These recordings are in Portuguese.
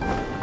you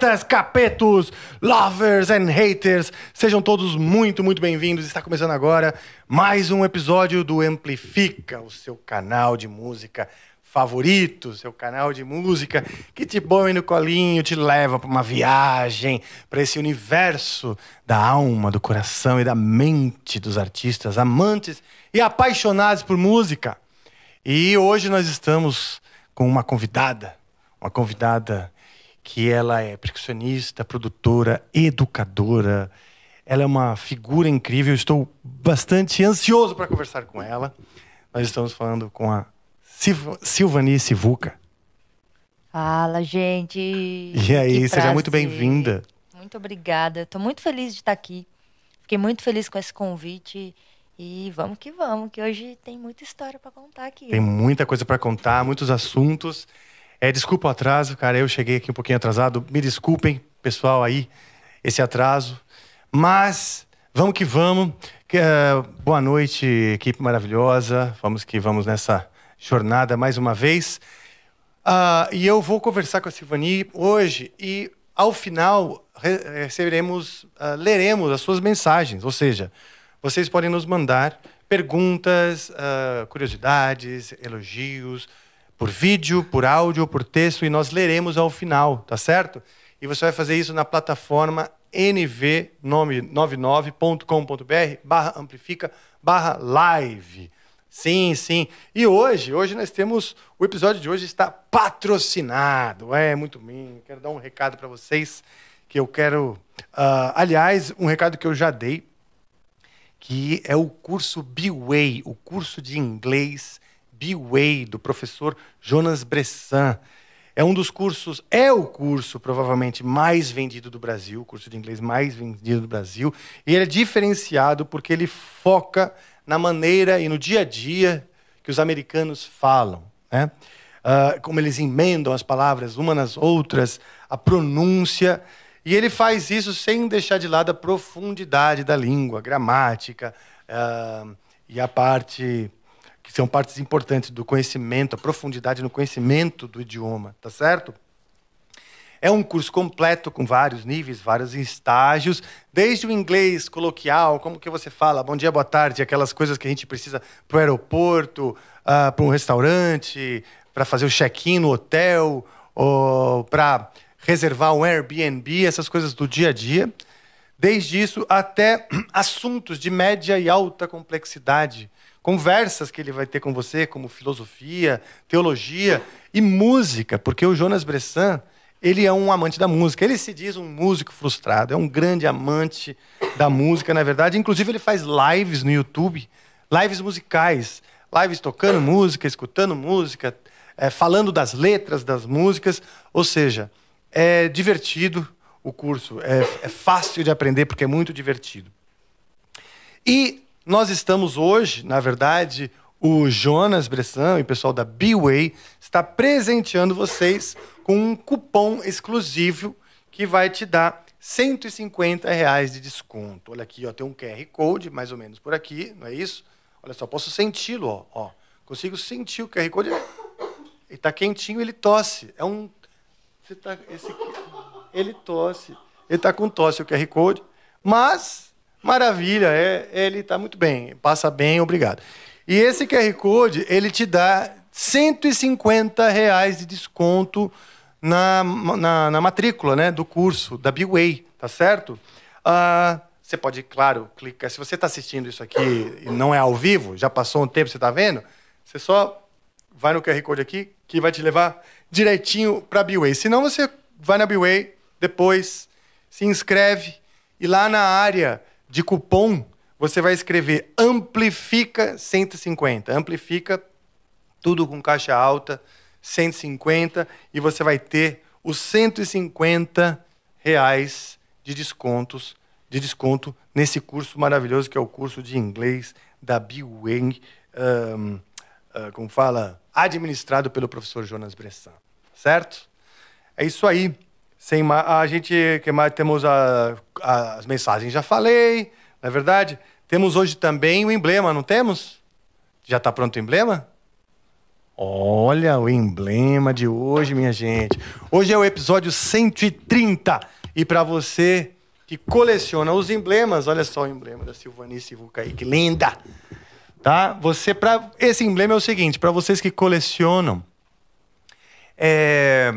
Capetas, capetos, lovers and haters, sejam todos muito, muito bem-vindos. Está começando agora mais um episódio do Amplifica, o seu canal de música favorito, seu canal de música que te põe no colinho, te leva para uma viagem, para esse universo da alma, do coração e da mente dos artistas, amantes e apaixonados por música. E hoje nós estamos com uma convidada, uma convidada que ela é percussionista, produtora, educadora. Ela é uma figura incrível. estou bastante ansioso para conversar com ela. Nós estamos falando com a Silv Silvani Sivuca. Fala, gente! E aí, que seja prazer. muito bem-vinda. Muito obrigada. Estou muito feliz de estar tá aqui. Fiquei muito feliz com esse convite. E vamos que vamos, que hoje tem muita história para contar aqui. Tem muita coisa para contar, muitos assuntos. É, desculpa o atraso, cara. Eu cheguei aqui um pouquinho atrasado. Me desculpem, pessoal, aí, esse atraso. Mas vamos que vamos. Uh, boa noite, equipe maravilhosa. Vamos que vamos nessa jornada mais uma vez. Uh, e eu vou conversar com a Silvani hoje e ao final receberemos, uh, leremos as suas mensagens. Ou seja, vocês podem nos mandar perguntas, ah, curiosidades, elogios por vídeo, por áudio, por texto e nós leremos ao final, tá certo? E você vai fazer isso na plataforma nv99.com.br barra amplifica barra live. Sim, sim. E hoje, hoje nós temos o episódio de hoje está patrocinado. É muito bem. Quero dar um recado para vocês que eu quero, uh, aliás, um recado que eu já dei, que é o curso B-Way, o curso de inglês Way, do professor Jonas Bressan. É um dos cursos, é o curso provavelmente mais vendido do Brasil, o curso de inglês mais vendido do Brasil. E ele é diferenciado porque ele foca na maneira e no dia a dia que os americanos falam. Né? Uh, como eles emendam as palavras uma nas outras, a pronúncia. E ele faz isso sem deixar de lado a profundidade da língua, a gramática uh, e a parte que são partes importantes do conhecimento, a profundidade no conhecimento do idioma, tá certo? É um curso completo com vários níveis, vários estágios, desde o inglês coloquial, como que você fala, bom dia, boa tarde, aquelas coisas que a gente precisa para o aeroporto, uh, ah, para um restaurante, para fazer o check-in no hotel, para reservar um Airbnb, essas coisas do dia a dia. Desde isso até assuntos de média e alta complexidade, conversas que ele vai ter com você, como filosofia, teologia e música, porque o Jonas Bressan, ele é um amante da música. Ele se diz um músico frustrado, é um grande amante da música, na verdade. Inclusive, ele faz lives no YouTube, lives musicais, lives tocando música, escutando música, é, falando das letras das músicas. Ou seja, é divertido o curso, é, é fácil de aprender porque é muito divertido. E nós estamos hoje, na verdade, o Jonas Bressan e o pessoal da B-Way está presenteando vocês com um cupom exclusivo que vai te dar 150 reais de desconto. Olha aqui, ó, tem um QR Code mais ou menos por aqui, não é isso? Olha só, posso senti-lo, ó, ó, Consigo sentir o QR Code. Ele está quentinho, ele tosse. É um. Tá, esse, ele tosse. Ele está com tosse o QR Code. Mas Maravilha, é, é ele está muito bem, passa bem, obrigado. E esse QR Code, ele te dá 150 reais de desconto na, na, na matrícula né, do curso, da Bway, tá certo? Ah, você pode, claro, clicar. Se você está assistindo isso aqui e não é ao vivo, já passou um tempo, você está vendo, você só vai no QR Code aqui, que vai te levar direitinho para a Se Senão você vai na Bway, depois se inscreve e lá na área de cupom, você vai escrever Amplifica 150. Amplifica tudo com caixa alta, 150, e você vai ter os 150 reais de descontos, de desconto nesse curso maravilhoso que é o curso de inglês da Biweng, um, uh, ah, como fala, administrado pelo professor Jonas Bressan. Certo? É isso aí. Sem a gente que mais temos a, a, as mensagens, já falei, na é verdade. Temos hoje também o emblema, não temos? Já está pronto o emblema? Olha o emblema de hoje, minha gente. Hoje é o episódio 130 e para você que coleciona os emblemas, olha só o emblema da Silvanice Vucaí, que linda. Tá? Você para esse emblema é o seguinte, para vocês que colecionam é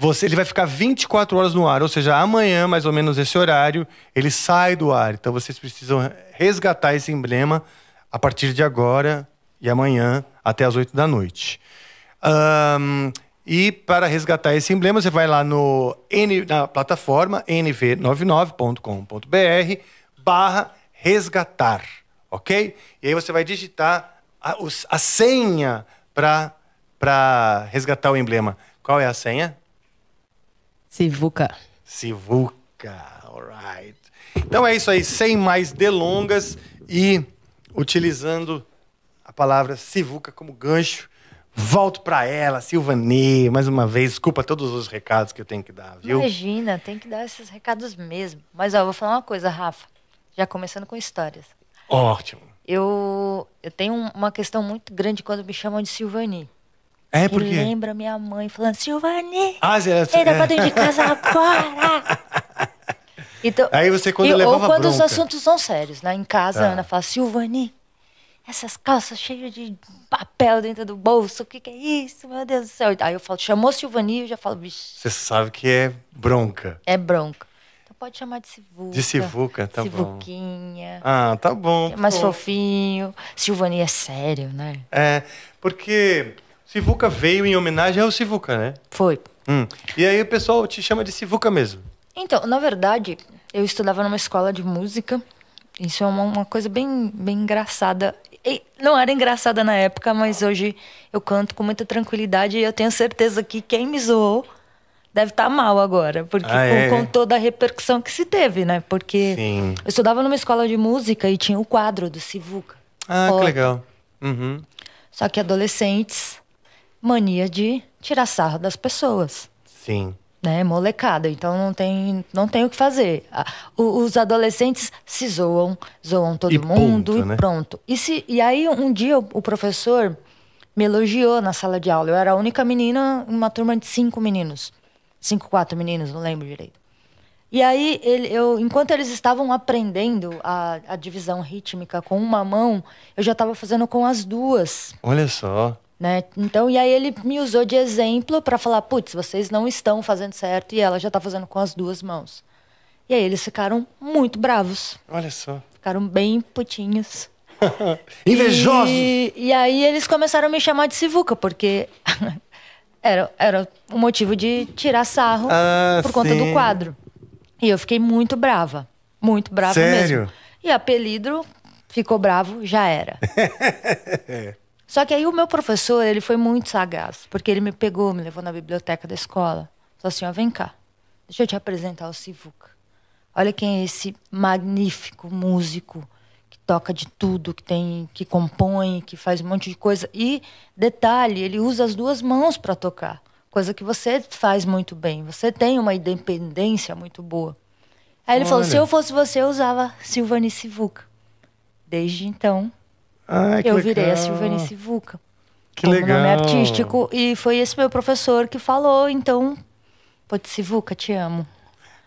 você, ele vai ficar 24 horas no ar, ou seja, amanhã, mais ou menos esse horário, ele sai do ar. Então vocês precisam resgatar esse emblema a partir de agora e amanhã até as 8 da noite. Um, e para resgatar esse emblema, você vai lá no, na plataforma nv99.com.br barra resgatar, ok? E aí você vai digitar a, a senha para resgatar o emblema. Qual é a senha? Sivuca. Sivuca, alright. Então é isso aí, sem mais delongas e utilizando a palavra Sivuca como gancho, volto para ela, Silvani, mais uma vez, desculpa todos os recados que eu tenho que dar, viu? Imagina, tem que dar esses recados mesmo. Mas ó, eu vou falar uma coisa, Rafa, já começando com histórias. Ótimo. Eu, eu tenho uma questão muito grande quando me chamam de Silvani. É, por quê? lembra minha mãe falando, Silvani, ah, você, tá é, dá dentro de casa agora. então, Aí você quando e, levava Ou quando bronca. os assuntos são sérios, né? Em casa, tá. a Ana fala, Silvani, essas calças cheias de papel dentro do bolso, o que, que é isso? Meu Deus do céu. Aí eu falo, chamou Silvani, eu já falo, bicho. Você sabe que é bronca. É bronca. Então pode chamar de Sivuca. De Sivuca, tá Civuquinha. bom. Sivuquinha. Ah, tá bom. É mais fofinho. Silvani é sério, né? É, porque... Sivuca veio em homenagem ao Sivuca, né? Foi. Hum. E aí o pessoal te chama de Sivuca mesmo? Então, na verdade, eu estudava numa escola de música. Isso é uma, uma coisa bem, bem engraçada. E não era engraçada na época, mas hoje eu canto com muita tranquilidade e eu tenho certeza que quem me zoou deve estar tá mal agora, porque ah, é. com, com, né? toda a repercussão que se teve, né? Porque Sim. eu estudava numa escola de música e tinha o quadro do Sivuca. Ah, que legal. Uhum. Só que adolescentes mania de tirar sarro das pessoas. Sim. Né, molecada, então não tem, não tem o que fazer. O, os adolescentes se zoam, zoam todo e mundo ponto, e né? pronto. E, se, e aí um dia o, o professor me elogiou na sala de aula. Eu era a única menina, uma turma de cinco meninos. Cinco, quatro meninos, não lembro direito. E aí, ele, eu, enquanto eles estavam aprendendo a, a divisão rítmica com uma mão, eu já estava fazendo com as duas. Olha só. Né? Então, e aí ele me usou de exemplo para falar: putz, vocês não estão fazendo certo e ela já está fazendo com as duas mãos. E aí eles ficaram muito bravos. Olha só. Ficaram bem putinhos. Invejosos! E, e, aí eles começaram a me chamar de Sivuca, porque era, era um motivo de tirar sarro ah, por conta sim. do quadro. E eu fiquei muito brava. Muito brava Sério? mesmo. E apelidro ficou bravo, já era. Só que aí o meu professor, ele foi muito sagaz, porque ele me pegou, me levou na biblioteca da escola. Falou assim, ó, vem cá, deixa eu te apresentar o Sivuca. Olha quem é esse magnífico músico que toca de tudo, que tem, que compõe, que faz um monte de coisa. E detalhe, ele usa as duas mãos para tocar, coisa que você faz muito bem. Você tem uma independência muito boa. Aí ele Olha. falou: se eu fosse você, eu usava Silvani Sivuca. Desde então, Ai, eu legal. virei a Silvani Sivuca. Que como legal. nome artístico. E foi esse meu professor que falou, então, pode Sivuca, te amo.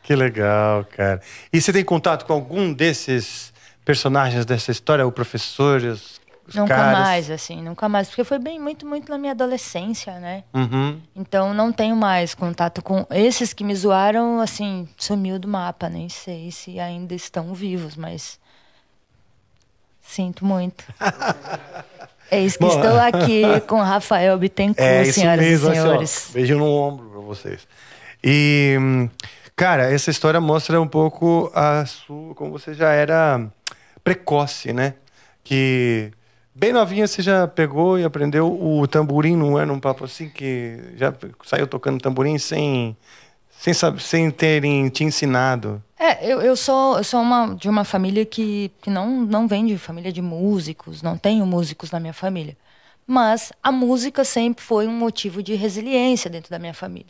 Que legal, cara. E você tem contato com algum desses personagens dessa história, o professor, os, os nunca caras? mais, assim, nunca mais, porque foi bem muito, muito na minha adolescência, né? Uhum. Então não tenho mais contato com esses que me zoaram, assim, sumiu do mapa, nem sei se ainda estão vivos, mas Sinto muito. é isso que Bom, estou aqui com Rafael Bittencourt, é senhoras mesmo, e senhores. Assim, ó, beijo no ombro para vocês. E, cara, essa história mostra um pouco a sua, como você já era precoce, né? Que bem novinha você já pegou e aprendeu o tamborim, não é? Num papo assim que já saiu tocando tamborim sem sem, sem terem te ensinado? É, eu, eu sou, eu sou uma, de uma família que, que não, não vem de família de músicos, não tenho músicos na minha família. Mas a música sempre foi um motivo de resiliência dentro da minha família.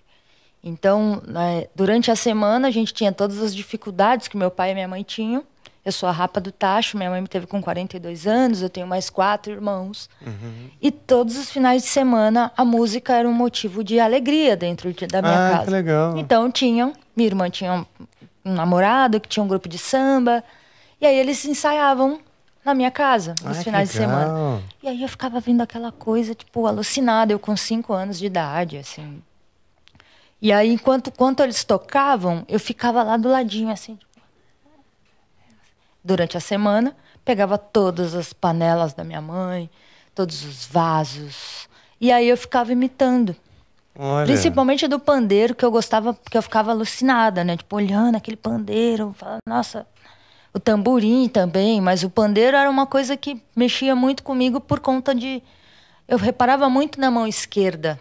Então, né, durante a semana, a gente tinha todas as dificuldades que meu pai e minha mãe tinham, eu sou a Rapa do Tacho, minha mãe me teve com 42 anos, eu tenho mais quatro irmãos. Uhum. E todos os finais de semana a música era um motivo de alegria dentro de, da minha ah, casa. Que legal. Então tinham, minha irmã tinha um, um, namorado que tinha um grupo de samba, e aí eles ensaiavam na minha casa nos ah, finais de semana. E aí eu ficava vendo aquela coisa, tipo, alucinada, eu com cinco anos de idade, assim. E aí, enquanto, enquanto eles tocavam, eu ficava lá do ladinho, assim, tipo, durante a semana, pegava todas as panelas da minha mãe, todos os vasos. E aí eu ficava imitando. Olha. Principalmente do pandeiro, que eu gostava, porque eu ficava alucinada, né? Tipo, olhando aquele pandeiro, falando, nossa, o tamborim também, mas o pandeiro era uma coisa que mexia muito comigo por conta de. Eu reparava muito na mão esquerda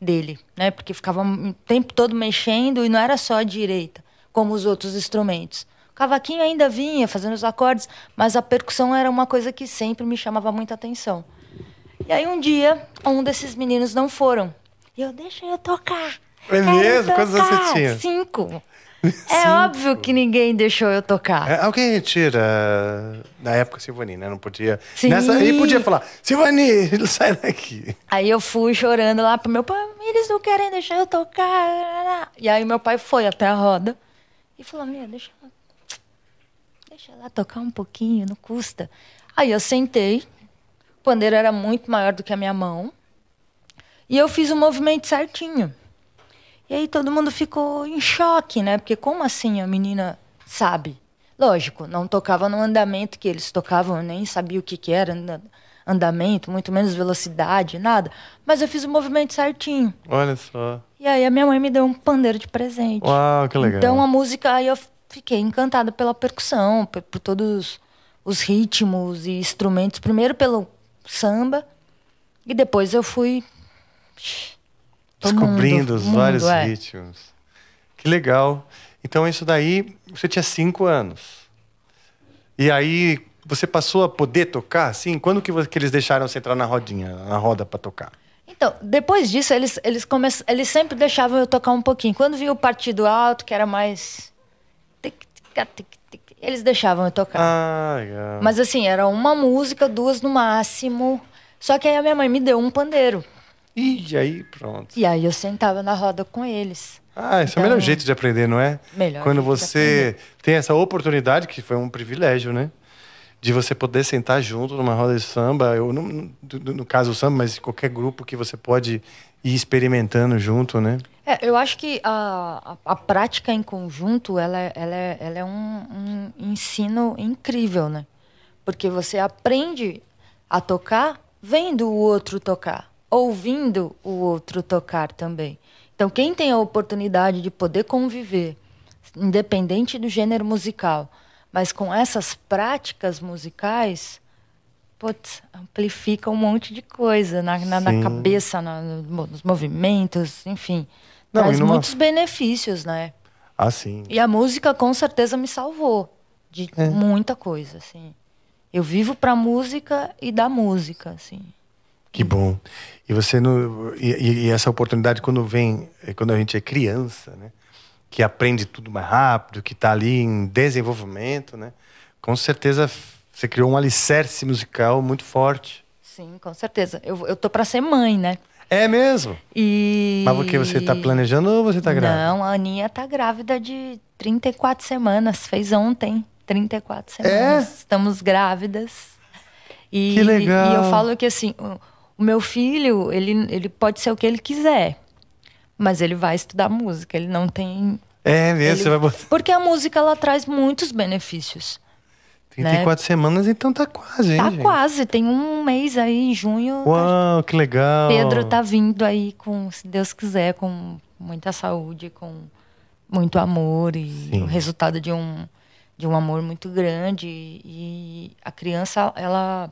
dele, né? Porque ficava o tempo todo mexendo e não era só a direita, como os outros instrumentos. Cavaquinho ainda vinha fazendo os acordes, mas a percussão era uma coisa que sempre me chamava muita atenção. E aí um dia, um desses meninos não foram. E eu, deixa eu tocar. É mesmo? Quantos você tinha? Cinco. É Cinco. É óbvio que ninguém deixou eu tocar. É, alguém tira. Eh, na época, Silvani, né? Não podia. Sim. Nessa aí podia falar: Silvani, sai daqui. Aí eu fui chorando lá pro meu pai: eles não querem deixar eu tocar. E aí meu pai foi até a roda e falou: Meu, deixa eu deixa lá tocar um pouquinho, não custa. Aí eu sentei, o pandeiro era muito maior do que a minha mão, e eu fiz o movimento certinho. E aí todo mundo ficou em choque, né? Porque como assim a menina sabe? Lógico, não tocava no andamento que eles tocavam, nem sabia o que, que era andamento, muito menos velocidade, nada. Mas eu fiz o movimento certinho. Olha só. E aí a minha mãe me deu um pandeiro de presente. Uau, que legal. Então a música, aí eu fiquei encantada pela percussão, por, por todos os ritmos e instrumentos. Primeiro pelo samba e depois eu fui descobrindo mundo, os mundo, vários é. ritmos. Que legal. Então isso daí você tinha cinco anos. E aí você passou a poder tocar, assim? Quando que, que eles deixaram você entrar na rodinha, na roda para tocar? Então, depois disso, eles, eles, come... eles sempre deixavam eu tocar um pouquinho. Quando vinha o partido alto, que era mais eles deixavam eu tocar. Ah, Mas assim, era uma música, duas no máximo. Só que aí a minha mãe me deu um pandeiro. E aí, pronto. E aí eu sentava na roda com eles. Ah, esse então, é o melhor então, jeito de aprender, não é? Melhor. Quando você tem essa oportunidade, que foi um privilégio, né? De você poder sentar junto numa roda de samba, ou no, no, no caso o samba, mas qualquer grupo que você pode ir experimentando junto, né? É, eu acho que a, a, a, prática em conjunto ela, é, ela é, ela é um, um ensino incrível, né? Porque você aprende a tocar vendo o outro tocar, ouvindo o outro tocar também. Então, quem tem a oportunidade de poder conviver, independente do gênero musical, mas com essas práticas musicais, putz, amplifica um monte de coisa na, na, na cabeça, na, nos movimentos, enfim. Não, Traz numa... muitos benefícios, né? Ah, sim. E a música com certeza me salvou de é. muita coisa, assim. Eu vivo pra música e da música, assim. Que bom. E você no, e, e, essa oportunidade quando vem, é, quando a gente é criança, né? Que aprende tudo mais rápido, que está ali em desenvolvimento, né? Com certeza você criou um alicerce musical muito forte. Sim, com certeza. Eu, eu tô para ser mãe, né? É mesmo? E... Mas que você tá planejando ou você tá grávida? Não, a Aninha tá grávida de 34 semanas. Fez ontem 34 é? semanas. É? Estamos grávidas. E, que legal. E eu falo que assim, o meu filho, ele, ele pode ser o que ele quiser. Mas ele vai estudar música, ele não tem. É mesmo, ele... você vai botar. Porque a música ela traz muitos benefícios. 34 né? semanas, então tá quase, hein? Tá gente? quase, tem um mês aí em junho. Tá Uau, tá... que legal! Pedro tá vindo aí com, se Deus quiser, com muita saúde, com muito amor e Sim. o resultado de um de um amor muito grande e a criança ela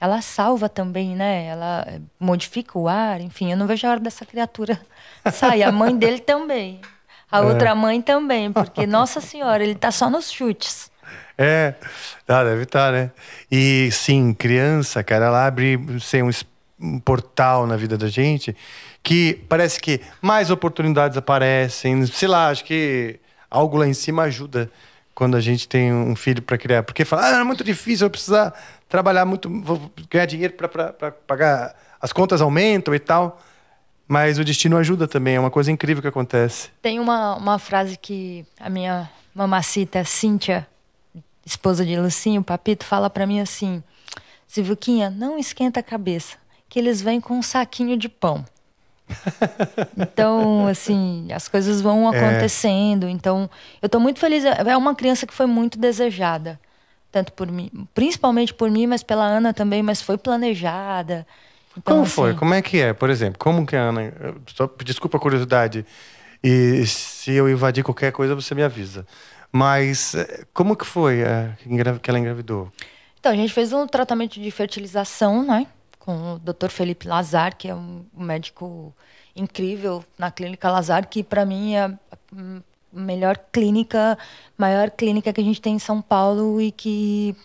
ela salva também, né? Ela eh, modifica o ar, enfim, eu não vejo a hora dessa criatura sair. A mãe dele também. A é. outra é. mãe também, porque, nossa senhora, ele tá só nos chutes. É, ah, deve estar, tá, né? E sim, criança, cara, ela abre sei, um, um portal na vida da gente que parece que mais oportunidades aparecem. Sei lá, acho que algo lá em cima ajuda quando a gente tem um filho para criar. Porque fala, ah, é muito difícil, eu vou precisar trabalhar muito, vou ganhar dinheiro para pagar. As contas aumentam e tal. Mas o destino ajuda também, é uma coisa incrível que acontece. Tem uma, uma frase que a minha mamacita Cíntia esposa de Lucinho, Papito, fala para mim assim: Zivuquinha, não esquenta a cabeça, que eles vêm com um saquinho de pão. então, assim, as coisas vão é. acontecendo. É. Então, eu estou muito feliz. É uma criança que foi muito desejada, tanto por mim, principalmente por mim, mas pela Ana também, mas foi planejada. Então, como assim, foi? Como é que é? Por exemplo, como que a Ana. Só, desculpa a curiosidade. E se eu invadir qualquer coisa, você me avisa. Mas eh, como que foi eh, a, que ela engravidou? Então, a gente fez um tratamento de fertilização, né? Com o Dr. Felipe Lazar, que é um médico incrível na clínica Lazar, que para mim é a hum, melhor clínica, maior clínica que a gente tem em São Paulo e que,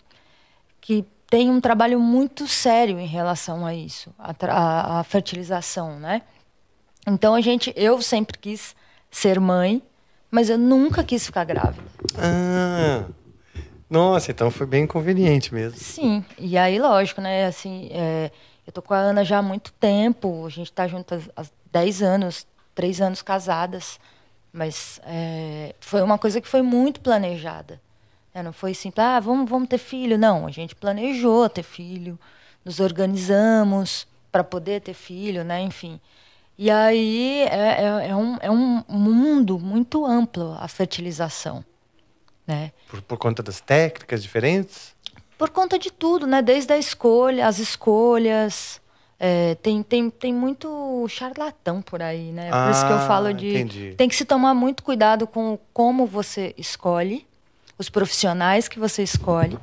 que tem um trabalho muito sério em relação a isso, a, a, a fertilização, né? Então a gente, eu sempre quis ser mãe, mas eu nunca quis ficar grávida. Ah. Nossa, então foi bem conveniente mesmo. Sim, e aí, lógico, né? Assim, é, eu tô com a Ana já há muito tempo, a gente tá juntas há 10 anos, 3 anos casadas, mas é, foi uma coisa que foi muito planejada. É, não foi assim, ah, vamos, vamos ter filho. Não, a gente planejou ter filho, nos organizamos para poder ter filho, né? Enfim. E aí é, é, é, um, é um mundo muito amplo a fertilização. Né? Por, por conta das técnicas diferentes? Por conta de tudo, né? Desde a escolha, as escolhas. É, tem, tem, tem muito charlatão por aí, né? Por ah, isso que eu ah, falo de. Entendi. Tem que se tomar muito cuidado com como você escolhe, os profissionais que você escolhe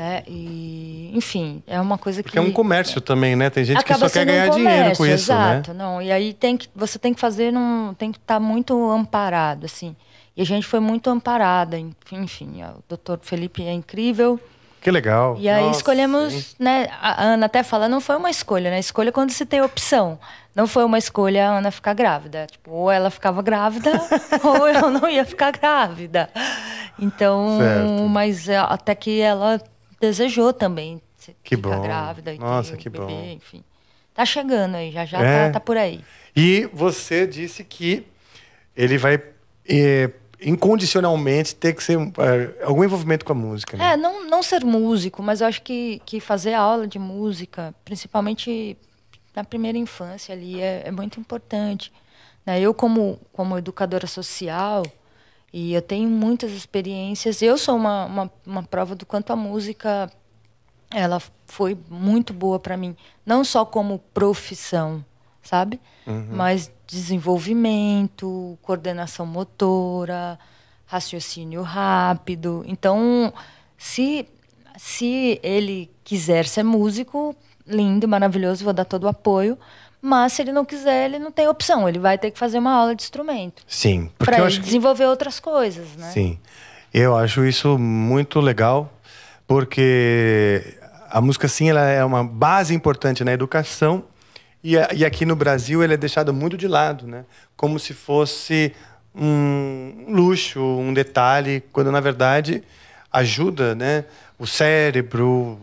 né? E, enfim, é uma coisa Porque que. é um comércio também, né? Tem gente que só quer ganhar um comércio, dinheiro com isso. Né? Exato, né? não. E aí tem que, você tem que fazer um. Tem que estar tá muito amparado, assim. E a gente foi muito amparada, enfim. O doutor Felipe é incrível. Que legal. E aí Nossa, escolhemos, sim. né? A Ana até fala, não foi uma escolha, né? Escolha quando se tem opção. Não foi uma escolha a Ana ficar grávida. Tipo, ou ela ficava grávida, ou eu não ia ficar grávida. Então, certo. mas é, até que ela desejou também que ficar bom. grávida Nossa, que bebê, bom. enfim. Tá chegando aí, já já é. tá, tá, por aí. E você disse que ele vai é, incondicionalmente ter que ser é, algum envolvimento com a música. Né? É, não, não ser músico, mas eu acho que, que fazer aula de música, principalmente na primeira infância ali, é, é muito importante. Né? Eu, como, como educadora social, e eu tenho muitas experiências. Eu sou uma, uma, uma prova do quanto a música ela foi muito boa para mim, não só como profissão, sabe? Uhum. Mas desenvolvimento, coordenação motora, raciocínio rápido. Então, se se ele quiser ser músico, lindo, maravilhoso, vou dar todo o apoio, mas se ele não quiser, ele não tem opção. Ele vai ter que fazer uma aula de instrumento. Sim. Para ele desenvolver outras coisas, né? Sim. Eu acho isso muito legal, porque a música, sim, ela é uma base importante na educação. E, e aqui no Brasil, ele é deixado muito de lado, né? Como se fosse um luxo, um detalhe, quando na verdade ajuda, né? O cérebro,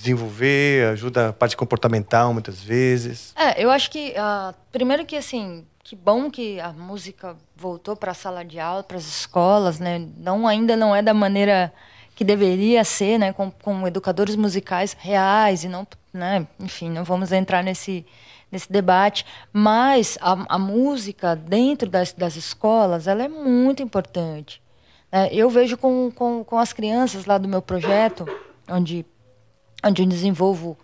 desenvolver, ajuda a parte comportamental muitas vezes. É, eu acho que uh, primeiro que assim, que bom que a música voltou para a sala de aula, para as escolas, né? Não ainda não é da maneira que deveria ser, né, com, com educadores musicais reais e não, né, enfim, não vamos entrar nesse nesse debate, mas a, a música dentro das, das escolas, ela é muito importante. É, eu vejo com, com, com as crianças lá do meu projeto, onde onde eu desenvolvo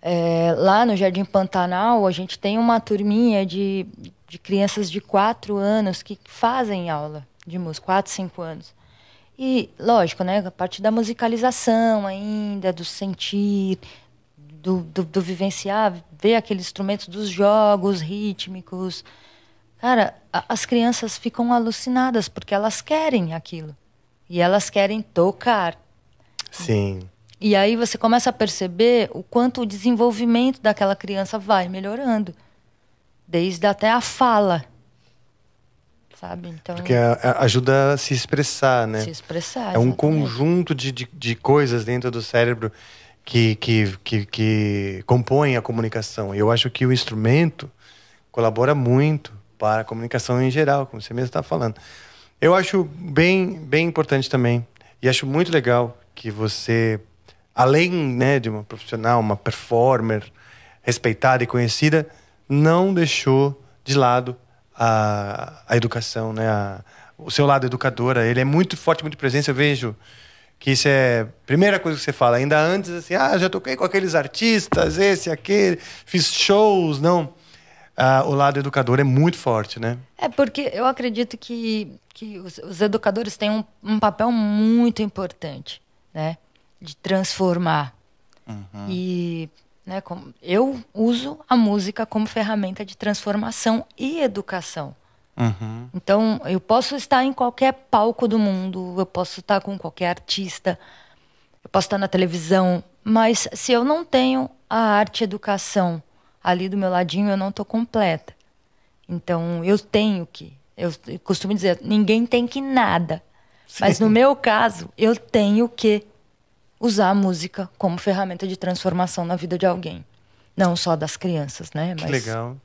é, lá no Jardim Pantanal, a gente tem uma turminha de, de crianças de 4 anos que fazem aula de música, 4, 5 anos. E, lógico, né, a parte da musicalização ainda, do sentir, do, do, do vivenciar, ver aqueles instrumentos dos jogos rítmicos. Cara, a, as crianças ficam alucinadas porque elas querem aquilo. E elas querem tocar. Sim. E aí você começa a perceber o quanto o desenvolvimento daquela criança vai melhorando, desde até a fala. Sabe? Então, Porque ajuda a se expressar, né? Se expressar. É um conjunto de, de, de coisas dentro do cérebro que, que, que, que compõem a comunicação. Eu acho que o instrumento colabora muito para a comunicação em geral, como você mesmo está falando. Eu acho bem, bem importante também, e acho muito legal que você além né, de uma profissional, uma performer respeitada e conhecida, não deixou de lado a, a educação, né? A, o seu lado educadora, ele é muito forte, muito presente. Eu vejo que isso é a primeira coisa que você fala. Ainda antes, assim, ah, já toquei com aqueles artistas, esse, aquele, fiz shows, não. Ah, o lado educador é muito forte, né? É, porque eu acredito que, que os, os educadores têm um, um papel muito importante, né? de transformar. Uhum. E né, como, eu uso a música como ferramenta de transformação e educação. Uhum. Então, eu posso estar em qualquer palco do mundo, eu posso estar com qualquer artista, eu posso estar na televisão, mas se eu não tenho a arte educação ali do meu ladinho, eu não estou completa. Então, eu tenho que. Eu costumo dizer, ninguém tem que nada. Sim. Mas no meu caso, eu tenho que usar a música como ferramenta de transformação na vida de alguém. Não só das crianças, né? Mas que legal.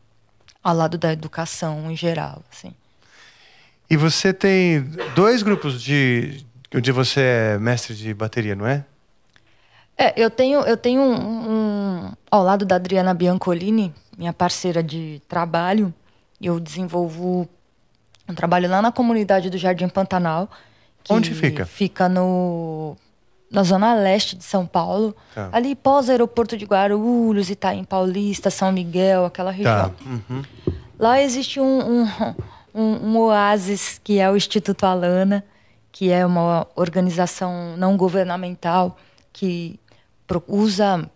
Ao lado da educação em geral, assim. E você tem dois grupos de onde você é mestre de bateria, não é? É, eu tenho, eu tenho um, um, ao lado da Adriana Biancolini, minha parceira de trabalho, eu desenvolvo um trabalho lá na comunidade do Jardim Pantanal. Onde fica? Fica no na zona leste de São Paulo, tá. ali pós-aeroporto de Guarulhos, Itaim tá Paulista, São Miguel, aquela tá. região. Tá. Uhum. Lá existe um, um, um, um oásis que é o Instituto Alana, que é uma organização não governamental que usa,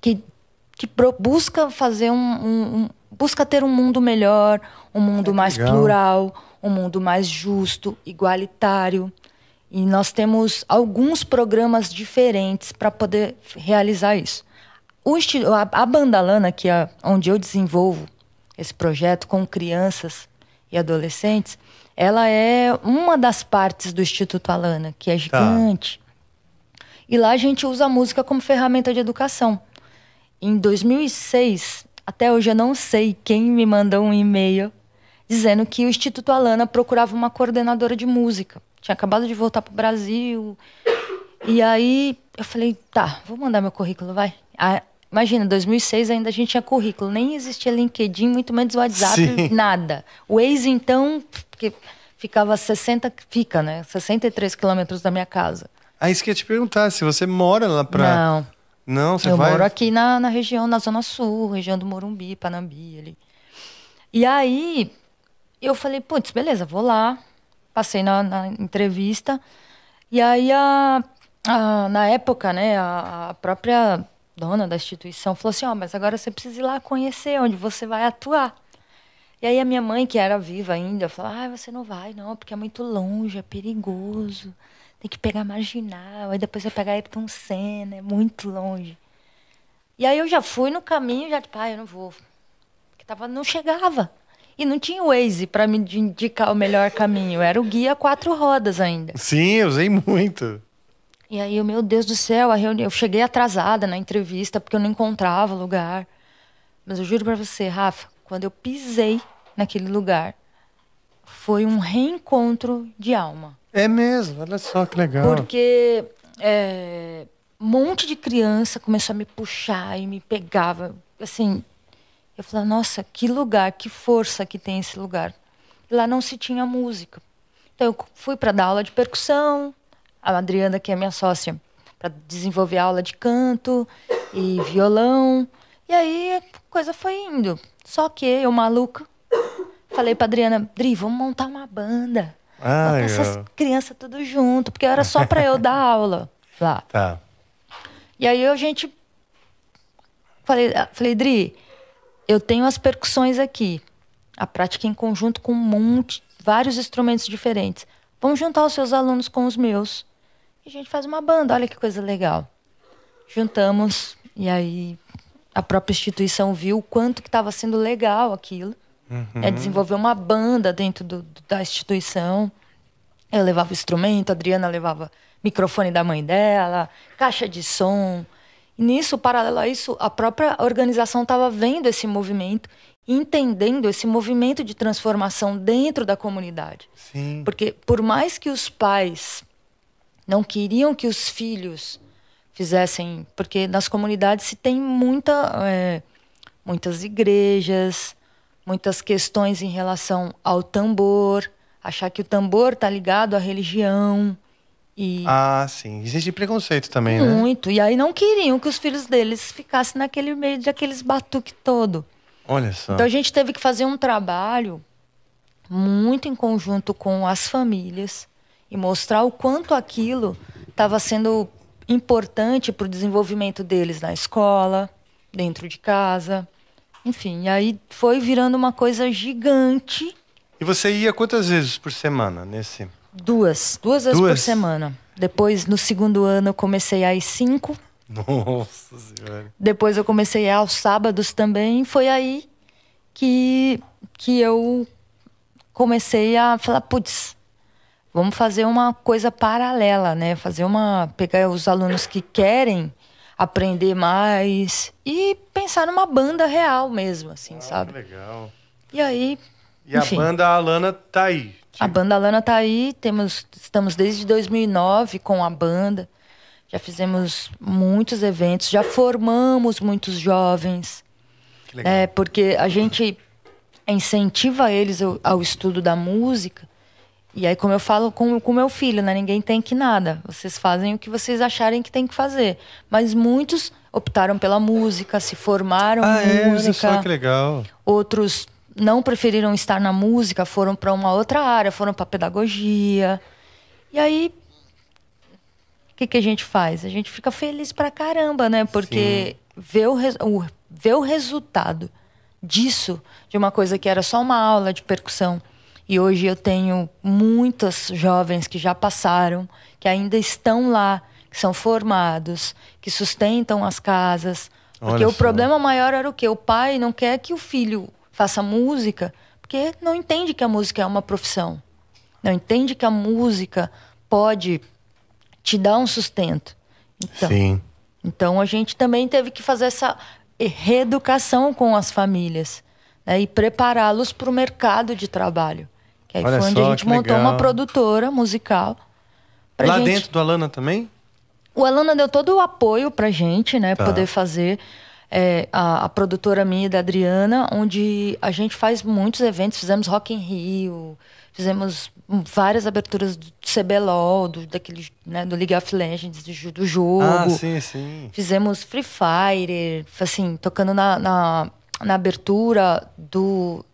que, que busca fazer um, um busca ter um mundo melhor, um mundo é mais legal. plural, um mundo mais justo, igualitário. E nós temos alguns programas diferentes para poder realizar isso. o a, a Bandalana, que é onde eu desenvolvo esse projeto com crianças e adolescentes, ela é uma das partes do Instituto Alana, que é tá. gigante. Tá. E lá a gente usa a música como ferramenta de educação. Em 2006, até hoje eu não sei quem me mandou um e-mail dizendo que o Instituto Alana procurava uma coordenadora de música. Tinha acabado de voltar pro Brasil. E aí eu falei, tá, vou mandar meu currículo, vai. Ah, imagina, 2006 ainda a gente tinha currículo, nem existia LinkedIn, muito menos WhatsApp, Sim. nada. O ex, então, porque ficava 60, fica, né? 63 quilômetros da minha casa. Aí ah, isso que eu ia te perguntar, se você mora lá para Não. Não, você eu vai... moro aqui na, na região, na Zona Sul, região do Morumbi, Panambi, ali. E aí, eu falei, putz, beleza, vou lá passei na, na entrevista. E aí, a, a, na época, né, a, a, própria dona da instituição falou assim: Ó, oh, mas agora você precisa ir lá conhecer onde você vai atuar. E aí, a minha mãe, que era viva ainda, falou: Ah, você não vai, não, porque é muito longe, é perigoso, tem que pegar marginal, aí depois vai pegar Ayrton Senna, é muito longe. E aí, eu já fui no caminho, já, tipo, eu não vou. Porque tava, não chegava. E não tinha o Waze para me indicar o melhor caminho. Era o guia quatro rodas ainda. Sim, eu usei muito. E aí, meu Deus do céu, a reunião. Eu cheguei atrasada na entrevista porque eu não encontrava lugar. Mas eu juro para você, Rafa, quando eu pisei naquele lugar, foi um reencontro de alma. É mesmo, olha só que legal. Porque é, um monte de criança começou a me puxar e me pegava. Assim, eu falei, nossa, que lugar, que força que tem esse lugar. E lá não se tinha música. Então eu fui para dar aula de percussão, a Adriana, que é minha sócia, para desenvolver aula de canto e violão. E aí a coisa foi indo. Só que eu, maluca, falei para Adriana, Dri, vamos montar uma banda. Ah, essas crianças tudo junto, porque era só para eu dar aula lá. Tá. E aí a gente. Falei, ah, falei, Dri, eu tenho as percussões aqui, a prática em conjunto com um monte, vários instrumentos diferentes. Vamos juntar os seus alunos com os meus. E a gente faz uma banda, olha que coisa legal. Juntamos, e aí a própria instituição viu o quanto que estava sendo legal aquilo. É uhum. É desenvolver uma banda dentro do, da instituição. Eu levava o instrumento, a Adriana levava microfone da mãe dela, caixa de som, nisso, paralelo a isso, a própria organização estava vendo esse movimento, entendendo esse movimento de transformação dentro da comunidade. Sim. Porque por mais que os pais não queriam que os filhos fizessem, porque nas comunidades se tem muita, é, muitas igrejas, muitas questões em relação ao tambor, achar que o tambor está ligado à religião. E... Ah, sim. Existe preconceito também, Muito. né? Muito. E aí não queriam que os filhos deles ficassem naquele meio de aqueles batuque todo. Olha só. Então a gente teve que fazer um trabalho muito em conjunto com as famílias e mostrar o quanto aquilo estava sendo importante para o desenvolvimento deles na escola, dentro de casa, enfim. E aí foi virando uma coisa gigante. E você ia quantas vezes por semana nesse? Duas. Duas vezes duas. por semana. Depois, no segundo ano, eu comecei às cinco. Nossa Senhora. Depois eu comecei aos sábados também. Foi aí que, que eu comecei a falar, putz, vamos fazer uma coisa paralela, né? Fazer uma. Pegar os alunos que querem aprender mais e pensar numa banda real mesmo, assim, ah, sabe? Legal. E aí. E enfim. a banda Alana tá aí. A banda Lana tá aí, temos, estamos desde 2009 com a banda. Já fizemos muitos eventos, já formamos muitos jovens. Que legal. É, porque a gente incentiva eles ao, ao estudo da música. E aí, como eu falo com o meu filho, né? Ninguém tem que nada. Vocês fazem o que vocês acharem que tem que fazer. Mas muitos optaram pela música, se formaram ah, em é, música. Olha só que legal. Outros não preferiram estar na música, foram para uma outra área, foram para pedagogia. E aí o que, que a gente faz? A gente fica feliz pra caramba, né? Porque ver vê o, o, vê o resultado disso, de uma coisa que era só uma aula de percussão. E hoje eu tenho muitas jovens que já passaram, que ainda estão lá, que são formados, que sustentam as casas. Porque Olha o só. problema maior era o quê? O pai não quer que o filho faça música, porque não entende que a música é uma profissão. Não entende que a música pode te dar um sustento. Então, Sim. então a gente também teve que fazer essa reeducação com as famílias né, e prepará-los para o mercado de trabalho. Que aí Olha foi onde só, a gente montou legal. uma produtora musical. Lá gente... dentro do Alana também? O Alana deu todo o apoio pra gente, né? Tá. Poder fazer é, a, a, produtora minha da Adriana, onde a gente faz muitos eventos, fizemos Rock in Rio, fizemos várias aberturas do CBLOL, do, daquele, né, do League of Legends, do, do jogo. Ah, sim, sim. Fizemos Free Fire, assim, tocando na, na, na abertura do,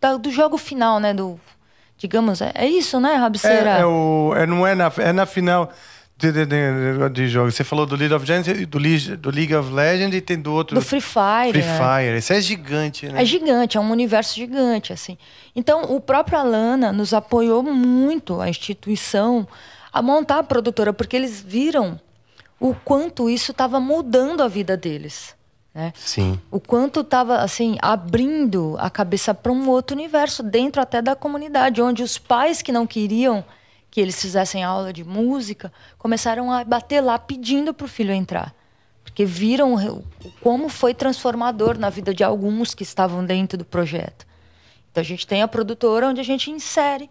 da, do jogo final, né, do... Digamos, é, é isso, né, Rabceira? É, é, o, é, não é na, é na final de jogos. Você falou do League of Legends, do League, do League of Legends e tem do outro. Do Free Fire. Free né? Fire. Isso é gigante, né? É gigante, é um universo gigante, assim. Então, o próprio Alana nos apoiou muito, a instituição, a montar a produtora, porque eles viram o quanto isso estava mudando a vida deles. Né? Sim. O quanto estava assim abrindo a cabeça para um outro universo dentro até da comunidade, onde os pais que não queriam que eles fizessem aula de música, começaram a bater lá pedindo para o filho entrar. Porque viram como foi transformador na vida de alguns que estavam dentro do projeto. Então a gente tem a produtora onde a gente insere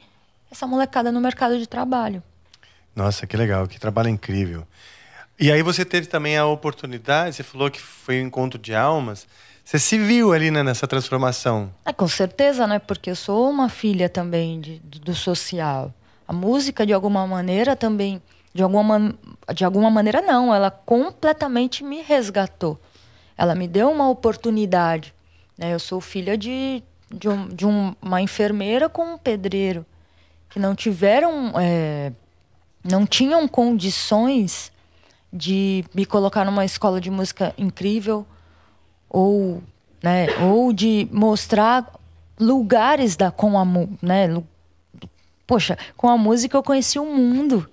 essa molecada no mercado de trabalho. Nossa, que legal, que trabalho incrível. E aí você teve também a oportunidade, você falou que foi um encontro de almas. Você se viu ali né, nessa transformação? É, com certeza, né? Porque eu sou uma filha também de, do social. A música, de alguma maneira, também. De alguma, de alguma maneira, não. Ela completamente me resgatou. Ela me deu uma oportunidade. Né? Eu sou filha de, de, um, de uma enfermeira com um pedreiro que não tiveram. É, não tinham condições de me colocar numa escola de música incrível ou, né, ou de mostrar lugares da com a, né, Poxa, com a música eu conheci o mundo.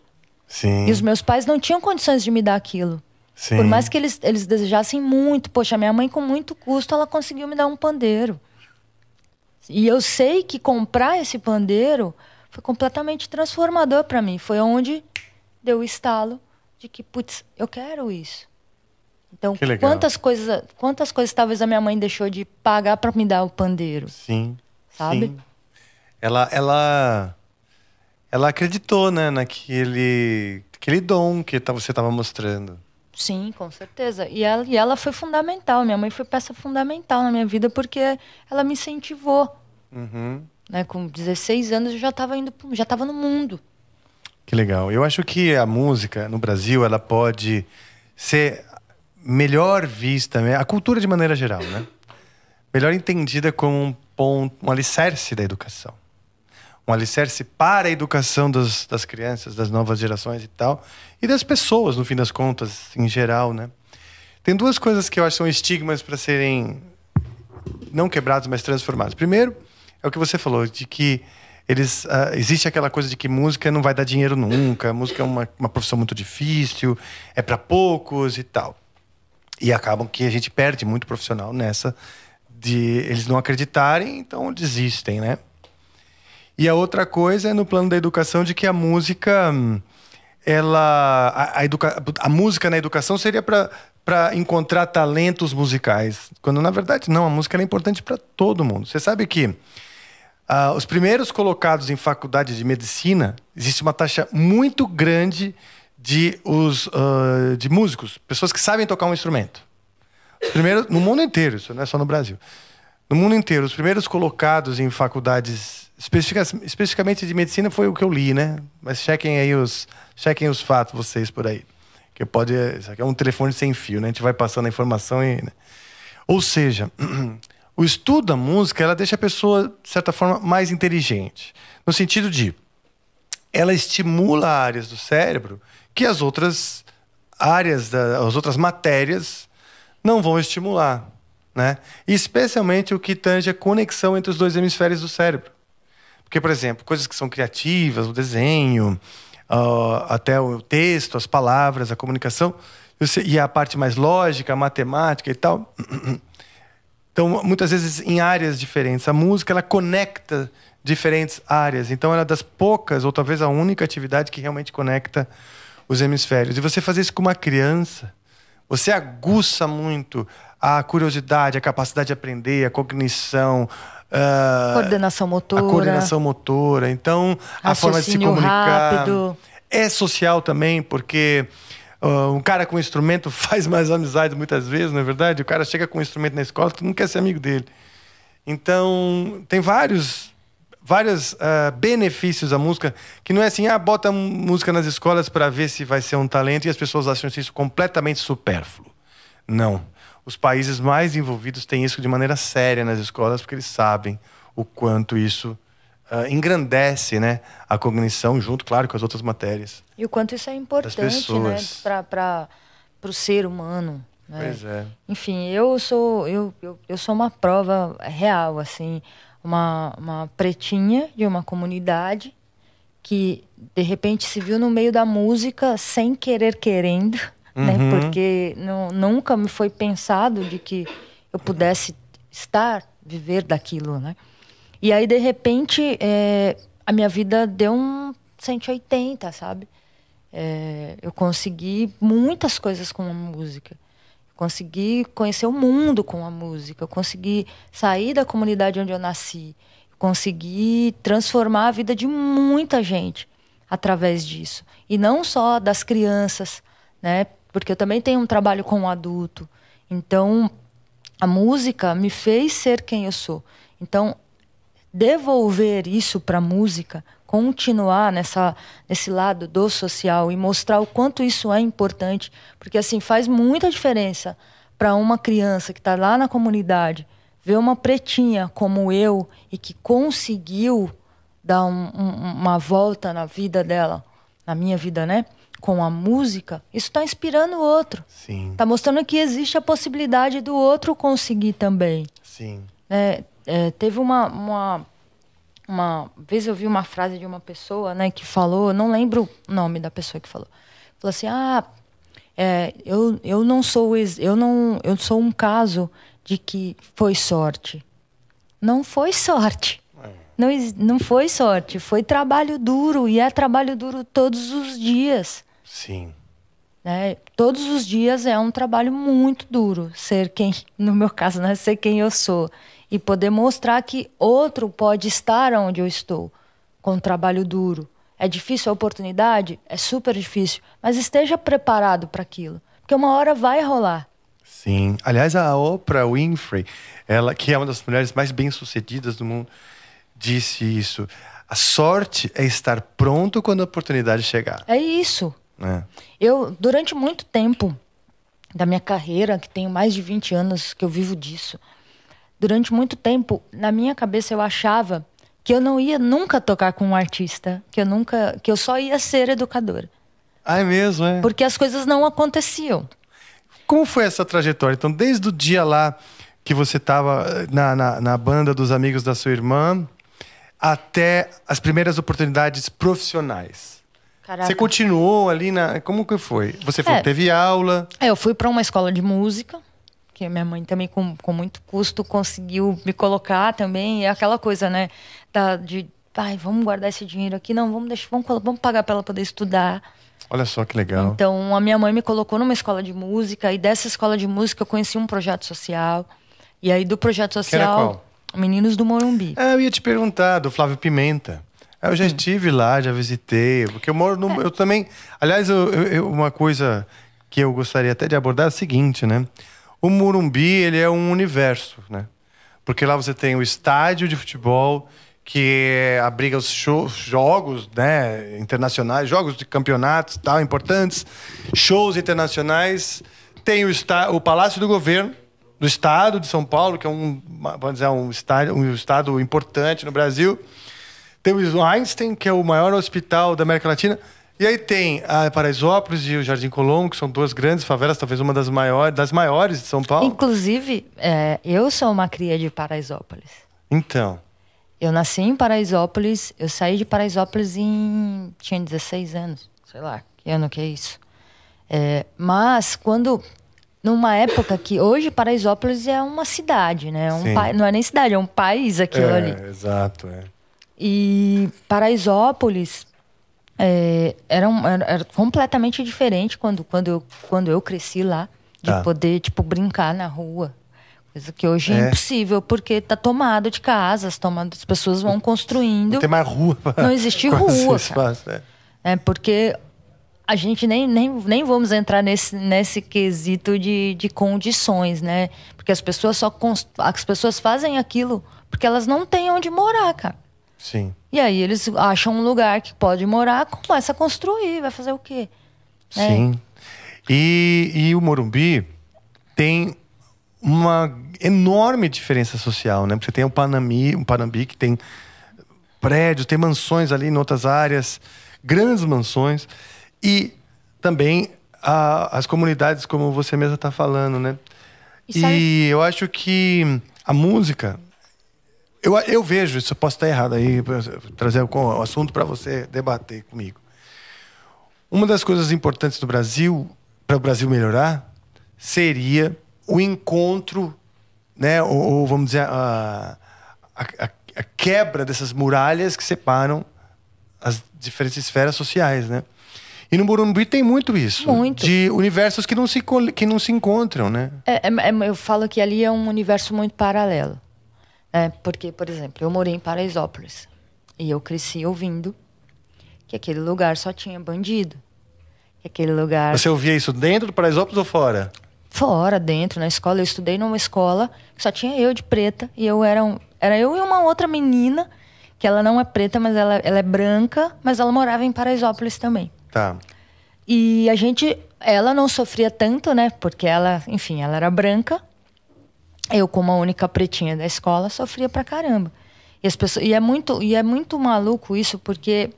Sim. E os meus pais não tinham condições de me dar aquilo. Sim. Por mais que eles, eles desejassem muito, poxa, minha mãe com muito custo ela conseguiu me dar um pandeiro. E eu sei que comprar esse pandeiro foi completamente transformador para mim. Foi onde deu o estalo de que, putz, eu quero isso. Então, quantas coisas, quantas coisas talvez a minha mãe deixou de pagar para me dar o pandeiro? Sim. Sabe? Sim. Ela ela ela acreditou, né, naquele aquele dom que tá, você estava mostrando. Sim, com certeza. E ela, e ela foi fundamental. Minha mãe foi peça fundamental na minha vida porque ela me incentivou. Uhum. Né, com 16 anos eu já estava indo, já estava no mundo. Que legal. Eu acho que a música no Brasil ela pode ser melhor vista, né, a cultura de maneira geral, né? Melhor entendida como um ponto, um alicerce da educação um alicerce para a educação das, das crianças, das novas gerações e tal, e das pessoas, no fim das contas, em geral, né? Tem duas coisas que eu acho que são estigmas para serem não quebrados, mas transformados. Primeiro, é o que você falou, de que eles uh, existe aquela coisa de que música não vai dar dinheiro nunca, música é uma, uma profissão muito difícil, é para poucos e tal. E acabam que a gente perde muito profissional nessa de eles não acreditarem, então desistem, né? E a outra coisa é no plano da educação de que a música hum, ela a, a, educa, a música na educação seria para para encontrar talentos musicais, quando na verdade não, a música é importante para todo mundo. Você sabe que ah, os primeiros colocados em faculdade de medicina, existe uma taxa muito grande de, os, uh, de músicos, pessoas que sabem tocar um instrumento. Os primeiros, no mundo inteiro, isso não é só no Brasil. No mundo inteiro, os primeiros colocados em faculdades Especifica, especificamente de medicina foi o que eu li, né? Mas chequem aí os, chequem os fatos vocês por aí. Que pode, isso aqui é um telefone sem fio, né? A gente vai passando a informação e... Né? Ou seja, o estudo da música, ela deixa a pessoa, de certa forma, mais inteligente. No sentido de, ela estimula áreas do cérebro que as outras áreas, da, as outras matérias não vão estimular, né? Especialmente o que tange a conexão entre os dois hemisférios do cérebro. Porque, por exemplo, coisas que são criativas, o desenho, uh, até o texto, as palavras, a comunicação, e a parte mais lógica, a matemática e tal. Então, muitas vezes em áreas diferentes. A música ela conecta diferentes áreas. Então, ela é das poucas, ou talvez a única atividade que realmente conecta os hemisférios. E você fazer isso com uma criança, você aguça muito a curiosidade, a capacidade de aprender, a cognição, Uh, coordenação motora. A coordenação motora. Então, a forma de se comunicar. Rápido. É social também, porque uh, um cara com instrumento faz mais amizade muitas vezes, não é verdade? O cara chega com um instrumento na escola, tu não quer ser amigo dele. Então, tem vários vários uh, ah, benefícios da música, que não é assim, ah, bota música nas escolas para ver se vai ser um talento e as pessoas acham isso completamente supérfluo. Não. Os países mais envolvidos têm isso de maneira séria nas escolas, porque eles sabem o quanto isso uh, engrandece né, a cognição, junto, claro, com as outras matérias. E o quanto isso é importante né, para o ser humano. Né? Pois é. Enfim, eu sou, eu, eu, eu sou uma prova real, assim, uma, uma pretinha de uma comunidade que de repente se viu no meio da música sem querer querendo né? uhum. né? Porque não, nunca me foi pensado de que eu pudesse estar, viver daquilo, né? E aí, de repente, é, a minha vida deu um 180, sabe? É, eu consegui muitas coisas com a música. consegui conhecer o mundo com a música. Eu consegui sair da comunidade onde eu nasci. Eu consegui transformar a vida de muita gente através disso. E não só das crianças, né? porque eu também tenho um trabalho com um adulto. Então, a música me fez ser quem eu sou. Então, devolver isso para a música, continuar nessa, nesse lado do social e mostrar o quanto isso é importante, porque assim faz muita diferença para uma criança que está lá na comunidade ver uma pretinha como eu e que conseguiu dar um, um, uma volta na vida dela, na minha vida, né? com a música, isso está inspirando o outro. Sim. Tá mostrando que existe a possibilidade do outro conseguir também. Sim. É, é, teve uma, uma, uma vez eu vi uma frase de uma pessoa, né, que falou, não lembro o nome da pessoa que falou. Falou assim: "Ah, é, eu, eu não sou eu não eu sou um caso de que foi sorte. Não foi sorte. É. Não, não foi sorte, foi trabalho duro e é trabalho duro todos os dias. Sim. Né? Todos os dias é um trabalho muito duro ser quem, no meu caso, né? ser quem eu sou. E poder mostrar que outro pode estar onde eu estou, com um trabalho duro. É difícil a oportunidade? É super difícil. Mas esteja preparado para aquilo. Porque uma hora vai rolar. Sim. Aliás, a Oprah Winfrey, ela que é uma das mulheres mais bem-sucedidas do mundo, disse isso. A sorte é estar pronto quando a oportunidade chegar. É isso. É. Eu, durante muito tempo da minha carreira, que tenho mais de 20 anos que eu vivo disso, durante muito tempo, na minha cabeça eu achava que eu não ia nunca tocar com um artista, que eu nunca, que eu só ia ser educadora. Ah, é mesmo, é. Porque as coisas não aconteciam. Como foi essa trajetória? Então, desde o dia lá que você estava eh, na, na, na, banda dos amigos da sua irmã, até as primeiras oportunidades profissionais. Caraca. Você continuou ali na. Como que foi? Você foi, é, teve aula? É, eu fui para uma escola de música, que minha mãe também, com, com muito custo, conseguiu me colocar também. E é aquela coisa, né? Da, de. Ai, vamos guardar esse dinheiro aqui, não, vamos deixar, vamos, vamos pagar para ela poder estudar. Olha só que legal. Então, a minha mãe me colocou numa escola de música, e dessa escola de música eu conheci um projeto social. E aí, do projeto social. Que era qual? Meninos do Morumbi. Ah, eu ia te perguntar, do Flávio Pimenta. Eu já hum. estive lá, já visitei, porque eu moro no. É. Eu também. Aliás, eu, eu, uma coisa que eu gostaria até de abordar é a seguinte, né? O Murumbi, ele é um universo, né? Porque lá você tem o estádio de futebol que é, abriga os shows, jogos né, internacionais, jogos de campeonatos tal, importantes, shows internacionais. Tem o, está, o Palácio do Governo, do Estado de São Paulo, que é um, vamos dizer, um, estádio, um estado importante no Brasil. Tem o Einstein, que é o maior hospital da América Latina. E aí tem a Paraisópolis e o Jardim Colombo, que são duas grandes favelas, talvez uma das maiores, das maiores de São Paulo. Inclusive, é, eu sou uma cria de Paraisópolis. Então. Eu nasci em Paraisópolis, eu saí de Paraisópolis em. tinha 16 anos, sei lá, que ano que é isso. É, mas quando. Numa época que hoje Paraisópolis é uma cidade, né? É um pa... não é nem cidade, é um país aquilo é, ali. Exato, é. E Paraisópolis é, era, um, era, era, completamente diferente quando, quando, eu, quando eu cresci lá. De tá. poder, tipo, brincar na rua. Coisa que hoje é, é impossível, porque tá tomado de casas, tomado, as pessoas vão construindo. Não tem mais rua. Pra... Não existe rua. Espaço, é. é porque a gente nem, nem, nem vamos entrar nesse, nesse quesito de, de condições, né? Porque as pessoas só const... as pessoas fazem aquilo porque elas não têm onde morar, cara. Sim. E aí eles acham um lugar que pode morar, começa a construir, vai fazer o quê? Né? Sim. E, e o Morumbi tem uma enorme diferença social, né? Porque tem o Panambi, o Panambi que tem prédios, tem mansões ali em outras áreas, grandes mansões. E também a, as comunidades, como você mesma está falando, né? E, e eu acho que a música eu, eu vejo, isso eu posso estar errado aí, trazer o assunto para você debater comigo. Uma das coisas importantes do Brasil, para o Brasil melhorar, seria o encontro, né, ou, ou vamos dizer, a, a, a, quebra dessas muralhas que separam as diferentes esferas sociais, né? E no Morumbi tem muito isso. Muito. De universos que não se, que não se encontram, né? É, é, é, eu falo que ali é um universo muito paralelo. É, porque, por exemplo, eu morei em Paraisópolis e eu cresci ouvindo que aquele lugar só tinha bandido. Que aquele lugar. Você ouvia isso dentro do Paraisópolis ou fora? Fora, dentro, na escola. Eu estudei numa escola que só tinha eu de preta e eu era, um, era eu e uma outra menina que ela não é preta, mas ela, ela é branca, mas ela morava em Paraisópolis também. Tá. E a gente, ela não sofria tanto, né? Porque ela, enfim, ela era branca, eu, como a única pretinha da escola, sofria pra caramba. E, as pessoas, e, é, muito, e é muito maluco isso, porque,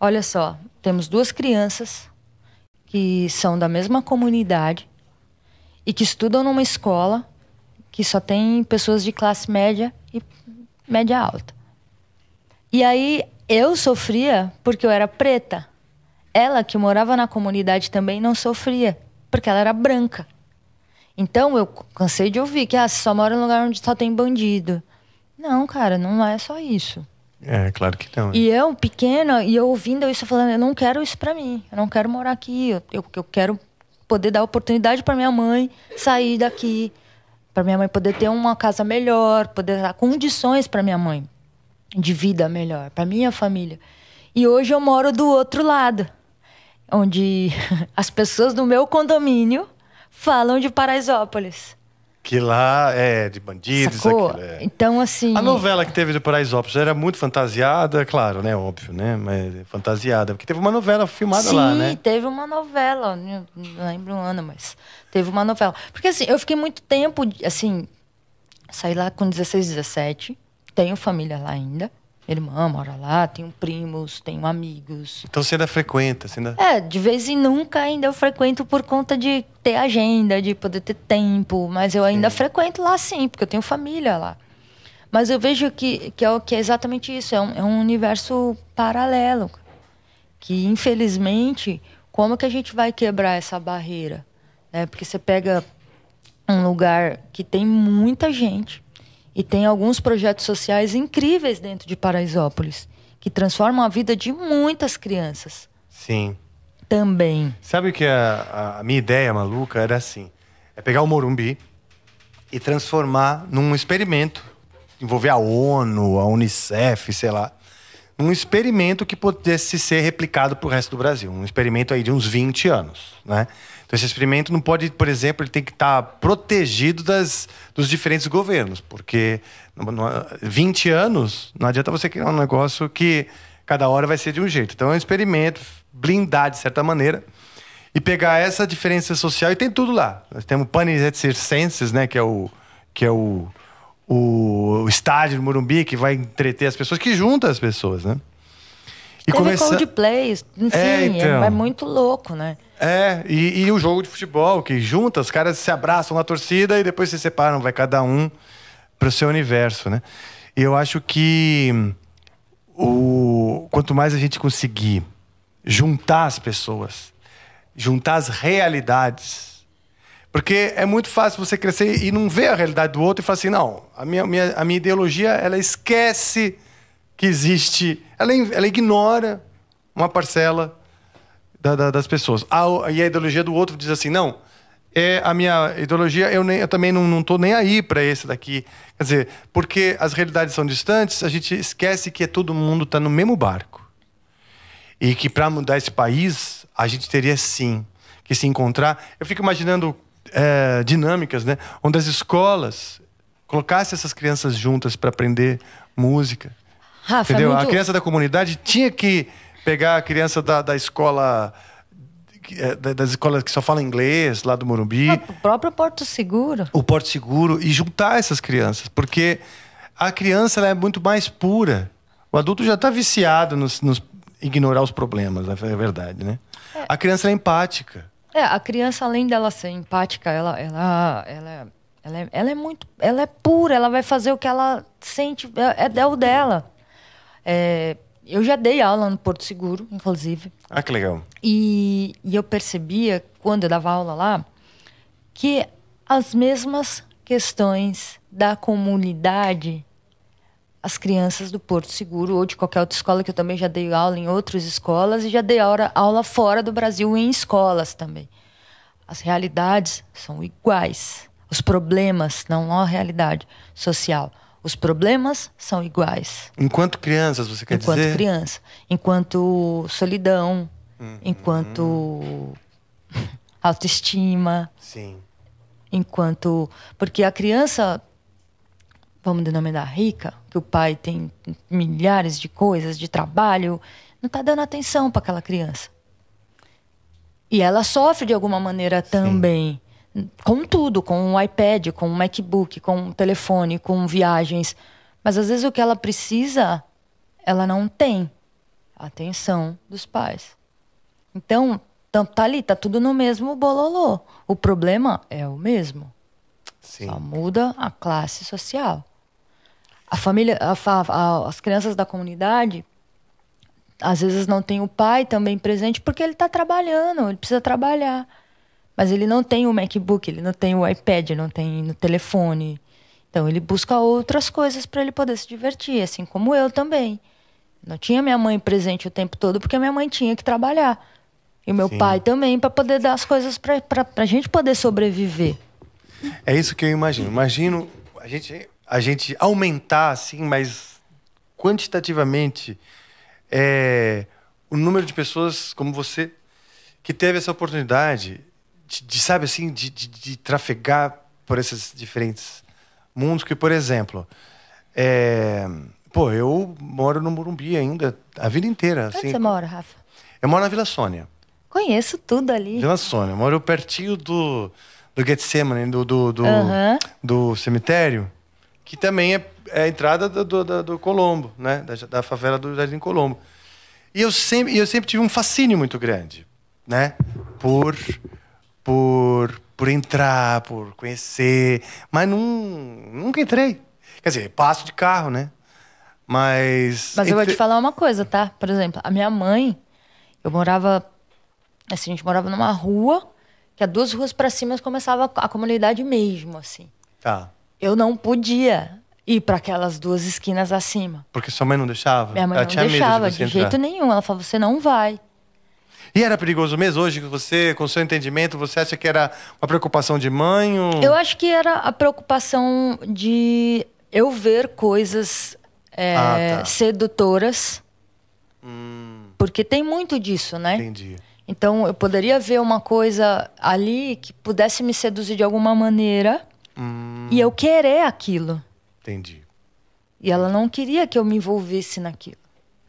olha só, temos duas crianças que são da mesma comunidade e que estudam numa escola que só tem pessoas de classe média e média alta. E aí eu sofria porque eu era preta. Ela, que morava na comunidade, também não sofria, porque ela era branca. Então eu cansei de ouvir que ah, você só mora em lugar onde só tem bandido. Não, cara, não é só isso. É, claro que não. Né? E eu, pequena, e eu ouvindo isso, falando, eu não quero isso para mim. Eu não quero morar aqui. Eu, eu, eu quero poder dar oportunidade para minha mãe sair daqui. para minha mãe poder ter uma casa melhor, poder dar condições para minha mãe de vida melhor, para minha família. E hoje eu moro do outro lado, onde as pessoas do meu condomínio falam de Paraisópolis. Que lá é de bandidos. Sacou? Aquilo, é. Então, assim. A novela que teve de Paraisópolis era muito fantasiada, claro, né? Óbvio, né? Mas fantasiada. Porque teve uma novela filmada Sim, lá, né? Sim, teve uma novela. Não lembro um ano, mas teve uma novela. Porque, assim, eu fiquei muito tempo, assim. Saí lá com 16, 17. Tenho família lá ainda irmã mora lá, tenho primos, tenho amigos. Então você ainda frequenta, você ainda... É, de vez em nunca ainda eu frequento por conta de ter agenda, de poder ter tempo, mas eu ainda sim. frequento lá sim, porque eu tenho família lá. Mas eu vejo que, que, é, que é exatamente isso, é um, é um universo paralelo. Que, infelizmente, como que a gente vai quebrar essa barreira? Né? Porque você pega um lugar que tem muita gente, e tem alguns projetos sociais incríveis dentro de Paraisópolis, que transformam a vida de muitas crianças. Sim. Também. Sabe o que a, a minha ideia maluca era assim? É pegar o Morumbi e transformar num experimento, envolver a ONU, a Unicef, sei lá, um experimento que pudesse ser replicado para o resto do Brasil. Um experimento aí de uns 20 anos, né? Então, esse experimento não pode, por exemplo, ele tem que estar tá protegido das, dos diferentes governos, porque 20 anos não adianta você criar um negócio que cada hora vai ser de um jeito. Então, é um experimento, blindar de certa maneira e pegar essa diferença social e tem tudo lá. Nós temos Panis et Circenses, né, que é o que é o, o estádio do Morumbi que vai entreter as pessoas, que junta as pessoas, né? E Teve começa... Coldplay, enfim, é, é então. é muito louco, né? É, e, e o jogo de futebol, que junta, os caras se abraçam na torcida e depois se separam, vai cada um para o seu universo, né? E eu acho que o quanto mais a gente conseguir juntar as pessoas, juntar as realidades, porque é muito fácil você crescer e não ver a realidade do outro e falar assim, não, a minha, minha a minha ideologia, ela esquece que existe. Ela, ela ignora uma parcela da, da, das pessoas. A, e a ideologia do outro diz assim: não, é a minha ideologia, eu, nem, eu também não estou nem aí para esse daqui. Quer dizer, porque as realidades são distantes, a gente esquece que é todo mundo está no mesmo barco. E que para mudar esse país, a gente teria sim que se encontrar. Eu fico imaginando é, dinâmicas, né? Onde as escolas colocassem essas crianças juntas para aprender música Rafa, entendeu? É muito... A criança da comunidade tinha que pegar a criança da, da escola é, das escolas que só falam inglês, lá do Morumbi. O próprio Porto Seguro. O Porto Seguro e juntar essas crianças, porque a criança é muito mais pura. O adulto já está viciado nos, nos, ignorar os problemas, é, é verdade, né? É. A criança é empática. É, a criança além dela ser empática, ela, ela, ela, ela, é, ela é muito, ela é pura, ela vai fazer o que ela sente, é, é o dela. É, eu já dei aula no Porto Seguro, inclusive. Ah, que legal. E, e eu percebia, quando eu dava aula lá, que as mesmas questões da comunidade as crianças do Porto Seguro ou de qualquer outra escola, que eu também já dei aula em outras escolas e já dei aula, aula fora do Brasil em escolas também. As realidades são iguais. Os problemas, não a realidade social, os problemas são iguais. Enquanto crianças, você quer enquanto dizer? Enquanto criança. Enquanto solidão. Uhum. Enquanto autoestima. Sim. Enquanto. Porque a criança, vamos denominar rica, que o pai tem milhares de coisas, de trabalho, não está dando atenção para aquela criança. E ela sofre de alguma maneira também. Sim com tudo, com um iPad, com um MacBook, com um telefone, com viagens. Mas às vezes o que ela precisa, ela não tem. A atenção dos pais. Então, tá ali, tá tudo no mesmo bololô. O problema é o mesmo. Sim. Só muda a classe social. A família, a, a, as crianças da comunidade às vezes não tem o pai também presente porque ele está trabalhando, ele precisa trabalhar. Mas ele não tem o MacBook, ele não tem o iPad, não tem no telefone. Então ele busca outras coisas para ele poder se divertir, assim como eu também. Não tinha minha mãe presente o tempo todo porque minha mãe tinha que trabalhar. E meu Sim. pai também para poder dar as coisas para a gente poder sobreviver. É isso que eu imagino. Imagino a gente, a gente aumentar, assim, mas quantitativamente, é, o número de pessoas como você que teve essa oportunidade de, de sabe assim, de, de, de, trafegar por esses diferentes mundos. Que, por exemplo, é, pô, eu moro no Morumbi ainda a vida inteira. Onde assim, você mora, Rafa? Eu moro na Vila Sônia. Conheço tudo ali. Vila Sônia. Eu moro pertinho do, do Getsemane, do, do, do, do cemitério, que também é, é a entrada do, do, do, Colombo, né? Da, da, favela do Jardim Colombo. E eu sempre, eu sempre tive um fascínio muito grande, né? Por por, por entrar, por conhecer, mas nunca entrei. Quer dizer, passo de carro, né? Mas. Mas eu vou te falar uma coisa, tá? Por exemplo, a minha mãe, eu morava. Assim, a gente morava numa rua, que a é duas ruas para cima começava a comunidade mesmo, assim. Tá. Eu não podia ir para aquelas duas esquinas acima. Porque sua mãe não deixava? Minha mãe ela não deixava, de, de jeito nenhum. Ela falou: você não vai. E era perigoso mesmo hoje que você, com seu entendimento, você acha que era uma preocupação de mãe? Ou... Eu acho que era a preocupação de eu ver coisas é, ah, tá. sedutoras. Hum. Porque tem muito disso, né? Entendi. Então eu poderia ver uma coisa ali que pudesse me seduzir de alguma maneira hum. e eu querer aquilo. Entendi. E ela não queria que eu me envolvesse naquilo.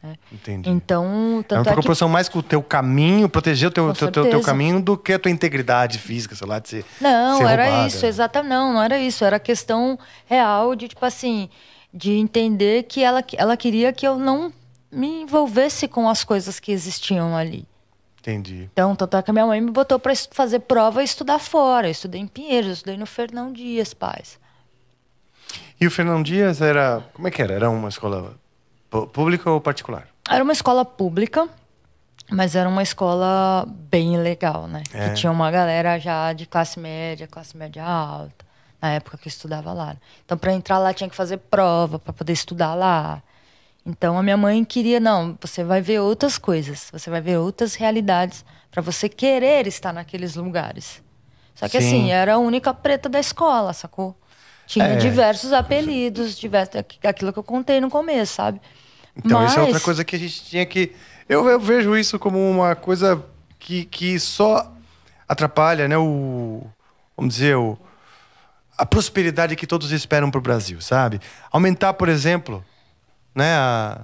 Né? Entendi. Então, tanto é uma preocupação é que... mais com o teu caminho, proteger o teu, teu, teu, teu, caminho do que a tua integridade física, sei lá, de ser. Não, ser era roubada. isso, exatamente. não, não era isso. Era questão real de, tipo assim, de entender que ela, ela queria que eu não me envolvesse com as coisas que existiam ali. Entendi. Então, tanto é que a minha mãe me botou para fazer prova e estudar fora. Eu estudei em Pinheiros, estudei no Fernão Dias, pais. E o Fernão Dias era. Como é que era? Era uma escola Pública ou particular? Era uma escola pública, mas era uma escola bem legal, né? É. Que tinha uma galera já de classe média, classe média alta, na época que eu estudava lá. Então, para entrar lá, tinha que fazer prova para poder estudar lá. Então, a minha mãe queria, não, você vai ver outras coisas, você vai ver outras realidades para você querer estar naqueles lugares. Só que Sim. assim, era a única preta da escola, sacou? Tinha é, diversos apelidos, diversos, aquilo que eu contei no começo, sabe? Então, Mas... isso é outra coisa que a gente tinha que. Eu, eu vejo isso como uma coisa que, que só atrapalha, né? O. Vamos dizer, o, a prosperidade que todos esperam para o Brasil, sabe? Aumentar, por exemplo, né, a,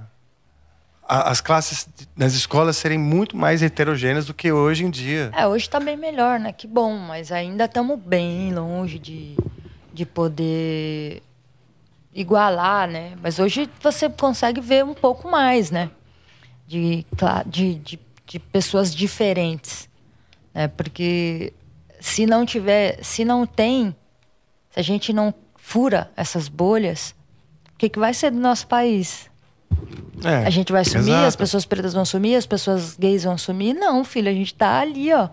a, as classes nas escolas serem muito mais heterogêneas do que hoje em dia. É, hoje está bem melhor, né? Que bom, mas ainda estamos bem longe de, de poder igualar, né? Mas hoje você consegue ver um pouco mais, né? De, de, de, de pessoas diferentes, né? Porque se não tiver, se não tem, se a gente não fura essas bolhas, o que, que vai ser do nosso país? É, a gente vai sumir, exato. as pessoas pretas vão sumir, as pessoas gays vão sumir? Não, filho, a gente tá ali, ó.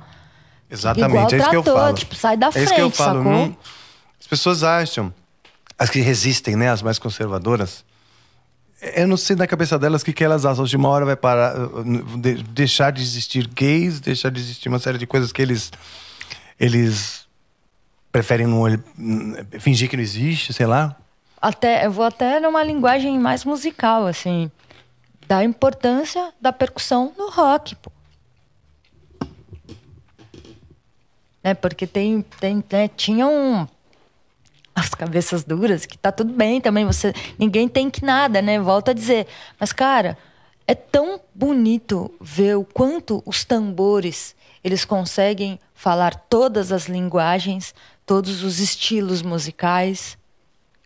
Exatamente, é Igual é isso trator, que eu falo. Tipo, sai da é frente, isso que eu falo, sacou? Não pessoas acham, as que resistem, né, as mais conservadoras, eu não sei na cabeça delas o que, que elas acham. De uma hora vai parar, de, deixar de existir gays, deixar de existir uma série de coisas que eles, eles preferem fingir que não existe, sei lá. Até, eu vou até numa linguagem mais musical, assim, da importância da percussão no rock, pô. Né, porque tem, tem né, tinha um as cabeças duras, que tá tudo bem também, você ninguém tem que nada, né? Volto a dizer. Mas cara, é tão bonito ver o quanto os tambores eles conseguem falar todas as linguagens, todos os estilos musicais,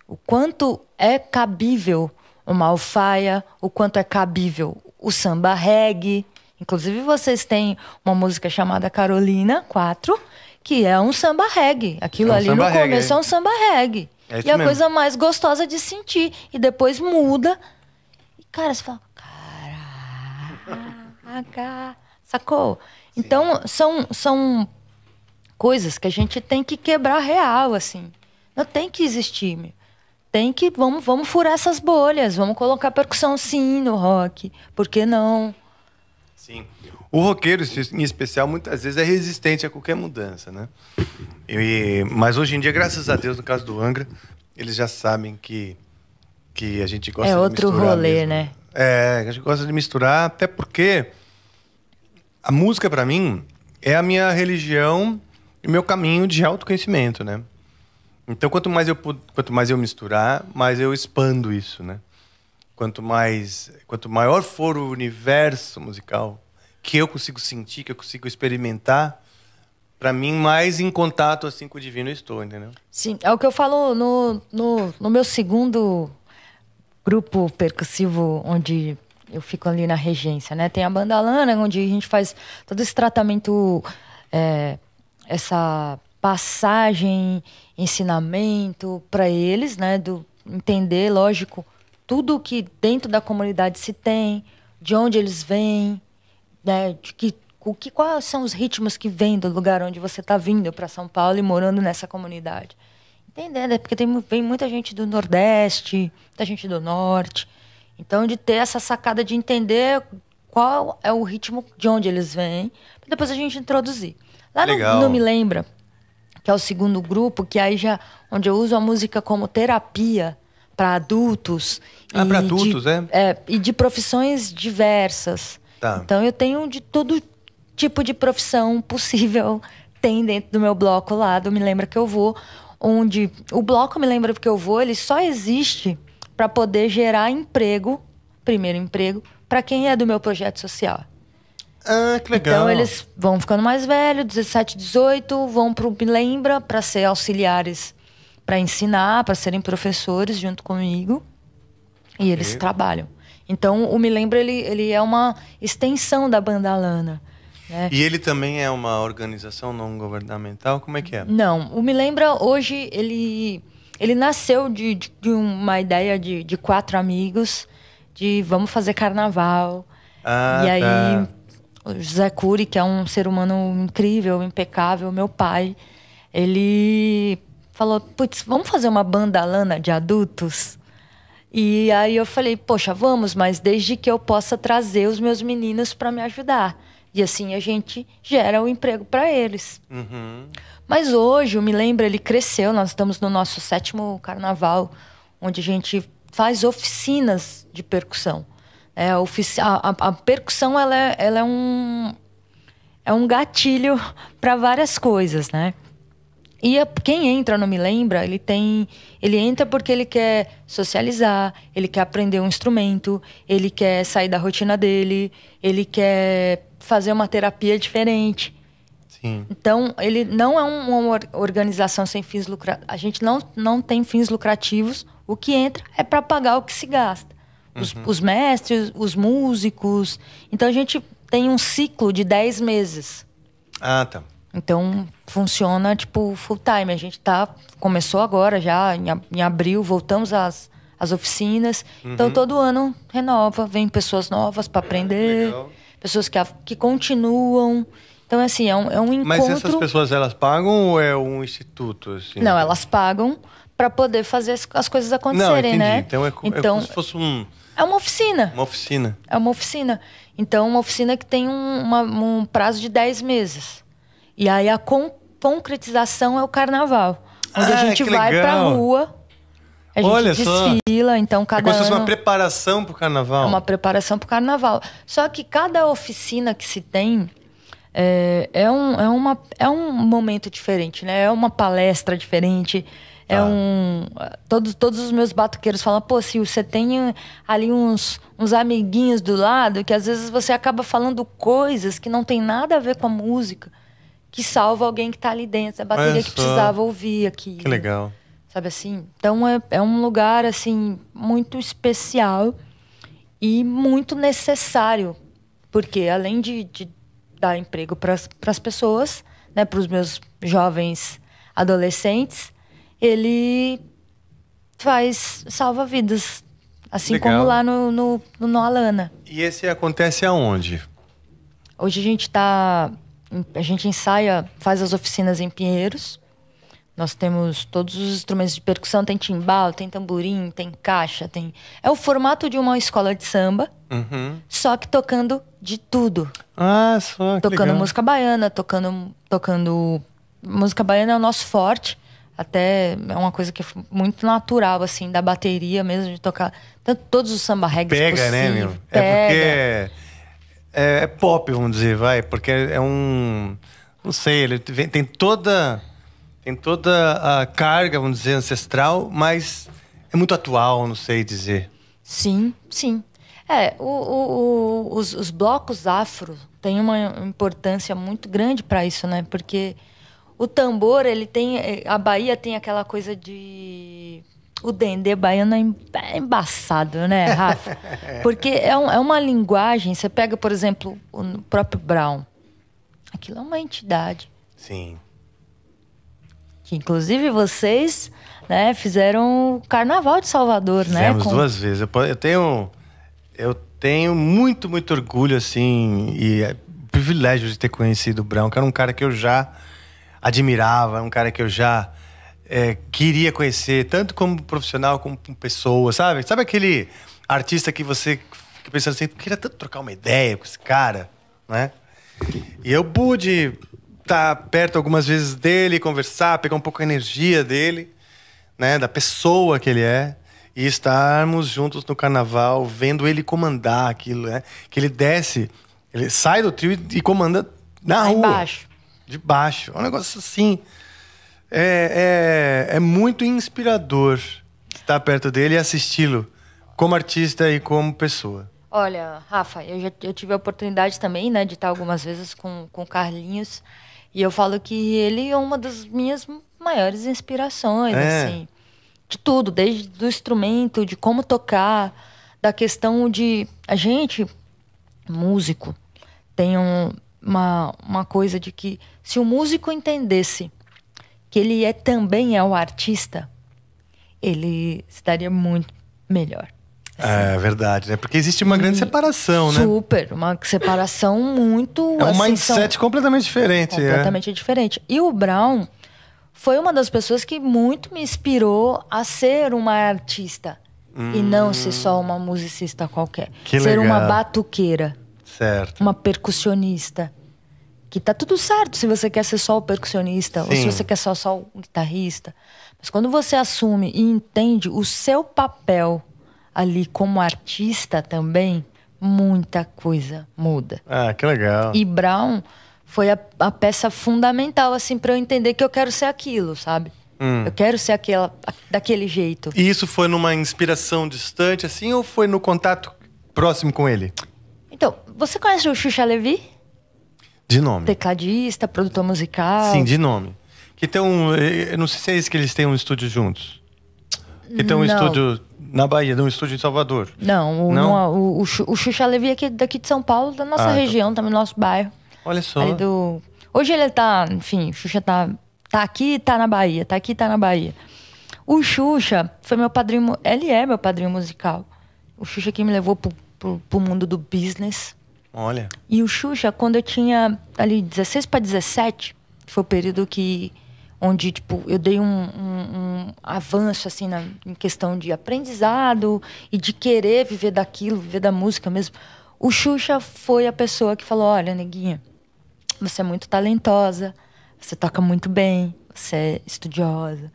o quanto é cabível uma alfaia, o quanto é cabível o samba reggae. Inclusive vocês têm uma música chamada Carolina 4, que é um samba reggae. Aquilo é um ali no reggae. começo é um samba reggae. É e a coisa mais gostosa de sentir. E depois muda. E, cara, você fala, caraca, sacou? Sim. Então, são, são coisas que a gente tem que quebrar real, assim. Não tem que existir, meu. Tem que, vamos, vamos furar essas bolhas, vamos colocar percussão sim no rock. Por que não? Sim. O roqueiro, em especial, muitas vezes é resistente a qualquer mudança, né? E, mas hoje em dia, graças a Deus, no caso do Angra, eles já sabem que, que a gente gosta é de misturar. É outro rolê, mesmo. né? É, a gente gosta de misturar, até porque a música, para mim, é a minha religião e meu caminho de autoconhecimento, né? Então, quanto mais eu quanto mais eu misturar, mais eu expando isso, né? Quanto mais, quanto maior for o universo musical, que eu consigo sentir, que eu consigo experimentar, para mim, mais em contato assim com o divino estou, entendeu? Sim, é o que eu falo no, no, no meu segundo grupo percussivo, onde eu fico ali na regência, né? Tem a banda Lana, onde a gente faz todo esse tratamento, é, essa passagem, ensinamento para eles, né? Do entender, lógico, tudo que dentro da comunidade se tem, de onde eles vêm, né, de que o que quais são os ritmos que vêm do lugar onde você está vindo para São Paulo e morando nessa comunidade. Entender, é porque tem, vem muita gente do Nordeste, muita gente do Norte. Então, de ter essa sacada de entender qual é o ritmo de onde eles vêm, para depois a gente introduzir. Lá no, no, Me Lembra, que é o segundo grupo, que aí já onde eu uso a música como terapia para adultos. Ah, para adultos, de, é? é? E de profissões diversas. Tá. Então eu tenho de todo tipo de profissão possível tem dentro do meu bloco lá do Me Lembra Que Eu Vou, onde o bloco Me Lembra Que Eu Vou, ele só existe para poder gerar emprego, primeiro emprego, para quem é do meu projeto social. Ah, que legal. Então eles vão ficando mais velhos, 17, 18, vão para o Me Lembra para ser auxiliares, para ensinar, para serem professores junto comigo. E eles trabalham. Então, o Me Lembra ele, ele é uma extensão da banda Lana. Né? E ele também é uma organização não governamental? Como é que é? Não, o Me Lembra hoje ele, ele nasceu de, de, de uma ideia de, de quatro amigos, de vamos fazer carnaval. Ah, e aí, tá. o José Cury, que é um ser humano incrível, impecável, meu pai, ele falou: putz, vamos fazer uma banda Lana de adultos? E aí eu falei, poxa, vamos, mas desde que eu possa trazer os meus meninos para me ajudar. E assim a gente gera o um emprego para eles. Uhum. Mas hoje, eu me lembro, ele cresceu. Nós estamos no nosso sétimo carnaval, onde a gente faz oficinas de percussão. É, a, a, a percussão ela é, ela é um é um gatilho para várias coisas, né? E a, quem entra não Me Lembra, ele tem. Ele entra porque ele quer socializar, ele quer aprender um instrumento, ele quer sair da rotina dele, ele quer fazer uma terapia diferente. Sim. Então, ele não é uma organização sem fins lucrativos. A gente não, não tem fins lucrativos. O que entra é para pagar o que se gasta. Os, uhum. os mestres, os músicos. Então, a gente tem um ciclo de 10 meses. Ah, tá. Então funciona tipo full time. A gente tá começou agora já em, em abril, voltamos às, às oficinas. Então, uhum. Então todo ano renova, vem pessoas novas para aprender, ah, Legal. pessoas que, que continuam. Então assim é um, é um encontro. Mas essas pessoas elas pagam ou é um instituto? Assim? Não, elas pagam para poder fazer as, as coisas acontecerem, Não, né? Então é, então é como então, se fosse um é uma oficina. Uma oficina. É uma oficina. Então, uma oficina que tem um, uma, um prazo de 10 meses. E aí a con concretização é o carnaval. Onde ah, a gente vai legal. pra rua, a gente Olha desfila, só. então cada é como ano... se fosse uma preparação pro carnaval. É uma preparação pro carnaval. Só que cada oficina que se tem é, é, um, é, uma, é um momento diferente, né? É uma palestra diferente. É ah. um. Todos, todos os meus batuqueiros falam, pô, se você tem eh, ali uns, uns amiguinhos do lado, que às vezes você acaba falando coisas que não tem nada a ver com a música que salva alguém que está ali dentro, a bateria que precisava ouvir aqui. Que legal. Sabe assim? Então é, é um lugar assim muito especial e muito necessário, porque além de, de dar emprego para as pessoas, né, para os meus jovens adolescentes, ele faz salva vidas, assim Legal. como lá no, no, no Alana. E esse acontece aonde? Hoje a gente está a gente ensaia, faz as oficinas em Pinheiros. Nós temos todos os instrumentos de percussão, tem timbal, tem tamborim, tem caixa, tem. É o formato de uma escola de samba, uhum. só que tocando de tudo. Ah, só. Que tocando legal. música baiana, tocando, tocando. Música baiana é o nosso forte. Até é uma coisa que é muito natural, assim, da bateria mesmo, de tocar. Tanto todos os samba reggae. Pega, possível, é né, meu? Pega. É porque é, é pop, vamos dizer, vai, porque é, é um. Não sei, ele tem, tem toda. Tem toda a carga, vamos dizer, ancestral, mas é muito atual, não sei dizer. Sim, sim. É, o, o, o, os, os, blocos afro têm uma importância muito grande para isso, né? Porque o tambor, ele tem. Eh, a Bahia tem aquela coisa de o Dendê baiano é, é embaçado, né, Rafa? Porque é, um, é uma linguagem. Você pega, por exemplo, o próprio Brown. Aquilo é uma entidade. Sim. Que inclusive vocês né, fizeram o Carnaval de Salvador, Fizemos né? Fizemos duas vezes. Eu tenho, eu tenho muito, muito orgulho, assim, e é privilégio de ter conhecido o Brown, que era um cara que eu já admirava, um cara que eu já é, queria conhecer, tanto como profissional como pessoa, sabe? Sabe aquele artista que você fica pensando assim, queria tanto trocar uma ideia com esse cara, né? E eu pude estar tá perto algumas vezes dele, conversar, pegar um pouco a energia dele, né? Da pessoa que ele é. E estarmos juntos no carnaval, vendo ele comandar aquilo, né? Que ele desce, ele sai do trio e, comanda na Lá rua. Embaixo. De baixo. É um negócio assim é, é, é muito inspirador estar perto dele e assisti-lo como artista e como pessoa. Olha, Rafa, eu já eu tive a oportunidade também né, de estar algumas vezes com o Carlinhos. E eu falo que ele é uma das minhas maiores inspirações, é. assim. De tudo, desde do instrumento, de como tocar, da questão de. A gente, músico, tem um, uma, uma coisa de que se o músico entendesse que ele é também é o artista, ele estaria muito melhor. Assim. É verdade, né? Porque existe uma grande separação, super, né? Super, uma separação muito. É um assim, mindset são... completamente diferente. É. Completamente é. diferente. E o Brown foi uma das pessoas que muito me inspirou a ser uma artista hum. e não ser só hum. uma musicista qualquer. Que ser legal. uma batuqueira. Certo. Uma percussionista que tá tudo certo se você quer ser só o percussionista Sim. ou se você quer ser só o guitarrista. Mas quando você assume e entende o seu papel ali como artista também, muita coisa muda. Ah, que legal. E Brown foi a, a peça fundamental assim para eu entender que eu quero ser aquilo, sabe? Hum. Eu quero ser aquela, daquele jeito. E isso foi numa inspiração distante, assim, ou foi no contato próximo com ele? Então, você conhece o Xuxa Levi? De nome. Tecladista, produtor musical. Sim, de nome. Que tem um. Eh, eu não sei se é isso que eles têm um estúdio juntos. Que tem um não. estúdio na Bahia, um estúdio em Salvador. Não, o, não? não o, o, Xuxa Levi é daqui de São Paulo, da nossa ah, então. região, tá. também do nosso bairro. Olha só. Do... Hoje ele tá, enfim, o Xuxa tá, tá aqui tá na Bahia, tá aqui tá na Bahia. O Xuxa foi meu padrinho, ele é meu padrinho musical. O Xuxa que me levou pro, pro, pro mundo do business. Olha. E o Xuxa, quando eu tinha ali 16 para 17, foi o período que onde tipo eu dei um, um, um avanço assim na em questão de aprendizado e de querer viver daquilo, viver da música mesmo. O Xuxa foi a pessoa que falou: olha, neguinha, você é muito talentosa, você toca muito bem, você é estudiosa.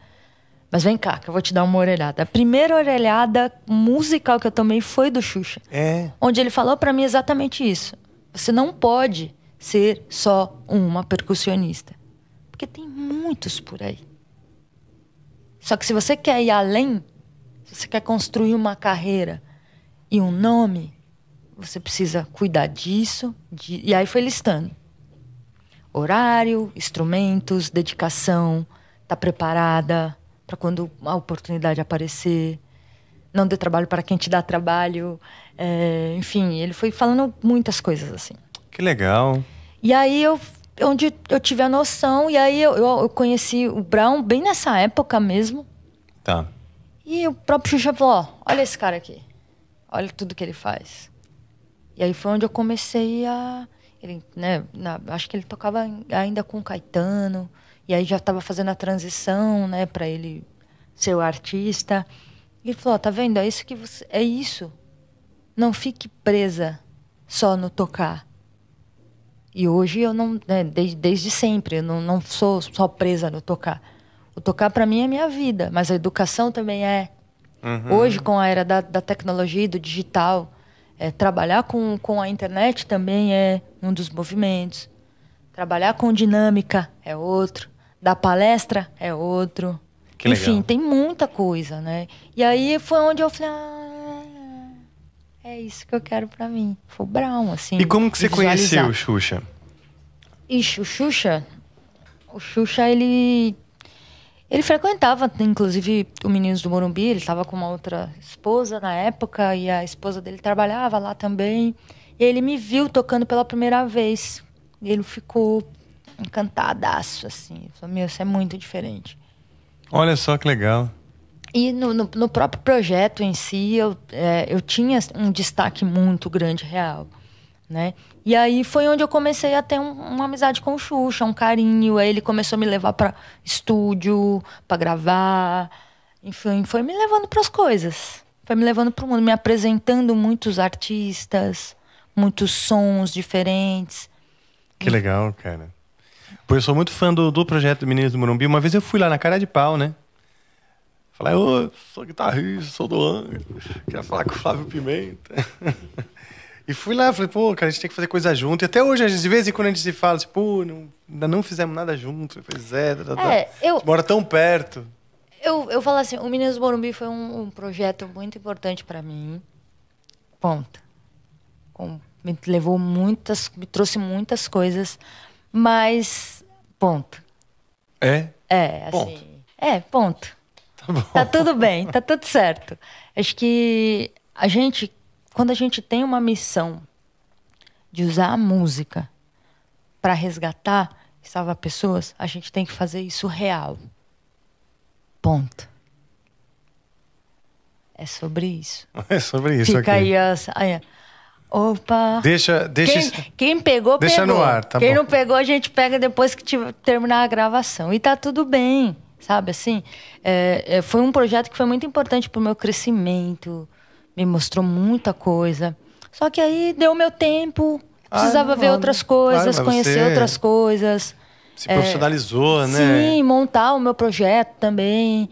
Mas vem cá, que eu vou te dar uma orelhada. A primeira orelhada musical que eu tomei foi do Xuxa. É. Onde ele falou para mim exatamente isso. Você não pode ser só uma percussionista. Porque tem muitos por aí. Só que se você quer ir além, se você quer construir uma carreira e um nome, você precisa cuidar disso. De... E aí foi listando: horário, instrumentos, dedicação, tá preparada, para quando a oportunidade aparecer. Não dê trabalho para quem te dá trabalho. É, enfim, ele foi falando muitas coisas assim. Que legal. E aí eu onde eu tive a noção e aí eu, eu, eu conheci o Brown bem nessa época mesmo. Tá. E o próprio Xuxa falou, ó, olha esse cara aqui. Olha tudo que ele faz. E aí foi onde eu comecei a ele, né, na, acho que ele tocava ainda com o Caetano. E aí já estava fazendo a transição, né, para ele ser o artista. E ele falou: "Tá vendo? É isso que você é isso. Não fique presa só no tocar." E hoje eu não, né, desde, desde sempre, eu não, não sou só presa no tocar. O tocar para mim é minha vida, mas a educação também é. Uhum. Hoje, com a era da, da tecnologia e do digital, é, trabalhar com, com a internet também é um dos movimentos. Trabalhar com dinâmica é outro da palestra é outro. Que Enfim, legal. tem muita coisa, né? E aí foi onde eu falei, ah, é isso que eu quero para mim. Foi Brown, assim. E como que você conheceu o Xuxa? Ixi, o Xuxa, o Xuxa, ele ele frequentava, inclusive, o Meninos do Morumbi, ele estava com uma outra esposa na época, e a esposa dele trabalhava lá também. E ele me viu tocando pela primeira vez. Ele ficou encantadaço, assim. Falei, meu, isso é muito diferente. Olha só que legal. E no, no, no próprio projeto em si, eu, é, eu tinha um destaque muito grande, real. Né? E aí foi onde eu comecei a ter um, uma amizade com o Xuxa, um carinho. Aí ele começou a me levar para estúdio, para gravar. Enfim, foi me levando para as coisas. Foi me levando para o mundo, me apresentando muitos artistas, muitos sons diferentes. Que legal, cara. Porque eu sou muito fã do, do projeto Meninas do Morumbi. Uma vez eu fui lá na cara de pau, né? Falei, ô, sou guitarrista, sou do Angra, Queria falar com o Flávio Pimenta. e fui lá, falei, pô, cara, a gente tem que fazer coisa junto. E até hoje, às vezes quando a gente se fala, tipo, não, ainda não fizemos nada junto. Pois zé tá, tá, tá. é eu... mora tão perto. Eu, eu falo assim, o Meninas do Morumbi foi um, um projeto muito importante para mim. Ponto. Com, me levou muitas, me trouxe muitas coisas, mas Ponto. É? É, assim. Ponto. É, ponto. Tá, bom. tá tudo bem, tá tudo certo. Acho que a gente, quando a gente tem uma missão de usar a música para resgatar e salvar pessoas, a gente tem que fazer isso real. Ponto. É sobre isso. É sobre isso. Fica aqui. aí a, Opa! Deixa, deixa. Quem, quem pegou, deixa pegou. no ar, tá Quem bom. não pegou, a gente pega depois que terminar a gravação. E tá tudo bem, sabe? Assim, é, é, foi um projeto que foi muito importante pro meu crescimento, me mostrou muita coisa. Só que aí deu meu tempo, ah, precisava ver outras coisas, claro, conhecer outras coisas. Se é, profissionalizou, é, né? Sim, montar o meu projeto também.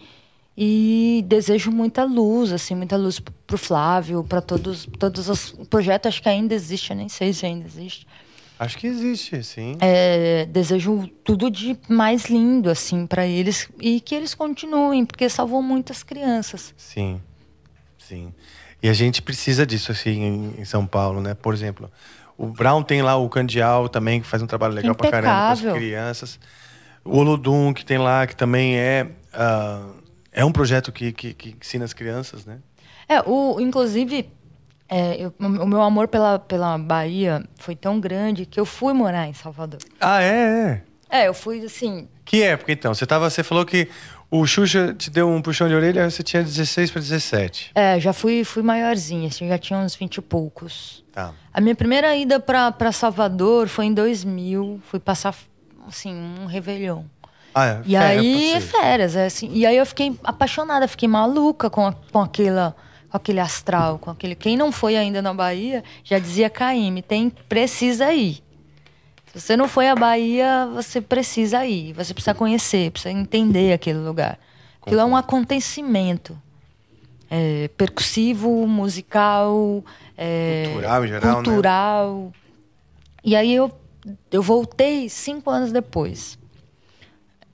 E desejo muita luz, assim, muita luz pro Flávio, para todos, todos os projetos, acho que ainda existe, eu nem sei se ainda existe. Acho que existe, sim. É, desejo tudo de mais lindo, assim, para eles e que eles continuem, porque salvou muitas crianças. Sim, sim. E a gente precisa disso, assim, em São Paulo, né? Por exemplo, o Brown tem lá o Candial também, que faz um trabalho legal para caramba com as crianças. O Olodum, que tem lá, que também é, uh, é um projeto que, que, que ensina as crianças, né? É, o, inclusive, é, eu, o meu amor pela, pela Bahia foi tão grande que eu fui morar em Salvador. Ah, é? É, é eu fui assim. Que época então? Você, tava, você falou que o Xuxa te deu um puxão de orelha, você tinha 16 para 17. É, já fui, fui maiorzinha, assim, já tinha uns 20 e poucos. Tá. A minha primeira ida para Salvador foi em 2000, fui passar assim, um Réveillon. Ah, é, e férias, aí, férias, é assim. E aí eu fiquei apaixonada, fiquei maluca com, a, com aquela com aquele astral, com aquele. Quem não foi ainda na Bahia já dizia Caime, tem precisa ir. Se você não foi à Bahia, você precisa ir, você precisa conhecer, precisa entender aquele lugar. Aquilo é um acontecimento. É, percussivo, musical, é, cultural, em geral, né? cultural. Né? E aí eu, eu voltei cinco anos depois.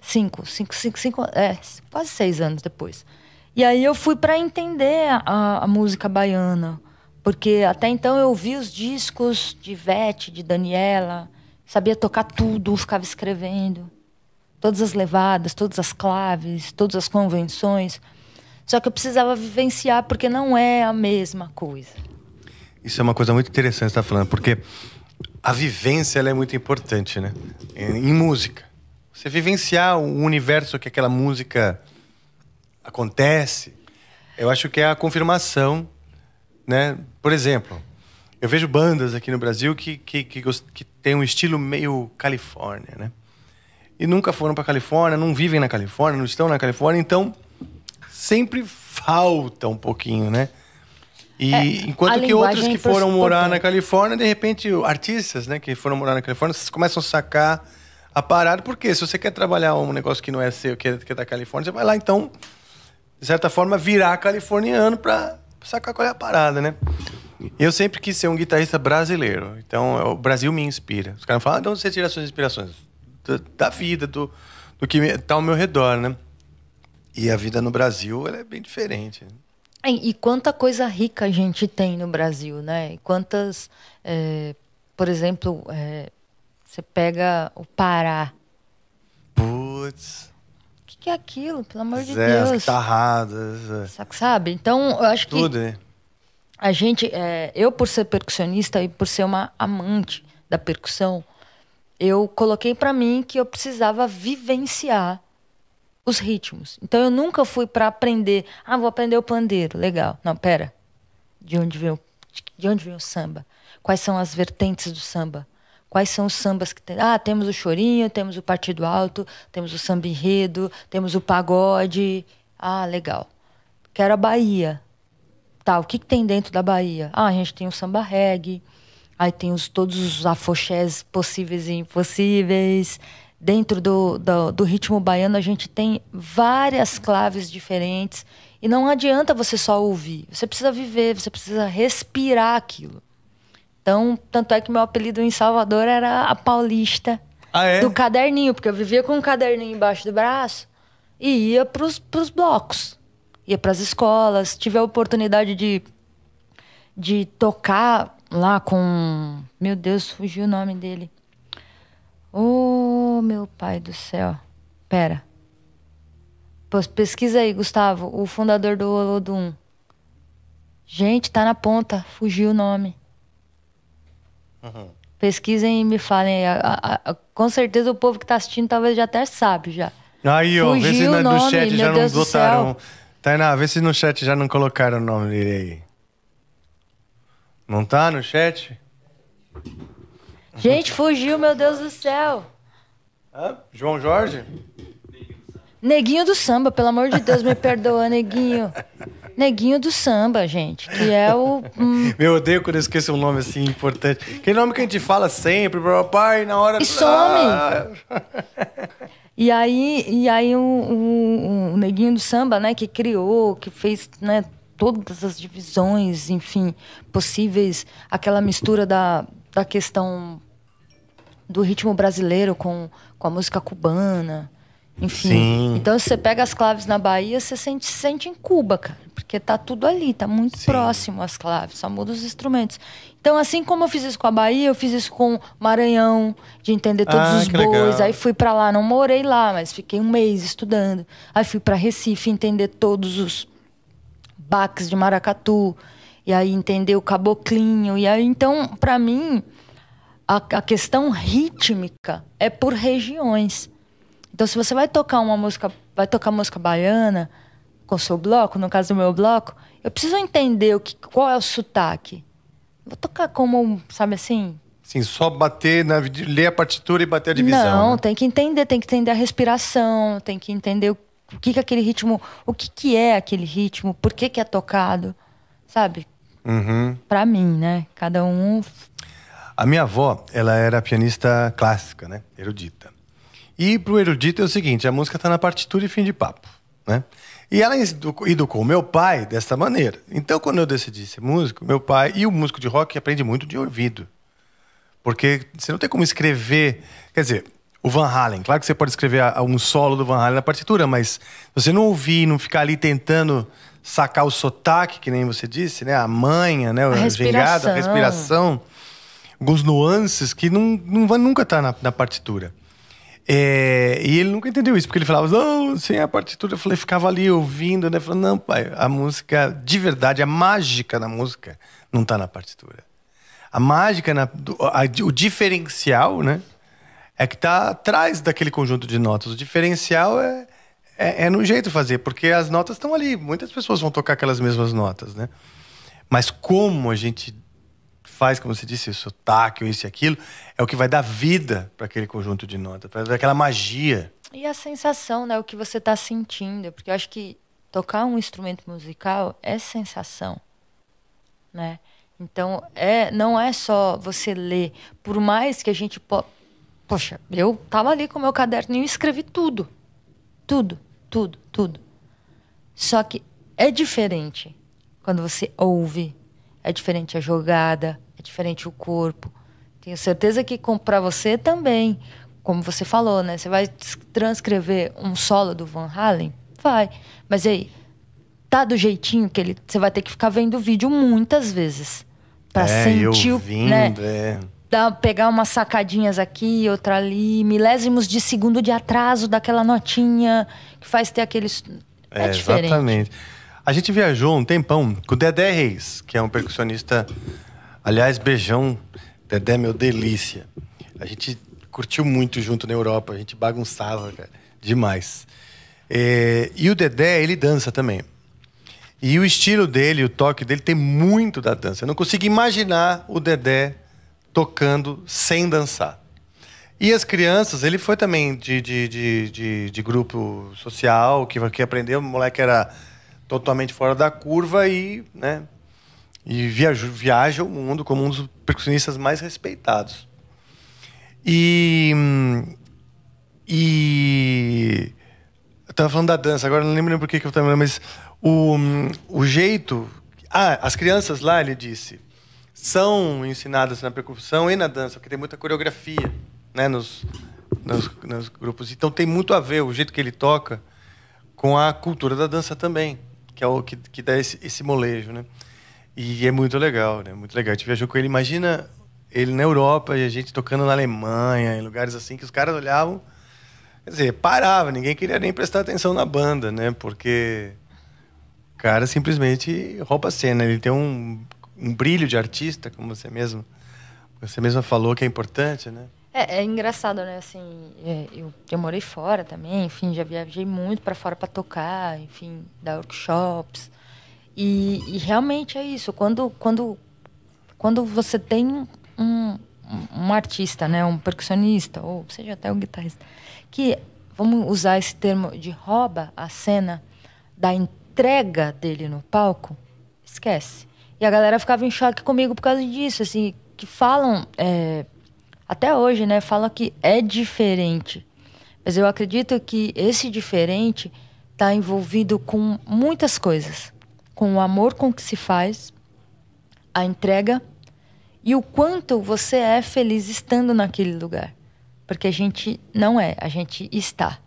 Cinco, cinco, cinco, cinco, é, quase seis anos depois. E aí eu fui para entender a, a, música baiana, porque até então eu ouvi os discos de Vete, de Daniela, sabia tocar tudo, ficava escrevendo. Todas as levadas, todas as claves, todas as convenções. Só que eu precisava vivenciar, porque não é a mesma coisa. Isso é uma coisa muito interessante você está falando, porque a vivência é muito importante, né? Em música. Você vivenciar o universo que aquela música acontece, eu acho que é a confirmação, né? Por exemplo, eu vejo bandas aqui no Brasil que, que, que, que tem um estilo meio Califórnia, né? E nunca foram para Califórnia, não vivem na Califórnia, não estão na Califórnia, então sempre falta um pouquinho, né? E é, enquanto que outros que foram morar na Califórnia, de repente, artistas, né, que foram morar na Califórnia, começam a sacar a parada, porque se você quer trabalhar um negócio que não é seu, que é, que é da Califórnia, você vai lá então de certa forma, virar californiano para sacar qual é a parada, né? Eu sempre quis ser um guitarrista brasileiro. Então, é o Brasil me inspira. Os caras falam, ah, de onde você tira suas inspirações? Da, da vida, do, do que está ao meu redor, né? E a vida no Brasil, é bem diferente. É, e quanta coisa rica a gente tem no Brasil, né? quantas, é, por exemplo, é, você pega o Pará. Putz que é aquilo, pelo amor de é, Deus. Deus. Tá errado. Sabe? Então, eu acho Tudo, que. A gente, é, eu por ser percussionista e por ser uma amante da percussão, eu coloquei para mim que eu precisava vivenciar os ritmos. Então eu nunca fui para aprender, ah, vou aprender o pandeiro, legal. Não, pera. De onde vem o, de onde vem o samba? Quais são as vertentes do samba? quais são os sambas que tem. Ah, temos o chorinho, temos o partido alto, temos o samba enredo, temos o pagode. Ah, legal. Quero a Bahia. Tá, o que, que tem dentro da Bahia? Ah, a gente tem o samba reggae, aí tem os, todos os afoxés possíveis e impossíveis. Dentro do, do, do ritmo baiano, a gente tem várias claves diferentes. E não adianta você só ouvir. Você precisa viver, você precisa respirar aquilo. Então, tanto é que meu apelido em Salvador era a Paulista ah, é? do caderninho, porque eu vivia com um caderninho embaixo do braço e ia pros, pros blocos, ia pras escolas. Tive a oportunidade de, de tocar lá com. Meu Deus, fugiu o nome dele. Ô, oh, meu pai do céu. Pera. Pesquisa aí, Gustavo, o fundador do Olodum. Gente, tá na ponta, fugiu o nome. Uhum. Pesquisem e me falem. A, a, a, com certeza o povo que está assistindo talvez já até sabe já. Aí, ó, vê se nome, chat já Deus Tainá, vê se no chat já não colocaram o nome dele aí. Não tá no chat? Gente, fugiu, meu Deus do céu. João Jorge? Neguinho do samba, pelo amor de Deus, me perdoa, neguinho. Neguinho do Samba, gente, que é o... Hum... Meu, odeio quando eu esqueço um nome assim importante. Aquele nome que a gente fala sempre, papai, na hora... E some! Ah. E aí, e aí o, o, o, Neguinho do Samba, né, que criou, que fez né, todas as divisões, enfim, possíveis, aquela mistura da, da questão do ritmo brasileiro com, com a música cubana, enfim. Sim. Então você pega as claves na Bahia, você sente, sente em Cuba, cara. Porque tá tudo ali, tá muito Sim. próximo as claves, só muda os instrumentos. Então, assim como eu fiz isso com a Bahia, eu fiz isso com Maranhão, de entender todos ah, os bois. Legal. Aí fui para lá, não morei lá, mas fiquei um mês estudando. Aí fui para Recife entender todos os baques de maracatu. E aí entender o caboclinho. E aí, então, para mim, a, a questão rítmica é por regiões. Então, se você vai tocar uma música, vai tocar música baiana com seu bloco, no caso do meu bloco, eu preciso entender o que, qual é o sotaque. Vou tocar como, sabe assim? Sim, só bater, na, ler a partitura e bater a divisão. Não, né? tem que entender, tem que entender a respiração, tem que entender o que, que aquele ritmo, o que, que é aquele ritmo, por que, que é tocado, sabe? Uhum. Para mim, né? Cada um. A minha avó, ela era pianista clássica, né? Erudita. E pro erudito é o seguinte: a música está na partitura e fim de papo. Né? E ela educou meu pai desta maneira. Então, quando eu decidi ser músico, meu pai e o músico de rock aprende muito de ouvido. Porque você não tem como escrever. Quer dizer, o Van Halen, claro que você pode escrever um solo do Van Halen na partitura, mas você não ouvir, não ficar ali tentando sacar o sotaque, que nem você disse, né? A manha, né? O gengado, a respiração, alguns nuances que não, não nunca tá na, na partitura. É, e ele nunca entendeu isso, porque ele falava, não, sem a partitura. Eu falei, ficava ali ouvindo, né? Falando, não, pai, a música de verdade, a mágica da música não está na partitura. A mágica, na, a, o diferencial, né? É que está atrás daquele conjunto de notas. O diferencial é, é, é no jeito de fazer, porque as notas estão ali. Muitas pessoas vão tocar aquelas mesmas notas, né? Mas como a gente faz, como você disse, o sotaque, isso e aquilo, é o que vai dar vida para aquele conjunto de notas, para aquela magia. E a sensação, né? O que você está sentindo. Porque eu acho que tocar um instrumento musical é sensação, né? Então, é, não é só você ler. Por mais que a gente po... Poxa, eu tava ali com meu caderninho e escrevi tudo. Tudo, tudo, tudo. Só que é diferente quando você ouve. É diferente a jogada, diferente o corpo. Tenho certeza que para você também, como você falou, né? Você vai transcrever um solo do Van Halen? Vai. Mas aí, tá do jeitinho que ele. Você vai ter que ficar vendo o vídeo muitas vezes. para é, sentir eu vindo, né? É. Dá, pegar umas sacadinhas aqui, outra ali, milésimos de segundo de atraso daquela notinha que faz ter aqueles. É, é diferente. Exatamente. A gente viajou um tempão com o Dedé Reis, que é um percussionista Aliás, beijão, Dedé, meu delícia. A gente curtiu muito junto na Europa, a gente bagunçava, cara, demais. É, e o Dedé, ele dança também. E o estilo dele, o toque dele tem muito da dança. Eu não consigo imaginar o Dedé tocando sem dançar. E as crianças, ele foi também de, de, de, de, de grupo social, que, que aprendeu, o moleque era totalmente fora da curva e né, e viaja, viaja o mundo como um dos percussionistas mais respeitados. E. E. Eu tava falando da dança, agora não lembro por que eu tava mas o, o jeito. Ah, as crianças lá, ele disse, são ensinadas na percussão e na dança, porque tem muita coreografia né, nos, nos, nos grupos. Então tem muito a ver o jeito que ele toca com a cultura da dança também, que é o que, que dá esse, esse molejo. Né? E é muito legal, né? Muito legal. A gente viajou com ele. Imagina ele na Europa e a gente tocando na Alemanha, em lugares assim que os caras olhavam. Quer dizer, parava, ninguém queria nem prestar atenção na banda, né? Porque o cara simplesmente rouba a cena. Ele tem um, um brilho de artista, como você mesmo, você mesma falou que é importante, né? É, é, engraçado, né? Assim, é, eu, eu morei fora também, enfim, já viajei muito para fora para tocar, enfim, dar workshops. E, e, realmente é isso. Quando, quando, quando você tem um, um, artista, né, um percussionista, ou seja até um guitarrista, que, vamos usar esse termo, de rouba a cena da entrega dele no palco, esquece. E a galera ficava em choque comigo por causa disso, assim, que falam, é, até hoje, né, falam que é diferente. Mas eu acredito que esse diferente está envolvido com muitas coisas com o amor com que se faz, a entrega e o quanto você é feliz estando naquele lugar. Porque a gente não é, a gente está.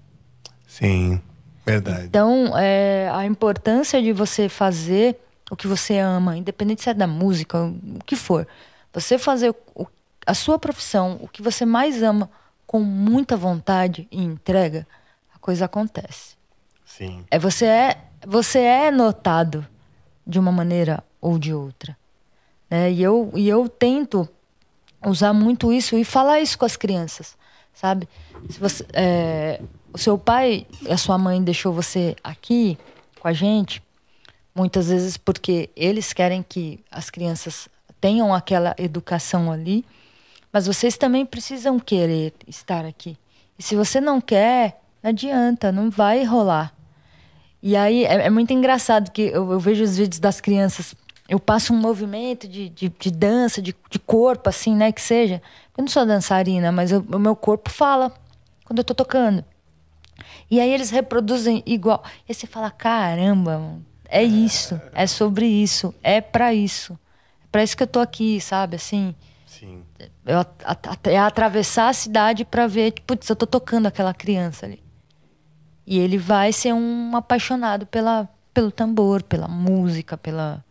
Sim, verdade. Então, é, a importância de você fazer o que você ama, independente se é da música, o que for, você fazer o, a sua profissão, o que você mais ama, com muita vontade e entrega, a coisa acontece. Sim. É você é você é notado de uma maneira ou de outra. Né? E, eu, e eu tento usar muito isso e falar isso com as crianças, sabe? Se você, é, o seu pai, a sua mãe deixou você aqui com a gente, muitas vezes porque eles querem que as crianças tenham aquela educação ali, mas vocês também precisam querer estar aqui. E se você não quer, não adianta, não vai rolar. E aí é, é muito engraçado que eu, eu, vejo os vídeos das crianças. Eu passo um movimento de, de, de dança, de, de, corpo, assim, né? Que seja. Eu não sou dançarina, mas o meu corpo fala quando eu tô tocando. E aí eles reproduzem igual. E você fala: caramba, é, é isso. É sobre isso. É para isso. É pra isso que eu tô aqui, sabe? Assim. Sim. Eu, é atravessar a cidade para ver, tipo, putz, eu tô tocando aquela criança ali. E ele vai ser um apaixonado pela, pelo tambor, pela música, pela,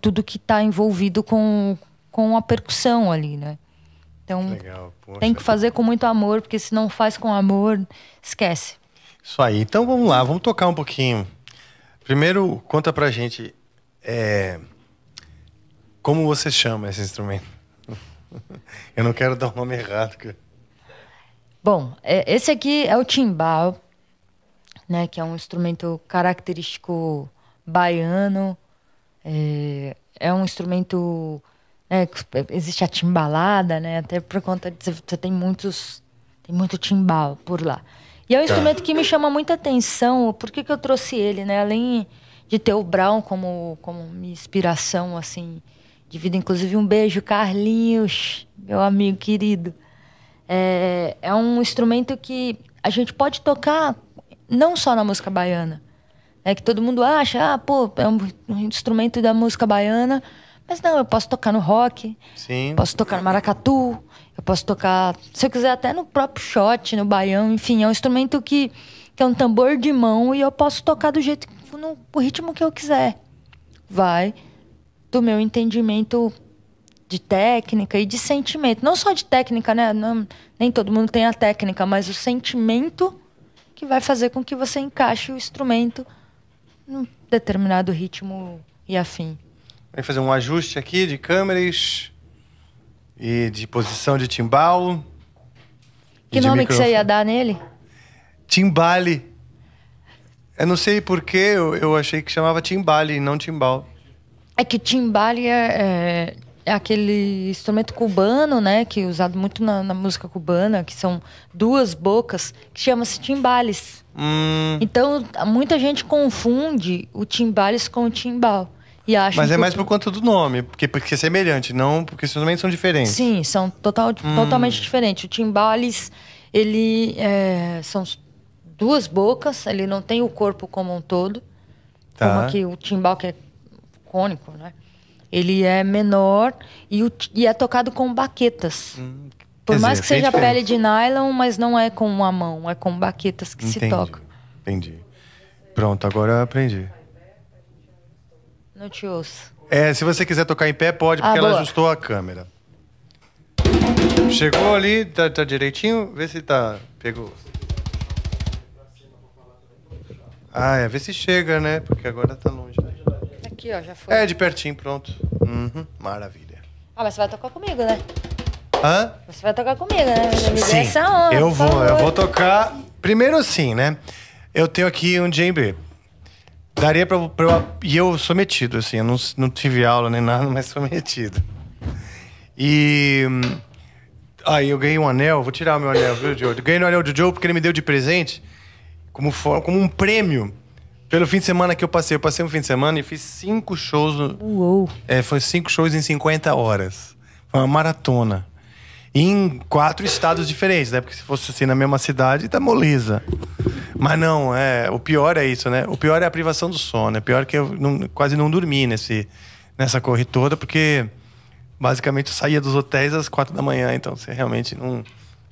tudo que está envolvido com, com a percussão ali, né? Então, Legal, tem que fazer com muito amor, porque se não faz com amor, esquece. Isso aí. Então vamos lá, vamos tocar um pouquinho. Primeiro, conta pra gente é, como você chama esse instrumento. Eu não quero dar o um nome errado. Bom, é, esse aqui é o timbal né, que é um instrumento característico baiano. É, é um instrumento. Né, existe a timbalada, né? Até por conta de. Você tem muitos. Tem muito timbal por lá. E é um tá. instrumento que me chama muita atenção. Por que, que eu trouxe ele, né? Além de ter o Brown como, como minha inspiração, assim, de vida. Inclusive, um beijo, Carlinhos, meu amigo querido. É, é um instrumento que a gente pode tocar não só na música baiana. É que todo mundo acha, ah, pô, é um instrumento da música baiana, mas não, eu posso tocar no rock, Sim. posso tocar no maracatu, eu posso tocar, se eu quiser, até no próprio shot, no baião, enfim, é um instrumento que, que é um tambor de mão e eu posso tocar do jeito, no, no ritmo que eu quiser. Vai do meu entendimento de técnica e de sentimento. Não só de técnica, né? Não, nem todo mundo tem a técnica, mas o sentimento que vai fazer com que você encaixe o instrumento num determinado ritmo e afim. Vai fazer um ajuste aqui de câmeras e de posição de timbal. Que nome que você ia dar nele? Timbale. Eu não sei por eu, eu achei que chamava timbale e não timbal. É que timbale é, é é aquele instrumento cubano, né, que é usado muito na, na música cubana, que são duas bocas, que chama-se timbales. Hum. Então, muita gente confunde o timbales com o timbal. E acha Mas é mais por conta do nome, porque, porque é semelhante, não porque os instrumentos são diferentes. Sim, são total, hum. totalmente diferentes. O timbales, ele é, são duas bocas, ele não tem o corpo como um todo. Tá. Como aqui o timbal que é cônico, né? Ele é menor e, o, e é tocado com baquetas. Hum, Por dizer, mais que seja pele de nylon, mas não é com a mão, é com baquetas que Entendi. se toca. Entendi. Pronto, agora aprendi. Não te ouço. É, se você quiser tocar em pé, pode, ah, porque ah, ela ajustou a câmera. Chegou ali, tá, tá direitinho? Vê se tá. Pegou. Ah, é, vê se chega, né? Porque agora tá longe. Né? Aqui, ó, já foi. É, de pertinho, pronto. Uhum, maravilha. Ah, mas você vai tocar comigo, né? Hã? Você vai tocar comigo, né? Sim, essa onda, eu vou, eu vou tocar. Primeiro sim, né? Eu tenho aqui um djembe. Daria pra, pra eu. E eu sou metido, assim. Eu não, não tive aula nem nada, mas sou metido. E. Aí ah, eu ganhei um anel. Vou tirar o meu anel, viu, Joe? ganhei o um anel do Joe porque ele me deu de presente como, for, como um prêmio pelo fim de semana que eu passei, eu passei um fim de semana e fiz cinco shows. Uou! É, foi cinco shows em 50 horas. Foi uma maratona. Em quatro estados diferentes, né? Porque se fosse assim na mesma cidade, tá moleza. Mas não, é. O pior é isso, né? O pior é a privação do sono. É pior que eu não, quase não dormi nesse, nessa corre toda, porque basicamente eu saía dos hotéis às quatro da manhã. Então você realmente não.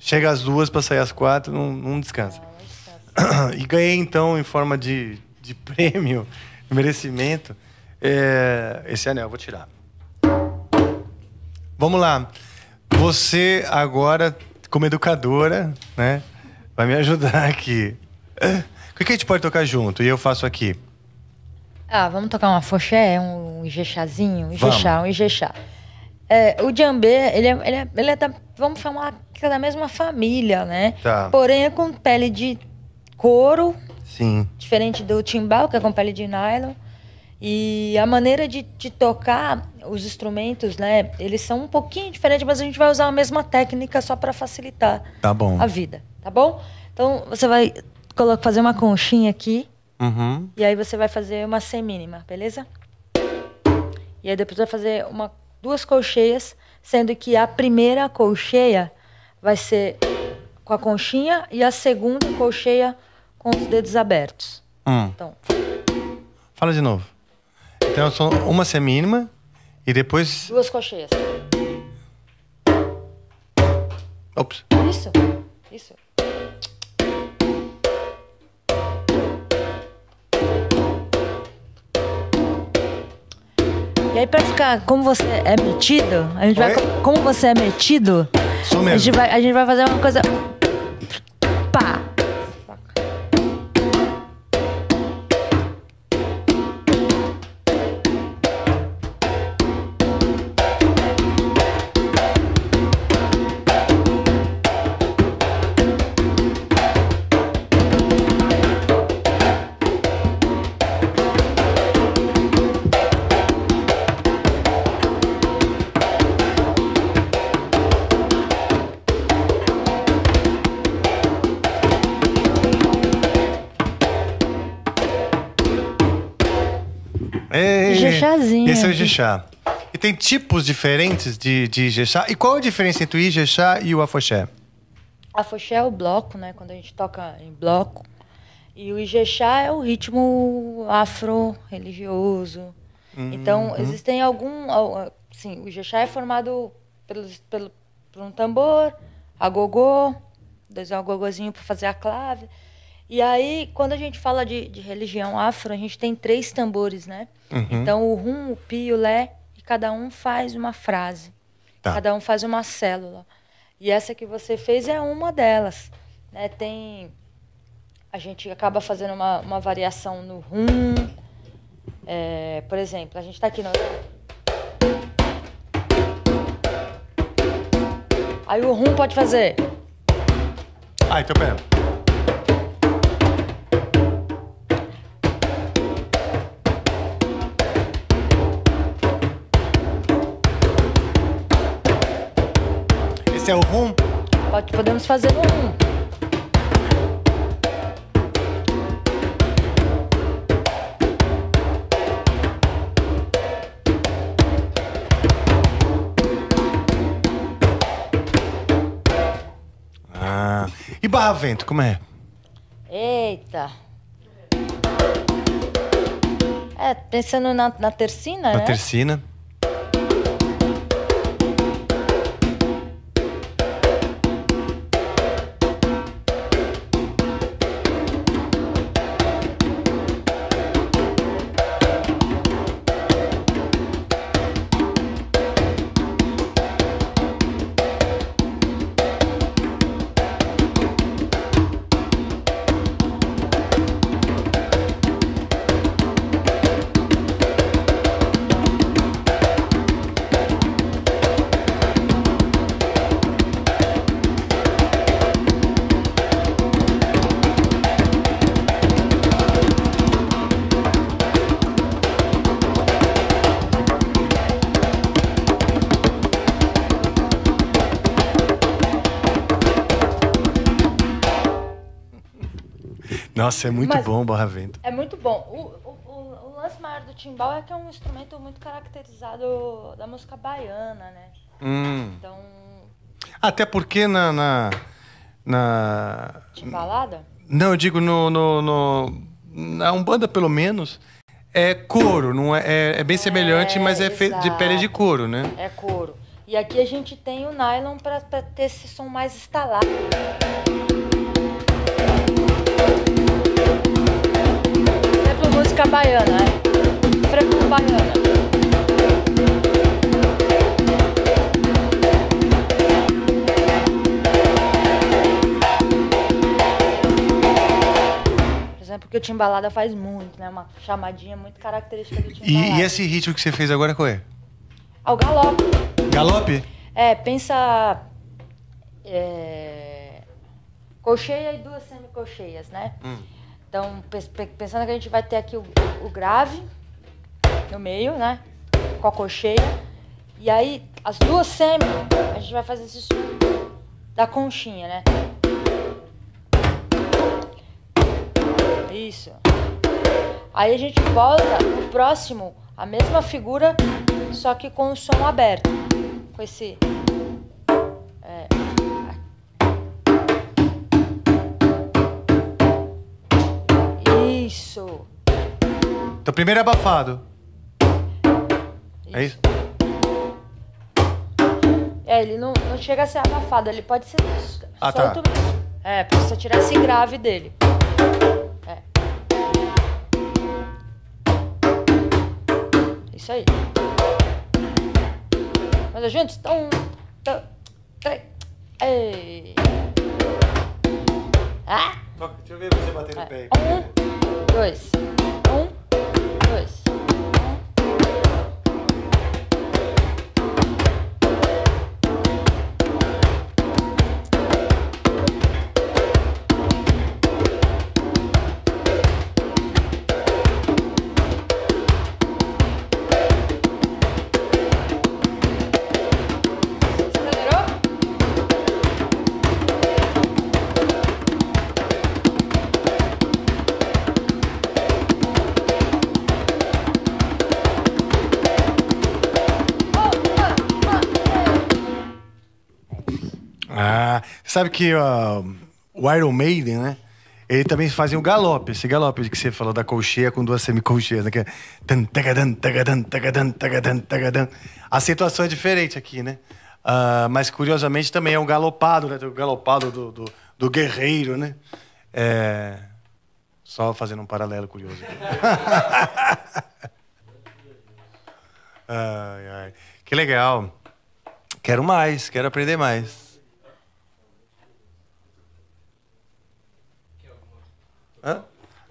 Chega às duas para sair às quatro, não, não descansa. É e ganhei então em forma de de prêmio, merecimento, é, esse anel eu vou tirar. Vamos lá. Você agora, como educadora, né, vai me ajudar aqui. O que a gente pode tocar junto? E eu faço aqui. Ah, vamos tocar uma foché, um ijexazinho, um ijexá, um ijexá. É, o jambê, ele é, ele é, ele é da, vamos falar que é da mesma família, né? Tá. Porém, é com pele de couro, Sim. Diferente do timbal, que é com pele de nylon. E a maneira de, de tocar os instrumentos, né? Eles são um pouquinho diferentes, mas a gente vai usar a mesma técnica só para facilitar tá a vida, tá bom? Então você vai fazer uma conchinha aqui. Uhum. E aí você vai fazer uma semínima, beleza? E aí depois vai fazer uma, duas colcheias, sendo que a primeira colcheia vai ser com a conchinha e a segunda colcheia com os dedos abertos. Hum. Então. Fala de novo. Então são uma semínima e depois. Duas cocheias. Ops. Isso, isso. E aí pra ficar como você é metido, a gente Oi? vai. Como você é metido, a gente vai, a gente vai fazer uma coisa seu é Ijexá. E tem tipos diferentes de, de Ijexá. E qual a diferença entre o Ijexá e o Afoxé? Afoxé é o bloco, né? Quando a gente toca em bloco. E o Ijexá é o ritmo afro-religioso. Então, uhum. Então, existem algum... Sim, o Ijexá é formado pelos, pelo, por um tambor, agogô, dois agogôzinhos é para fazer a clave e aí, quando a gente fala de, de religião afro, a gente tem três tambores, né? Uhum. Então, o rum, o pi, o lé, e cada um faz uma frase. Tá. Cada um faz uma célula. E essa que você fez é uma delas. Né? Tem. A gente acaba fazendo uma, uma variação no rum. É, por exemplo, a gente está aqui no. Aí o rum pode fazer. Ah, então pera. Esse é o rum? Pode, podemos fazer o rum. Ah, e barra-vento, como é? Eita. É, pensando na, na tercina, na né? Na tercina. Nossa, é muito Mas bom o barra-vento. É muito bom. O, o, o, lance maior do timbal é que é um instrumento muito caracterizado da música baiana, né? Hum. Então. Até porque na. na, na... Timbalada? Não, eu digo no, no, no. Na Umbanda, pelo menos é couro, não é, é, é bem semelhante, é, mas é feito de pele de couro, né? É couro. E aqui a gente tem o nylon para ter esse som mais estalado. Franca Baiana, é. Franca Baiana. Por exemplo, Porque o Timbalada faz muito, né? Uma chamadinha muito característica do Timbalada. E, e esse ritmo que você fez agora qual é? Ah, o galope. Galope? É, pensa. É, colcheia e duas semicolcheias, né? Hum. Então, pensando que a gente vai ter aqui o, o grave no meio, né? Com a cocheia. E aí, as duas semi, a gente vai fazer esse som da conchinha, né? Isso. Aí a gente volta no próximo, a mesma figura, só que com o som aberto. Com esse. É, Isso. Então primeiro é abafado. Isso. É isso? É, ele não, não chega a ser abafado, ele pode ser ah, solto tá. mesmo. É, precisa tirar esse grave dele. É. Isso aí. Mas juntos? Um, dois, três. Ei. Ah! Toca, deixa eu ver você bater no é. pé. Um, dois. Um, dois. sabe que uh, o Iron Maiden, né? Ele também fazia o galope, esse galope que você falou da colcheia com duas semicolcheias, né? Que é... A situação é diferente aqui, né? Uh, mas curiosamente também é um galopado, né? O galopado do, do, do guerreiro, né? É... Só fazendo um paralelo curioso. ai, ai. Que legal. Quero mais, quero aprender mais. Hã?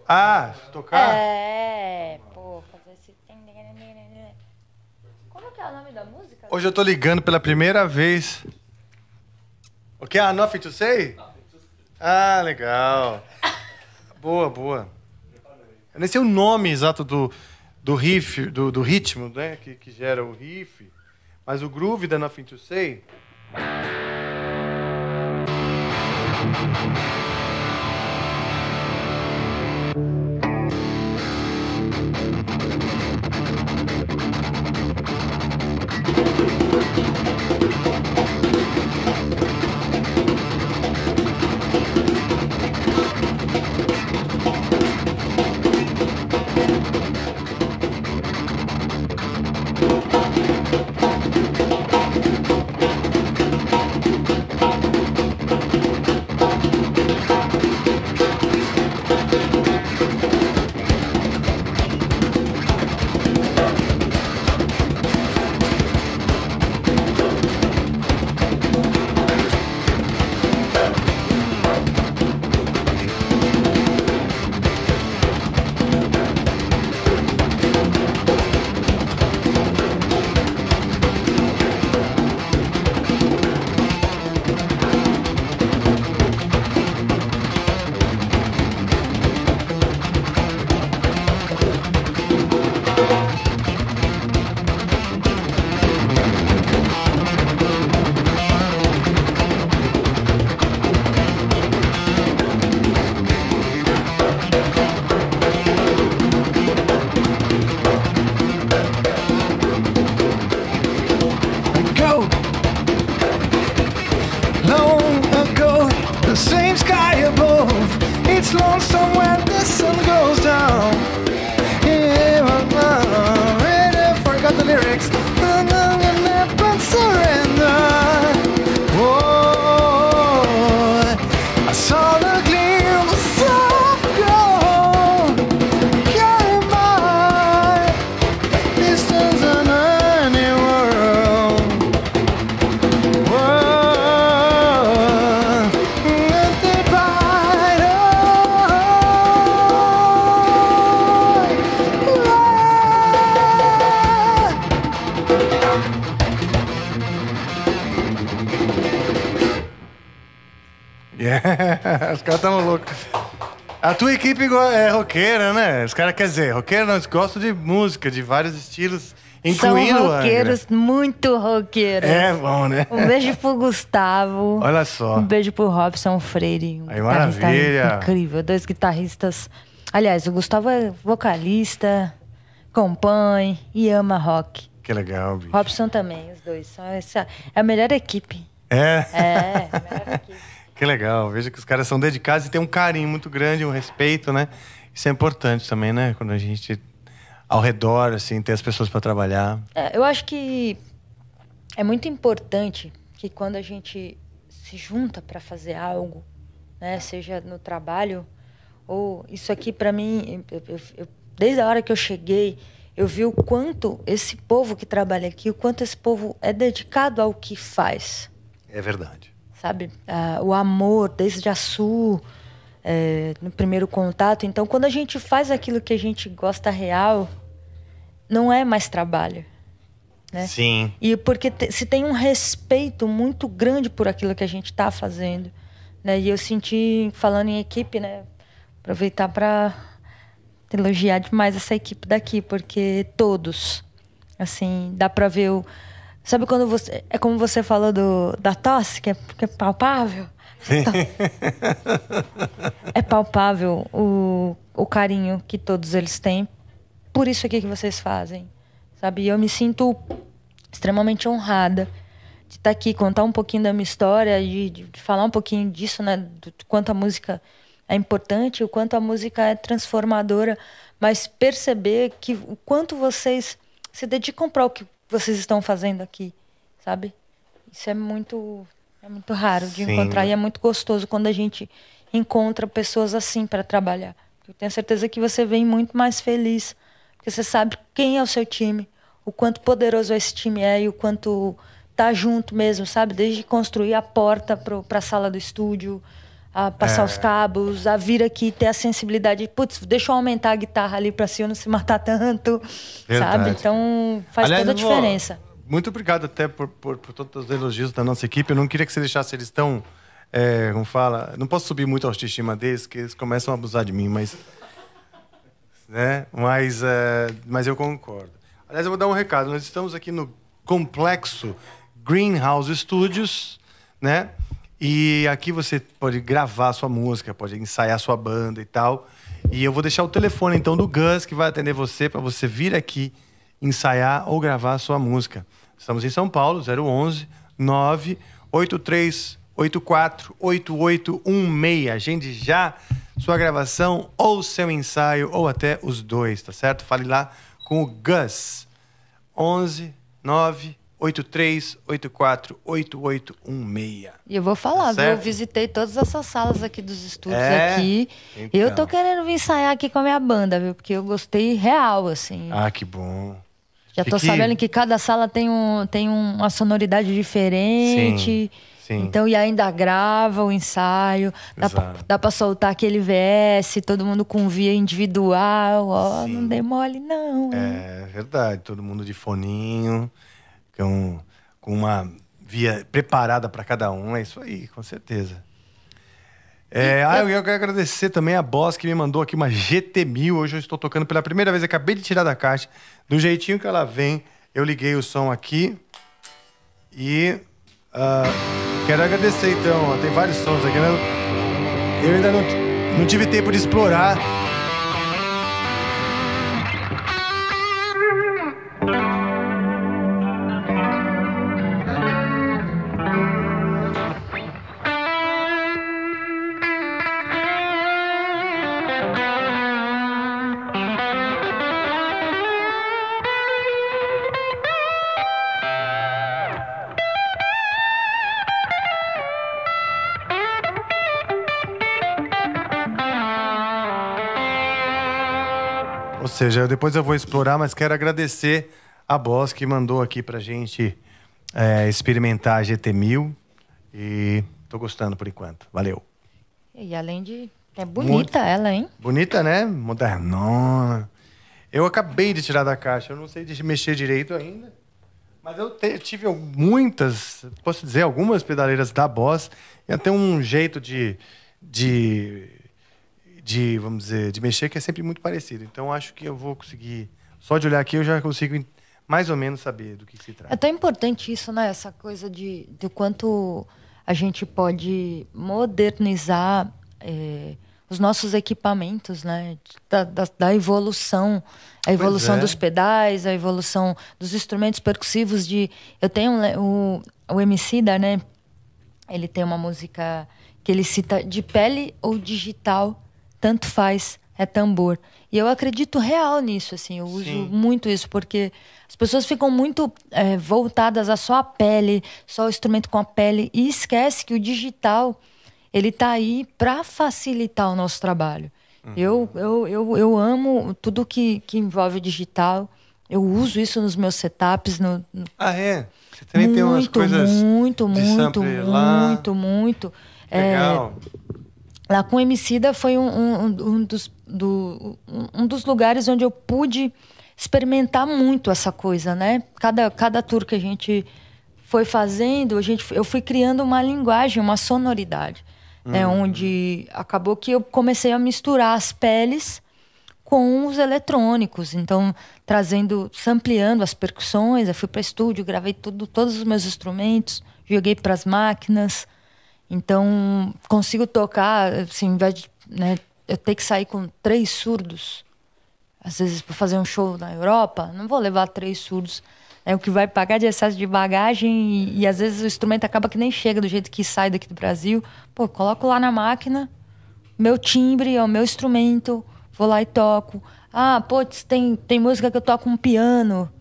Ah, tocar? É, pô, fazer esse. Como que é o nome da música? Hoje eu tô ligando pela primeira vez. O que? é a ah, Nothing to Say? Ah, legal. Boa, boa. Eu nem sei o nome exato do, do riff, do, do ritmo, né? Que, que gera o riff. Mas o groove da Nothing to Say. equipe é roqueira, né? Os caras, quer dizer, roqueira não, eles gostam de música, de vários estilos. Incluindo São roqueiros, muito roqueiros. É bom, né? Um beijo pro Gustavo. Olha só. Um beijo pro Robson Freire. Um Aí, maravilha. Incrível, dois guitarristas. Aliás, o Gustavo é vocalista, compõe e ama rock. Que legal, bicho. Robson também, os dois. Essa é a melhor equipe. É? É, é a melhor equipe. Que legal. Veja que os caras são dedicados e têm um carinho muito grande, um respeito, né? Isso é importante também, né? Quando a gente ao redor, assim, ter as pessoas para trabalhar. É, eu acho que é muito importante que quando a gente se junta para fazer algo, né, seja no trabalho ou isso aqui para mim, eu, eu, eu, desde a hora que eu cheguei, eu vi o quanto esse povo que trabalha aqui, o quanto esse povo é dedicado ao que faz. É verdade sabe? Ah, o amor, desde a Su, é, no primeiro contato. Então, quando a gente faz aquilo que a gente gosta real, não é mais trabalho. Né? Sim. E porque te, se tem um respeito muito grande por aquilo que a gente está fazendo. Né? E eu senti, falando em equipe, né? aproveitar para elogiar demais essa equipe daqui, porque todos, assim, dá para ver o Sabe quando você. É como você falou do, da tosse, que é, que é palpável? Sim. Então, é palpável o, o carinho que todos eles têm por isso aqui que vocês fazem. Sabe? E eu me sinto extremamente honrada de estar tá aqui, contar um pouquinho da minha história, de, de, de falar um pouquinho disso, né? Do, do quanto a música é importante, o quanto a música é transformadora, mas perceber que o quanto vocês se dedicam para o que vocês estão fazendo aqui, sabe? Isso é muito, é muito raro de Sim. encontrar e é muito gostoso quando a gente encontra pessoas assim para trabalhar. Eu tenho certeza que você vem muito mais feliz, porque você sabe quem é o seu time, o quanto poderoso esse time é e o quanto tá junto mesmo, sabe? Desde construir a porta para a sala do estúdio, a passar é. os cabos, a vir aqui ter a sensibilidade, putz, deixa eu aumentar a guitarra ali para se eu não se matar tanto, Verdade. sabe? Então faz Aliás, toda a diferença. Vou... Muito obrigado até por, por, por, todos os elogios da nossa equipe. Eu não queria que você deixasse eles tão, é, como fala, não posso subir muito a autoestima deles, que eles começam a abusar de mim, mas, né? Mas, é, mas eu concordo. Aliás, eu vou dar um recado. Nós estamos aqui no complexo Greenhouse Studios, né? E aqui você pode gravar sua música, pode ensaiar sua banda e tal. E eu vou deixar o telefone então do Gus que vai atender você para você vir aqui ensaiar ou gravar sua música. Estamos em São Paulo, 011 983 8816. Agende já sua gravação ou seu ensaio ou até os dois, tá certo? Fale lá com o Gus. 11 9 83848816. E eu vou falar, tá viu? Eu visitei todas essas salas aqui dos estúdios é? aqui. Então. Eu tô querendo vir ensaiar aqui com a minha banda, viu? Porque eu gostei real, assim. Ah, que bom. Já tô e sabendo que... que cada sala tem, um, tem uma sonoridade diferente. Sim. Sim. Então, e ainda grava o ensaio, dá pra, dá pra, soltar aquele VS, todo mundo com via individual, ó, Sim. não demole não. É verdade, todo mundo de foninho. Então, com uma via preparada para cada um, é isso aí, com certeza. É, ah, é eu quero agradecer também a Boss que me mandou aqui uma GT1000. Hoje eu estou tocando pela primeira vez, acabei de tirar da caixa. Do jeitinho que ela vem, eu liguei o som aqui. E uh, quero agradecer então. Tem vários sons aqui, né? Eu ainda não, não tive tempo de explorar seja, depois eu vou explorar, mas quero agradecer a Boss que mandou aqui pra gente é, experimentar a GT1000 e tô gostando por enquanto. Valeu. E além de. É bonita Muito... ela, hein? Bonita, né? Modernona. Eu acabei de tirar da caixa, eu não sei de mexer direito ainda. Mas eu te, tive muitas, posso dizer, algumas pedaleiras da Boss. E até um jeito de, de de, vamos dizer, de mexer, que é sempre muito parecido. Então, acho que eu vou conseguir. Só de olhar aqui, eu já consigo mais ou menos saber do que se trata. É tão importante isso, né? Essa coisa de de quanto a gente pode modernizar é, os nossos equipamentos, né? Da, da, da evolução, a evolução é. dos pedais, a evolução dos instrumentos percussivos. De eu tenho o o MC da, né? Ele tem uma música que ele cita de pele ou digital tanto faz, é tambor. E eu acredito real nisso, assim, eu uso Sim. muito isso, porque as pessoas ficam muito é, voltadas a só a pele, só o instrumento com a pele, e esquece que o digital, ele tá aí para facilitar o nosso trabalho. Uhum. Eu, eu, eu, eu amo tudo que, que envolve o digital, eu uso isso nos meus setups. No, no... Ah, é? Você também muito, tem umas coisas muito, muito, muito, muito, muito, muito. Legal. É, Lá com o Emicida foi um, um, um, dos, do, um dos lugares onde eu pude experimentar muito essa coisa, né? Cada, cada tour que a gente foi fazendo, a gente, eu fui criando uma linguagem, uma sonoridade, hum. né? Uhum. Onde acabou que eu comecei a misturar as peles com os eletrônicos, então trazendo, ampliando as percussões. Eu fui para estúdio, gravei tudo, todos os meus instrumentos, joguei para as máquinas. Então, consigo tocar, assim, em vez de né, eu ter que sair com três surdos, às vezes para fazer um show na Europa, não vou levar três surdos. É o que vai pagar de excesso de bagagem e, e às vezes o instrumento acaba que nem chega do jeito que sai daqui do Brasil. Pô, coloco lá na máquina, meu timbre é o meu instrumento, vou lá e toco. Ah, putz, tem, tem música que eu toco um piano.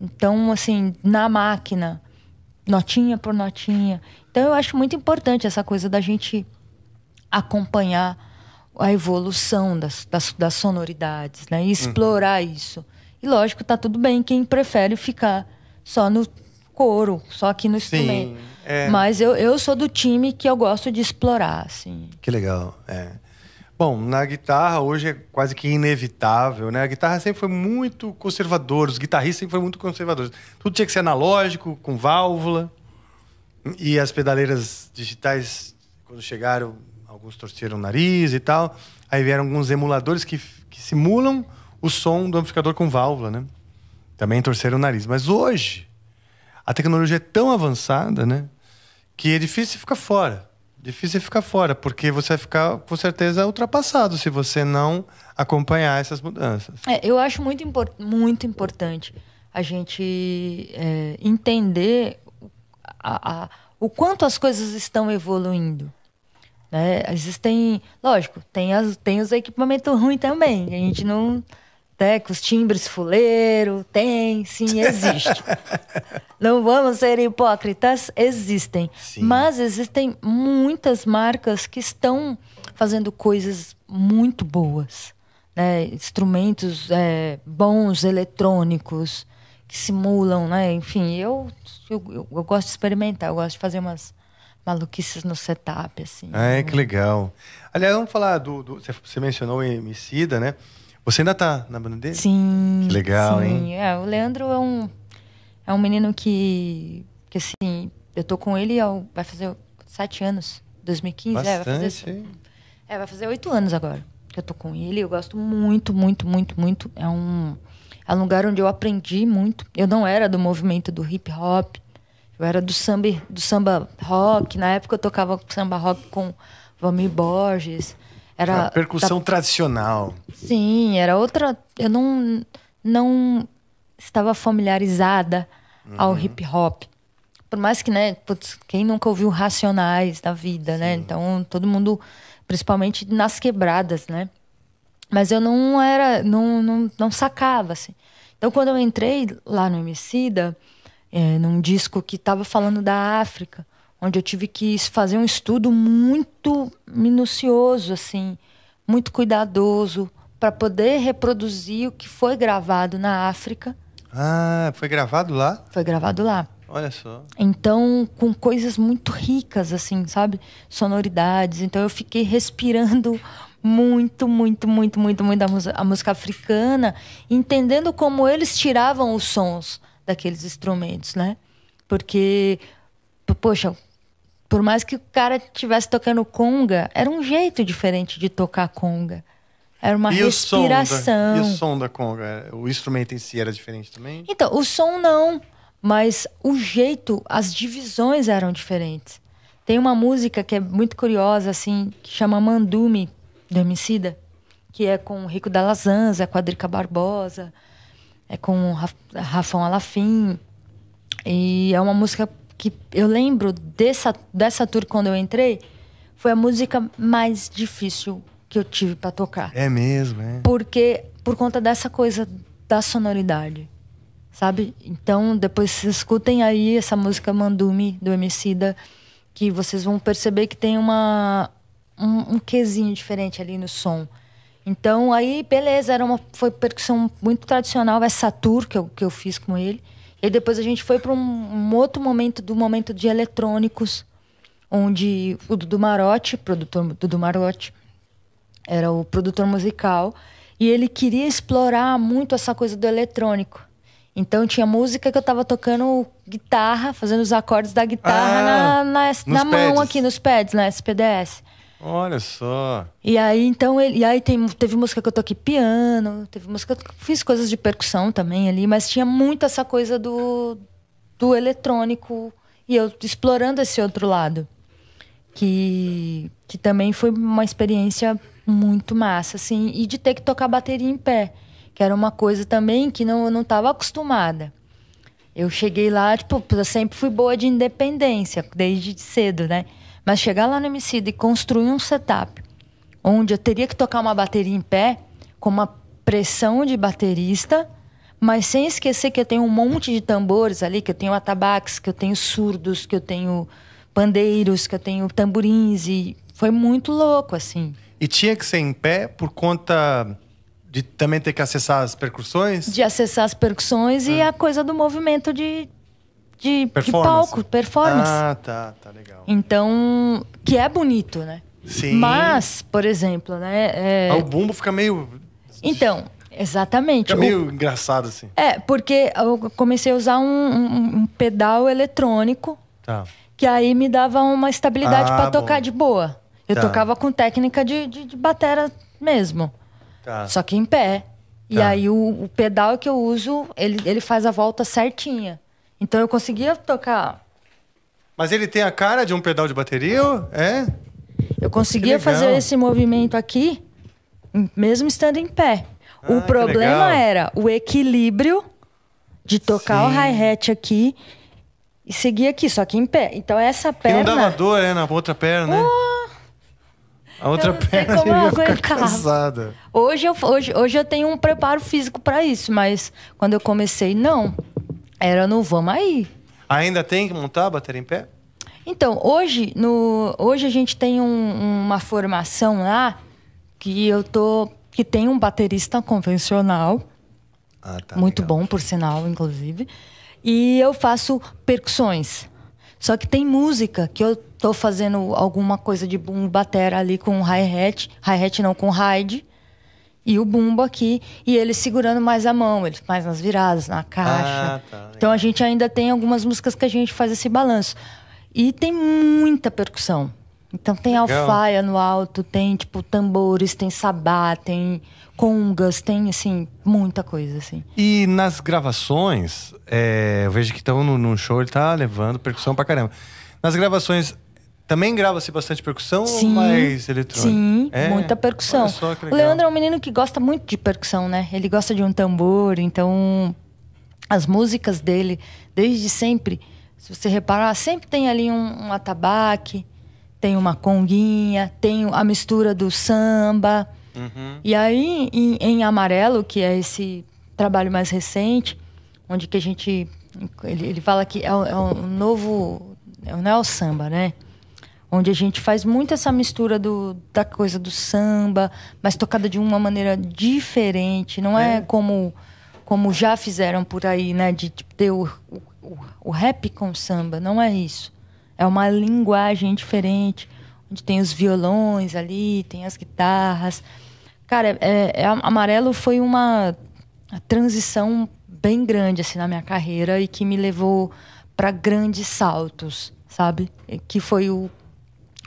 Então, assim, na máquina notinha por notinha. Então eu acho muito importante essa coisa da gente acompanhar a evolução das, das, das sonoridades, né? E explorar uhum. isso. E lógico, tá tudo bem quem prefere ficar só no coro, só aqui no instrumento. é... Mas eu, eu sou do time que eu gosto de explorar, assim. Que legal, é. Bom, na guitarra hoje é quase que inevitável, né? A guitarra sempre foi muito conservadora, os guitarristas sempre foram muito conservadores. Tudo tinha que ser analógico, com válvula. E as pedaleiras digitais, quando chegaram, alguns torceram o nariz e tal. Aí vieram alguns emuladores que, que simulam o som do amplificador com válvula, né? Também torceram o nariz. Mas hoje, a tecnologia é tão avançada, né? Que é difícil ficar fora. Difícil é ficar fora, porque você vai ficar com certeza ultrapassado se você não acompanhar essas mudanças. É, eu acho muito, impor muito importante a gente é, entender a, a, o quanto as coisas estão evoluindo. Né? Existem, lógico, tem, as, tem os equipamentos ruins também. A gente não Tecos, né, os timbres fuleiro, tem, sim, existe. Não vamos ser hipócritas, existem. Sim. Mas existem muitas marcas que estão fazendo coisas muito boas, né? Instrumentos é, bons, eletrônicos, que simulam, né? Enfim, eu, eu, eu gosto de experimentar, eu gosto de fazer umas maluquices no setup, assim. Ah, é, que legal. Aliás, vamos falar do... do você mencionou o Emicida, né? Você ainda tá na banda dele? Sim. Que legal, sim. hein? É, o Leandro é um, é um menino que, que, assim, eu tô com ele há, vai fazer sete anos. 2015, Bastante. é, vai fazer. É, vai fazer oito anos agora que eu tô com ele. Eu gosto muito, muito, muito, muito. É um, é um lugar onde eu aprendi muito. Eu não era do movimento do hip hop. Eu era do samba, do samba rock. Na época eu tocava samba rock com Valmir Borges. Era a percussão da... tradicional. Sim, era outra. Eu não, não estava familiarizada uhum. ao hip hop. Por mais que, né, putz, quem nunca ouviu Racionais da vida, né? Sim. né? Então, todo mundo, principalmente nas quebradas, né? Mas eu não era, não, não, não sacava, assim. Então, quando eu entrei lá no Emicida, é, num disco que estava falando da África, onde eu tive que fazer um estudo muito minucioso, assim, muito cuidadoso, para poder reproduzir o que foi gravado na África. Ah, foi gravado lá? Foi gravado lá. Olha só. Então, com coisas muito ricas, assim, sabe? Sonoridades. Então, eu fiquei respirando muito, muito, muito, muito, muito a, a música africana, entendendo como eles tiravam os sons daqueles instrumentos, né? Porque poxa, por mais que o cara tivesse tocando conga, era um jeito diferente de tocar conga. Era uma e respiração. O da, e o som da conga? O instrumento em si era diferente também? Então, o som não, mas o jeito, as divisões eram diferentes. Tem uma música que é muito curiosa, assim, que chama Mandume, do Emicida, que é com o Rico da Lazanza, Quadrica Barbosa, é com o Rafão Alafim. E é uma música que eu lembro dessa, dessa tour quando eu entrei, foi a música mais difícil que eu tive para tocar. É mesmo, é. Porque por conta dessa coisa da sonoridade, sabe? Então, depois vocês escutem aí essa música Mandume do Emicida, que vocês vão perceber que tem uma um, um quesinho diferente ali no som. Então, aí, beleza, era uma foi percussão muito tradicional essa tour que eu, que eu fiz com ele. E depois a gente foi para um, um, outro momento, do momento de eletrônicos, onde o Dudu Marotti, produtor Dudu Marotti, era o produtor musical, e ele queria explorar muito essa coisa do eletrônico. Então tinha música que eu estava tocando guitarra, fazendo os acordes da guitarra ah, na, na, na mão pads. aqui, nos pads, na SPDS. Olha só. E aí, então, ele, e aí tem, teve música que eu toquei piano, teve música que eu fiz coisas de percussão também ali, mas tinha muito essa coisa do, do eletrônico e eu explorando esse outro lado. Que, que também foi uma experiência muito massa, assim, e de ter que tocar bateria em pé, que era uma coisa também que não, eu não estava acostumada. Eu cheguei lá, tipo, eu sempre fui boa de independência, desde cedo, né? Mas chegar lá no Emicida e construir um setup onde eu teria que tocar uma bateria em pé, com uma pressão de baterista, mas sem esquecer que eu tenho um monte de tambores ali, que eu tenho atabaques, que eu tenho surdos, que eu tenho pandeiros, que eu tenho tamborins e foi muito louco assim. E tinha que ser em pé por conta de também ter que acessar as percussões? De acessar as percussões ah. e é. a coisa do movimento de de, de palco, performance. Ah, tá, tá legal. Então, que é bonito, né? Sim. Mas, por exemplo, né? É... Ah, o bumbo fica meio. Então, Exatamente. Fica meio o... engraçado, assim. É, porque eu comecei a usar um, um, um pedal eletrônico. Tá. Que aí me dava uma estabilidade ah, para tocar de boa. Eu tá. tocava com técnica de, de, de batera mesmo. Tá. Só que em pé. E tá. aí o, o, pedal que eu uso, ele, ele faz a volta certinha. Então eu conseguia tocar. Mas ele tem a cara de um pedal de bateria? É? Eu conseguia fazer esse movimento aqui, mesmo estando em pé. Ah, o problema era o equilíbrio de tocar Sim. o hi-hat aqui e seguir aqui, só que em pé. Então essa perna. E não dava dor, né? Na outra perna, né? A outra eu perna como eu ficar cansada. Hoje eu, hoje, hoje eu tenho um preparo físico para isso, mas quando eu comecei, não. Era no Vamos Aí. Ainda tem que montar a bateria em pé? Então, hoje, no, hoje a gente tem um, uma formação lá que eu tô. que tem um baterista convencional. Ah, tá, muito legal. bom, por sinal, inclusive. E eu faço percussões. Só que tem música que eu tô fazendo alguma coisa de boom batera ali com hi-hat. Hi-hat não, com ride e o bumbo aqui e ele segurando mais a mão, ele mais nas viradas, na caixa. Ah, tá, então a gente ainda tem algumas músicas que a gente faz esse balanço. E tem muita percussão. Então tem Legal. alfaia no alto, tem tipo tambores, tem sabá, tem congas, tem assim, muita coisa assim. E nas gravações, é, eu vejo que estão no, no, show, ele tá levando percussão pra caramba. Nas gravações, também grava-se assim, bastante percussão sim, ou mais eletrônica? Sim, é, muita percussão. o Leandro é um menino que gosta muito de percussão, né? Ele gosta de um tambor, então as músicas dele, desde sempre, se você reparar, sempre tem ali um, um atabaque, tem uma conguinha, tem a mistura do samba. Uhum. E aí, em, em, Amarelo, que é esse trabalho mais recente, onde que a gente... Ele, ele fala que é, é um novo... Não é o samba, né? onde a gente faz muito essa mistura do, da coisa do samba, mas tocada de uma maneira diferente. Não é, é como como já fizeram por aí, né? De tipo, ter o, o, o rap com samba. Não é isso. É uma linguagem diferente, onde tem os violões ali, tem as guitarras. Cara, é, é, Amarelo foi uma transição bem grande assim na minha carreira e que me levou para grandes saltos, sabe? Que foi o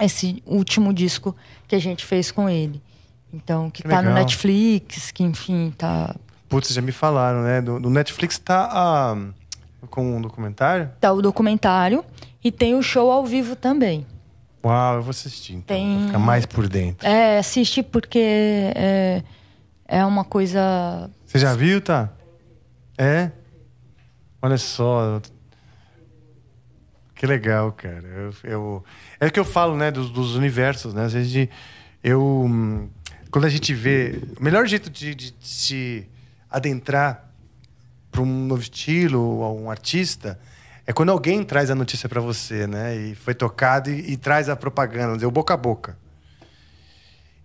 esse último disco que a gente fez com ele. Então, que, que tá legal. no Netflix, que enfim, tá. Putz, já me falaram, né? Do, do Netflix tá ah, Com um documentário? Tá o documentário e tem o show ao vivo também. Uau, eu vou assistir então. Tem... Vou ficar mais por dentro. É, assiste porque é, é uma coisa. Você já viu, tá? É? Olha só, que legal, cara. Eu, eu, é o que eu falo, né, dos, dos universos, né? Às vezes de, eu. Quando a gente vê. O melhor jeito de, de, de se adentrar para um novo estilo ou um artista é quando alguém traz a notícia para você, né? E foi tocado e, e traz a propaganda, o boca a boca.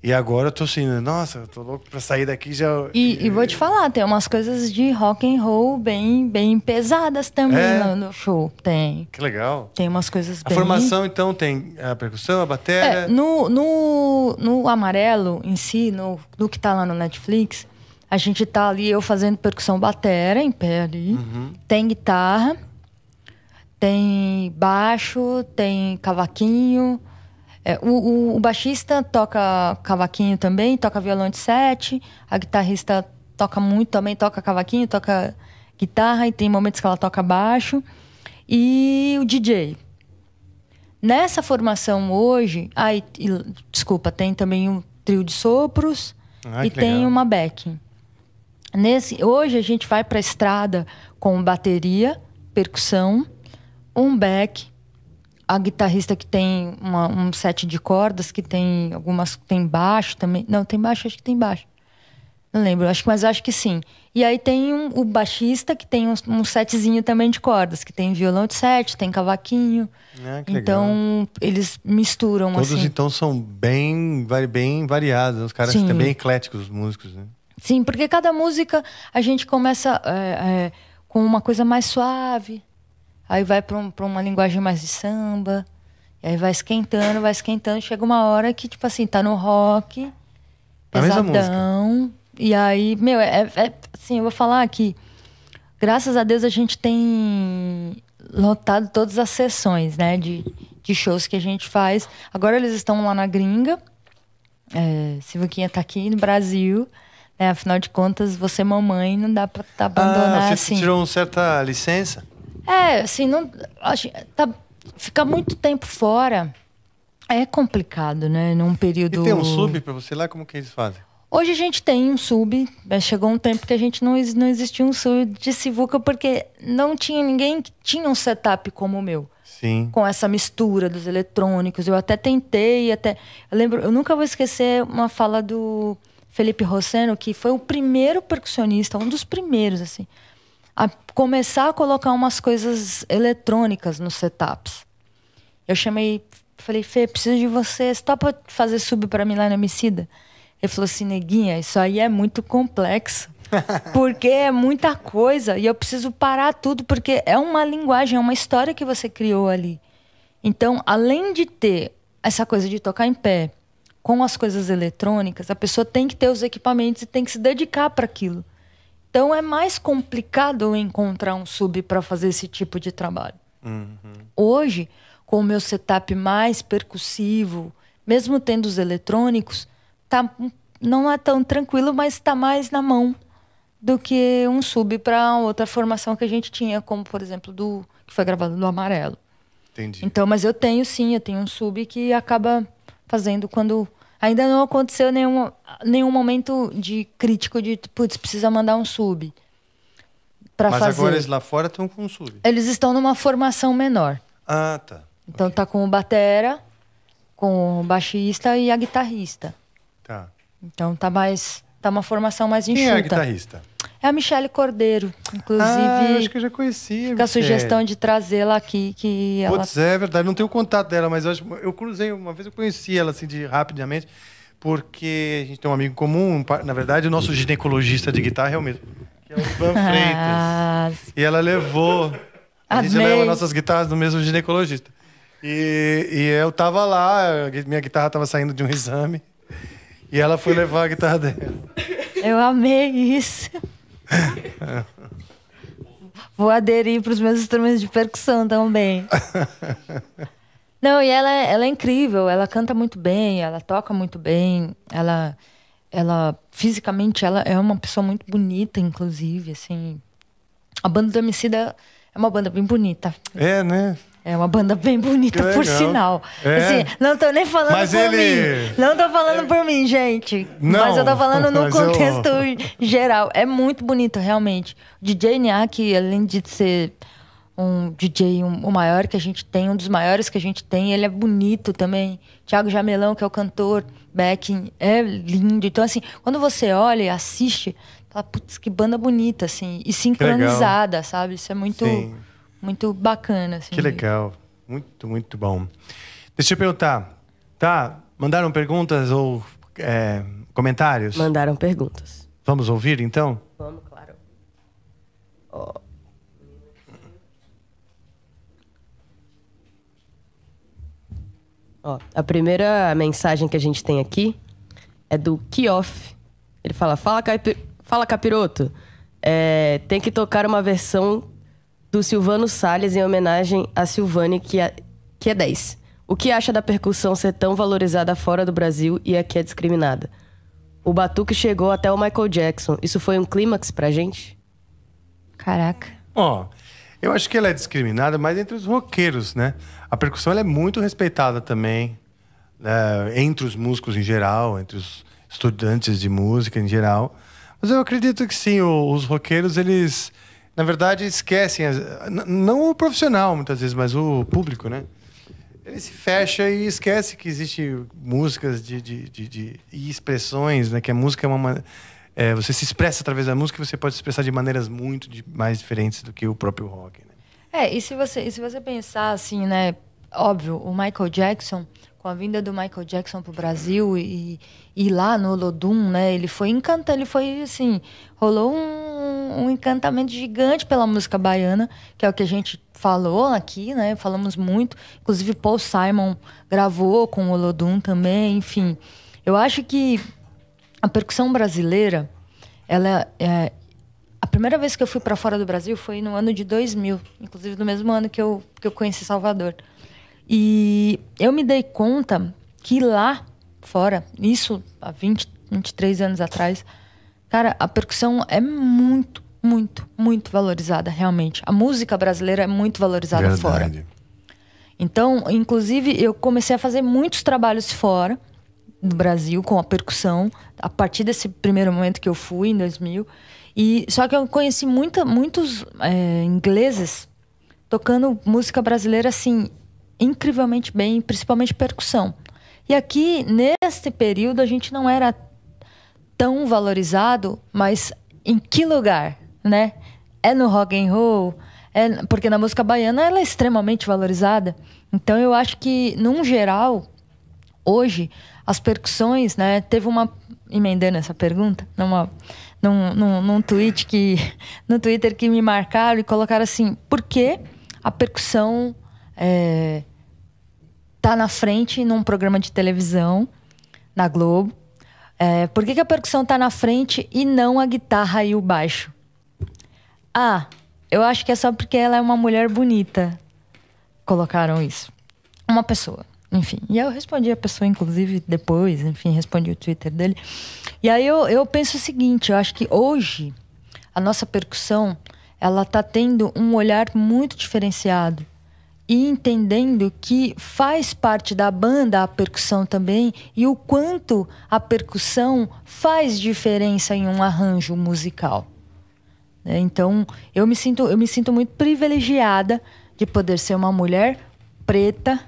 E agora eu tô assim, né? nossa, eu tô louco pra sair daqui já. E, e vou te falar, tem umas coisas de rock and roll bem, bem pesadas também é? no show. Tem. Que legal. Tem umas coisas a bem. A formação, então, tem a percussão, a bateria. É, no, no, no amarelo em si, no, no que tá lá no Netflix, a gente tá ali, eu fazendo percussão batera em pé ali. Uhum. Tem guitarra, tem baixo, tem cavaquinho é, o, o, o, baixista toca cavaquinho também, toca violão de sete. A guitarrista toca muito também, toca cavaquinho, toca guitarra e tem momentos que ela toca baixo. E o DJ. Nessa formação hoje, ai, desculpa, tem também um trio de sopros ah, e tem legal. uma backing. Nesse, hoje a gente vai para a estrada com bateria, percussão, um back, a guitarrista que tem uma, um set de cordas, que tem algumas. Tem baixo também. Não, tem baixo, acho que tem baixo. Não lembro, acho, mas acho que sim. E aí tem um, o baixista que tem um, um, setzinho também de cordas, que tem violão de sete, tem cavaquinho. Ah, então eles misturam Todos assim. então são bem, bem variados, né? os caras são bem ecléticos os músicos, né? Sim, porque cada música a gente começa é, é, com uma coisa mais suave, aí vai para um, uma linguagem mais de samba, e aí vai esquentando, vai esquentando, chega uma hora que, tipo assim, tá no rock, é pesadão. E aí, meu, é, é assim, eu vou falar que graças a Deus a gente tem lotado todas as sessões, né, de, de shows que a gente faz. Agora eles estão lá na gringa. É, tá aqui no Brasil. Né? Afinal de contas, você mamãe, não dá pra tá ah, abandonar ah, você assim. tirou uma certa licença? É, assim, não, acho, tá, ficar muito tempo fora é complicado, né? Num período. E tem um sub para você lá? Como que eles fazem? Hoje a gente tem um sub. É, chegou um tempo que a gente não, não existia um sub de Sivuca porque não tinha ninguém que tinha um setup como o meu. Sim. Com essa mistura dos eletrônicos. Eu até tentei, até. Eu lembro, eu nunca vou esquecer uma fala do Felipe Rosseno, que foi o primeiro percussionista, um dos primeiros, assim a começar a colocar umas coisas eletrônicas nos setups. Eu chamei, falei, Fê, preciso de você, você topa tá fazer sub para mim lá na Emicida? Ele falou assim, neguinha, isso aí é muito complexo. Porque é muita coisa e eu preciso parar tudo, porque é uma linguagem, é uma história que você criou ali. Então, além de ter essa coisa de tocar em pé com as coisas eletrônicas, a pessoa tem que ter os equipamentos e tem que se dedicar para aquilo. Então é mais complicado encontrar um sub para fazer esse tipo de trabalho. Uhum. Hoje, com o meu setup mais percussivo, mesmo tendo os eletrônicos, tá, não é tão tranquilo, mas está mais na mão do que um sub para outra formação que a gente tinha, como por exemplo do que foi gravado do Amarelo. Entendi. Então, mas eu tenho sim, eu tenho um sub que acaba fazendo quando Ainda não aconteceu nenhum, nenhum momento de crítico de, putz, precisa mandar um sub. Pra Mas fazer. agora eles lá fora estão com um sub. Eles estão numa formação menor. Ah, tá. Então okay. tá com o batera, com o baixista e a guitarrista. Tá. Então tá mais Tá uma formação mais enxuta. Quem é a guitarrista? É a Michelle Cordeiro, inclusive. Ah, acho que eu já conhecia. Fica a sugestão de trazê-la aqui. Que ela... Putz, é verdade, não tenho contato dela, mas eu, acho, eu cruzei, uma vez eu conheci ela assim de, rapidamente, porque a gente tem um amigo comum, na verdade, o nosso ginecologista de guitarra é o mesmo, que é o Van Freitas. Ah, e ela levou. A Amei. gente leva nossas guitarras do mesmo ginecologista. E, e eu tava lá, minha guitarra estava saindo de um exame. E ela foi levar a guitarra dela. Eu amei isso. Vou aderir para os meus instrumentos de percussão também. Não, e ela, ela é incrível, ela canta muito bem, ela toca muito bem, ela, ela fisicamente ela é uma pessoa muito bonita, inclusive, assim. A banda do Emicida é uma banda bem bonita. É, né? É uma banda bem bonita, por sinal. É. Assim, não tô nem falando mas por ele... mim. Não tô falando é... por mim, gente. Não, mas eu tô falando no contexto eu... geral. É muito bonito, realmente. O DJ Niak, além de ser um DJ, um, o maior que a gente tem, um dos maiores que a gente tem, ele é bonito também. Tiago Jamelão, que é o cantor, backing, é lindo. Então, assim, quando você olha e assiste, fala, putz, que banda bonita, assim. E sincronizada, sabe? Isso é muito... Sim muito bacana. Assim, que legal. Muito, muito bom. Deixa eu perguntar. Tá? Mandaram perguntas ou é, comentários? Mandaram perguntas. Vamos ouvir então? Vamos, claro. Oh. Ó, a primeira mensagem que a gente tem aqui é do Kioff. Ele fala: Fala, capi... fala capiroto. É, tem que tocar uma versão do Silvano Salles em homenagem a Silvane, que é, que é 10. O que acha da percussão ser tão valorizada fora do Brasil e aqui é discriminada? O Batuque chegou até o Michael Jackson. Isso foi um clímax pra gente? Caraca. Ó, oh, eu acho que ela é discriminada mas entre os roqueiros, né? A percussão é muito respeitada também, né? entre os músicos em geral, entre os estudantes de música em geral. Mas eu acredito que sim, os roqueiros, eles na verdade, esquecem, não o profissional muitas vezes, mas o público, né? Ele se fecha e esquece que existe músicas de, de, de, de e expressões, né? Que a música é uma. É, você se expressa através da música e você pode se expressar de maneiras muito mais diferentes do que o próprio rock, né? É, e se você, e se você pensar assim, né? Óbvio, o Michael Jackson, com a vinda do Michael Jackson para o Brasil e, e lá no Lodum, né? Ele foi encantado, ele foi assim, rolou um um, encantamento gigante pela música baiana, que é o que a gente falou aqui, né? Falamos muito. Inclusive, Paul Simon gravou com o Olodum também, enfim. Eu acho que a percussão brasileira, ela é, a primeira vez que eu fui para fora do Brasil foi no ano de 2000, inclusive no mesmo ano que eu, que eu conheci Salvador. E eu me dei conta que lá fora, isso há 20, 23 anos atrás, cara, a percussão é muito, muito, muito valorizada, realmente. A música brasileira é muito valorizada Verdade. fora. Então, inclusive, eu comecei a fazer muitos trabalhos fora do Brasil com a percussão, a partir desse primeiro momento que eu fui, em 2000. E, só que eu conheci muita, muitos é, ingleses tocando música brasileira, assim, incrivelmente bem, principalmente percussão. E aqui, nesse período, a gente não era tão valorizado, mas em que lugar? né? É no rock and roll, é, porque na música baiana ela é extremamente valorizada. Então eu acho que, num geral, hoje, as percussões, né? Teve uma. Emendando essa pergunta, numa, num, num, num tweet que. No Twitter que me marcaram e colocaram assim, por que a percussão é, tá na frente num programa de televisão, na Globo? É, por que, que a percussão tá na frente e não a guitarra e o baixo? Ah, eu acho que é só porque ela é uma mulher bonita. Colocaram isso. Uma pessoa. Enfim. E eu respondi a pessoa, inclusive, depois, enfim, respondi o Twitter dele. E aí eu, eu penso o seguinte, eu acho que hoje a nossa percussão, ela tá tendo um olhar muito diferenciado e entendendo que faz parte da banda a percussão também e o quanto a percussão faz diferença em um arranjo musical. Né? Então, eu me sinto eu me sinto muito privilegiada de poder ser uma mulher preta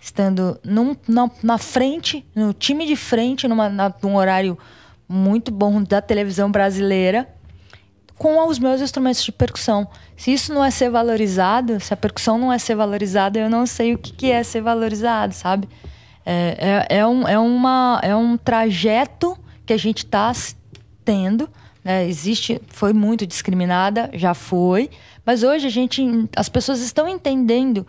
estando num, na, na, frente, no time de frente, numa, na, num horário muito bom da televisão brasileira, com os meus instrumentos de percussão. Se isso não é ser valorizado, se a percussão não é ser valorizada, eu não sei o que, que é ser valorizado, sabe? É, é, é, um, é, uma, é um trajeto que a gente está tendo né? Existe, foi muito discriminada, já foi, mas hoje a gente, as pessoas estão entendendo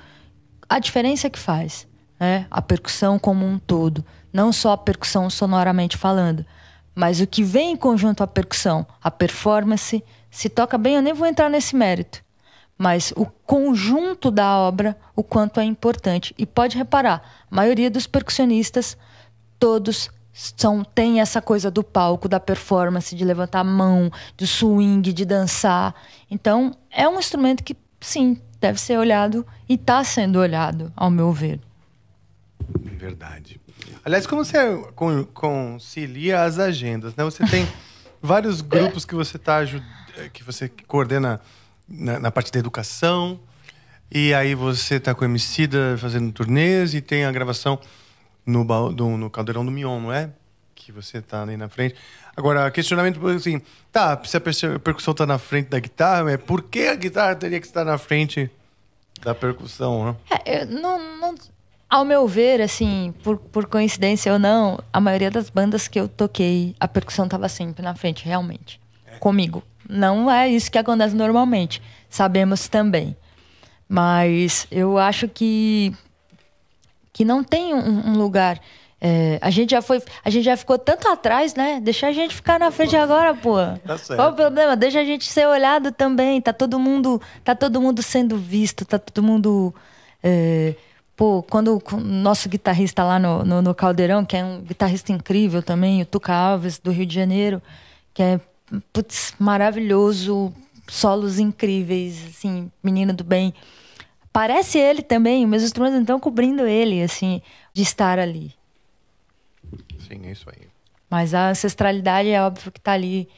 a diferença que faz, né? A percussão como um todo, não só a percussão sonoramente falando, mas o que vem em conjunto à percussão, a performance, se toca bem, eu nem vou entrar nesse mérito. Mas o conjunto da obra, o quanto é importante. E pode reparar, a maioria dos percussionistas, todos são, tem essa coisa do palco, da performance, de levantar a mão, do swing, de dançar. Então, é um instrumento que, sim, deve ser olhado e está sendo olhado, ao meu ver. Verdade. Aliás, como você concilia as agendas, né? Você tem vários grupos que você está que você coordena na, na parte da educação, e aí você está com o Emicida fazendo turnês e tem a gravação no, do, no caldeirão do Mion, não é? Que você tá ali na frente. Agora, questionamento assim, tá, se a percussão tá na frente da guitarra, é por que a guitarra teria que estar na frente da percussão, né? É, não, não, ao meu ver, assim, por, por coincidência ou não, a maioria das bandas que eu toquei, a percussão tava sempre na frente, realmente. É. Comigo. Não é isso que acontece normalmente. Sabemos também. Mas eu acho que que não tem um, um lugar. É, a gente já foi, a gente já ficou tanto atrás, né? Deixa a gente ficar na frente agora, pô. Tá Qual o problema? Deixa a gente ser olhado também. Tá todo mundo, tá todo mundo sendo visto, tá todo mundo. É, pô, quando o nosso guitarrista lá no, no, no, Caldeirão, que é um guitarrista incrível também, o Tuca Alves, do Rio de Janeiro, que é, putz, maravilhoso, solos incríveis, assim, menino do bem parece ele também, mas os tronos estão cobrindo ele, assim, de estar ali. Sim, é isso aí. Mas a ancestralidade é óbvio que está ali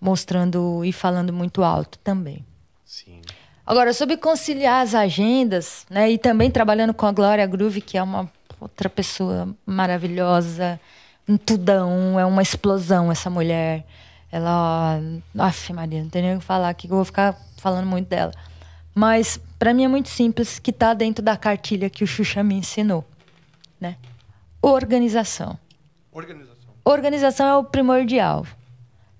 mostrando e falando muito alto também. Sim. Agora, sobre conciliar as agendas, né, e também trabalhando com a Glória Groove, que é uma outra pessoa maravilhosa, um tudão, é uma explosão essa mulher. Ela, nossa, Maria, não tem nem o que falar aqui, que eu vou ficar falando muito dela. Mas para mim é muito simples que está dentro da cartilha que o Xuxa me ensinou, né? Organização. Organização. Organização é o primordial.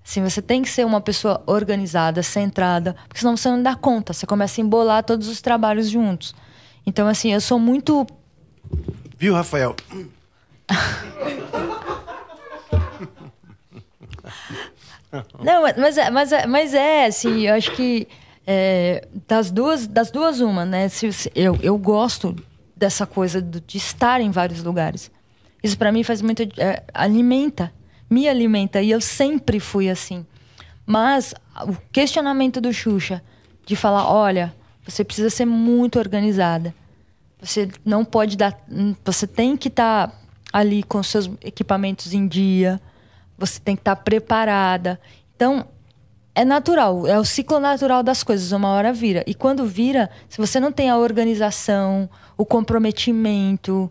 Assim, você tem que ser uma pessoa organizada, centrada, porque senão você não dá conta, você começa a embolar todos os trabalhos juntos. Então, assim, eu sou muito. Viu, Rafael? não, mas, mas, é, mas, é, mas é, assim, eu acho que é, das duas, das duas uma, né? Se, se, eu, eu gosto dessa coisa do, de estar em vários lugares. Isso para mim faz muito é, alimenta, me alimenta e eu sempre fui assim. Mas o questionamento do Xuxa de falar, olha, você precisa ser muito organizada. Você não pode dar, hum, você tem que estar tá ali com seus equipamentos em dia. Você tem que estar tá preparada. Então, é natural, é o ciclo natural das coisas, uma hora vira. E quando vira, se você não tem a organização, o comprometimento,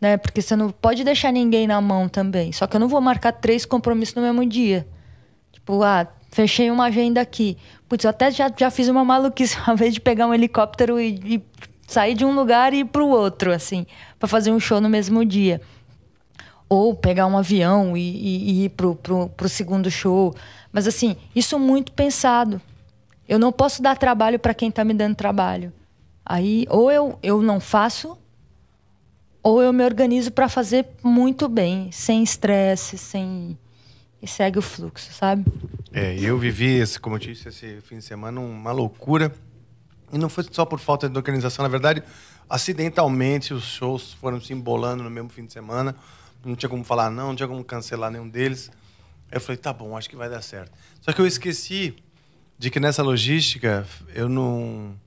né? Porque você não pode deixar ninguém na mão também. Só que eu não vou marcar três compromissos no mesmo dia. Tipo, ah, fechei uma agenda aqui. Putz, eu até já, já fiz uma maluquice uma vez de pegar um helicóptero e, e sair de um lugar e ir pro outro, assim, para fazer um show no mesmo dia. Ou pegar um avião e, e, e ir pro, pro, pro segundo show. Mas assim, isso é muito pensado. Eu não posso dar trabalho para quem está me dando trabalho. Aí ou eu, eu não faço, ou eu me organizo para fazer muito bem, sem estresse, sem e segue o fluxo, sabe? É, eu vivi esse, como eu disse, esse fim de semana uma loucura. E não foi só por falta de organização, na verdade, acidentalmente os shows foram se embolando no mesmo fim de semana. Não tinha como falar não, não tinha como cancelar nenhum deles. Eu falei, tá bom, acho que vai dar certo. Só que eu esqueci de que nessa logística eu não.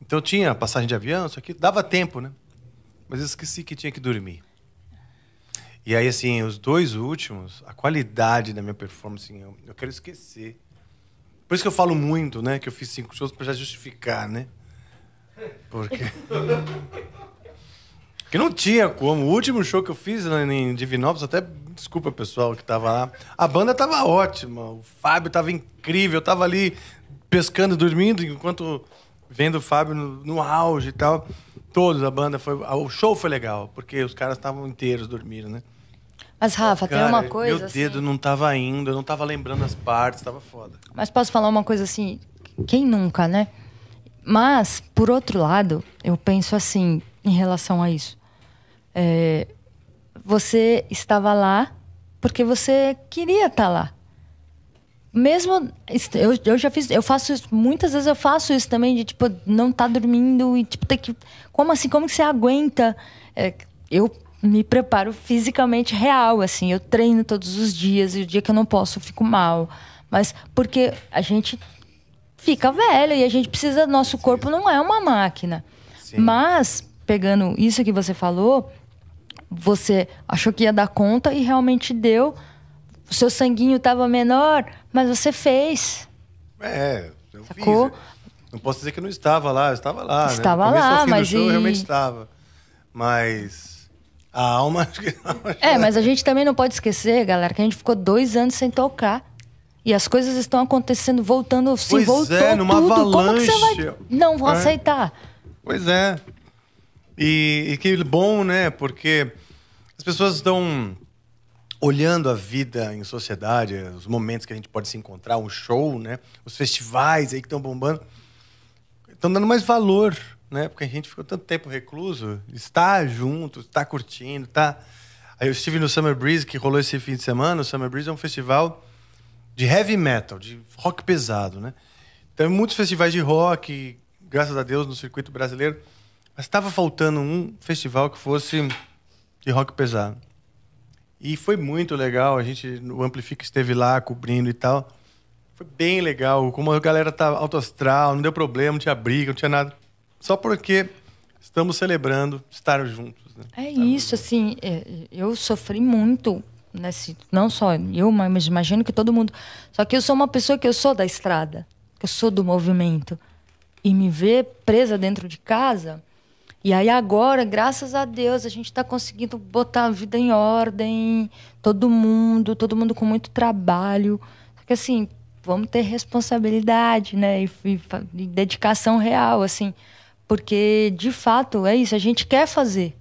Então eu tinha passagem de avião, só que dava tempo, né? Mas eu esqueci que tinha que dormir. E aí, assim, os dois últimos, a qualidade da minha performance, assim, eu, eu quero esquecer. Por isso que eu falo muito, né? Que eu fiz cinco shows para já justificar, né? Porque. Que não tinha como. O último show que eu fiz em Divinópolis, até desculpa pessoal que tava lá. A banda tava ótima, o Fábio tava incrível, eu tava ali pescando, dormindo, enquanto vendo o Fábio no, no auge e tal. Todos a banda foi. O show foi legal, porque os caras estavam inteiros, dormindo né? Mas, Rafa, Cara, tem uma coisa. Meu dedo assim... não tava indo, eu não tava lembrando as partes, tava foda. Mas posso falar uma coisa assim? Quem nunca, né? Mas, por outro lado, eu penso assim em relação a isso. É, você estava lá porque você queria estar tá lá. Mesmo eu, eu já fiz, eu faço isso, muitas vezes eu faço isso também de tipo não estar tá dormindo e tipo ter que como assim, como que você aguenta? É, eu me preparo fisicamente real assim, eu treino todos os dias e o dia que eu não posso eu fico mal, mas porque a gente fica velho e a gente precisa, nosso corpo não é uma máquina. Sim. Mas pegando isso que você falou, você achou que ia dar conta e realmente deu. O seu sanguinho estava menor, mas você fez. É, eu Sacou? fiz. Não posso dizer que não estava lá, eu estava lá. Né? Estava né? lá, mas. Show, e... Eu realmente estava. Mas. A alma. é, mas a gente também não pode esquecer, galera, que a gente ficou dois anos sem tocar. E as coisas estão acontecendo, voltando, se pois é, voltou é, numa tudo. Avalanche. Como que você vai não vou é. aceitar? Pois é. E, e que bom, né? Porque as pessoas estão olhando a vida em sociedade, os momentos que a gente pode se encontrar, um show, né? Os festivais aí que estão bombando, estão dando mais valor, né? Porque a gente ficou tanto tempo recluso, está junto, está curtindo, tá. Aí eu estive no Summer Breeze que rolou esse fim de semana. O Summer Breeze é um festival de heavy metal, de rock pesado, né? Então, muitos festivais de rock, graças a Deus, no circuito brasileiro. Mas estava faltando um festival que fosse de rock pesado. E foi muito legal, a gente, o Amplifica esteve lá cobrindo e tal. Foi bem legal, como a galera tá alto astral, não deu problema, não tinha briga, não tinha nada. Só porque estamos celebrando estar juntos. Né? É isso, juntos. assim, é, eu sofri muito nesse, não só eu, mas imagino que todo mundo. Só que eu sou uma pessoa que eu sou da estrada, eu sou do movimento e me ver presa dentro de casa e aí agora, graças a Deus, a gente está conseguindo botar a vida em ordem, todo mundo, todo mundo com muito trabalho. Só que assim, vamos ter responsabilidade, né? E, e, e dedicação real, assim. Porque, de fato, é isso, a gente quer fazer.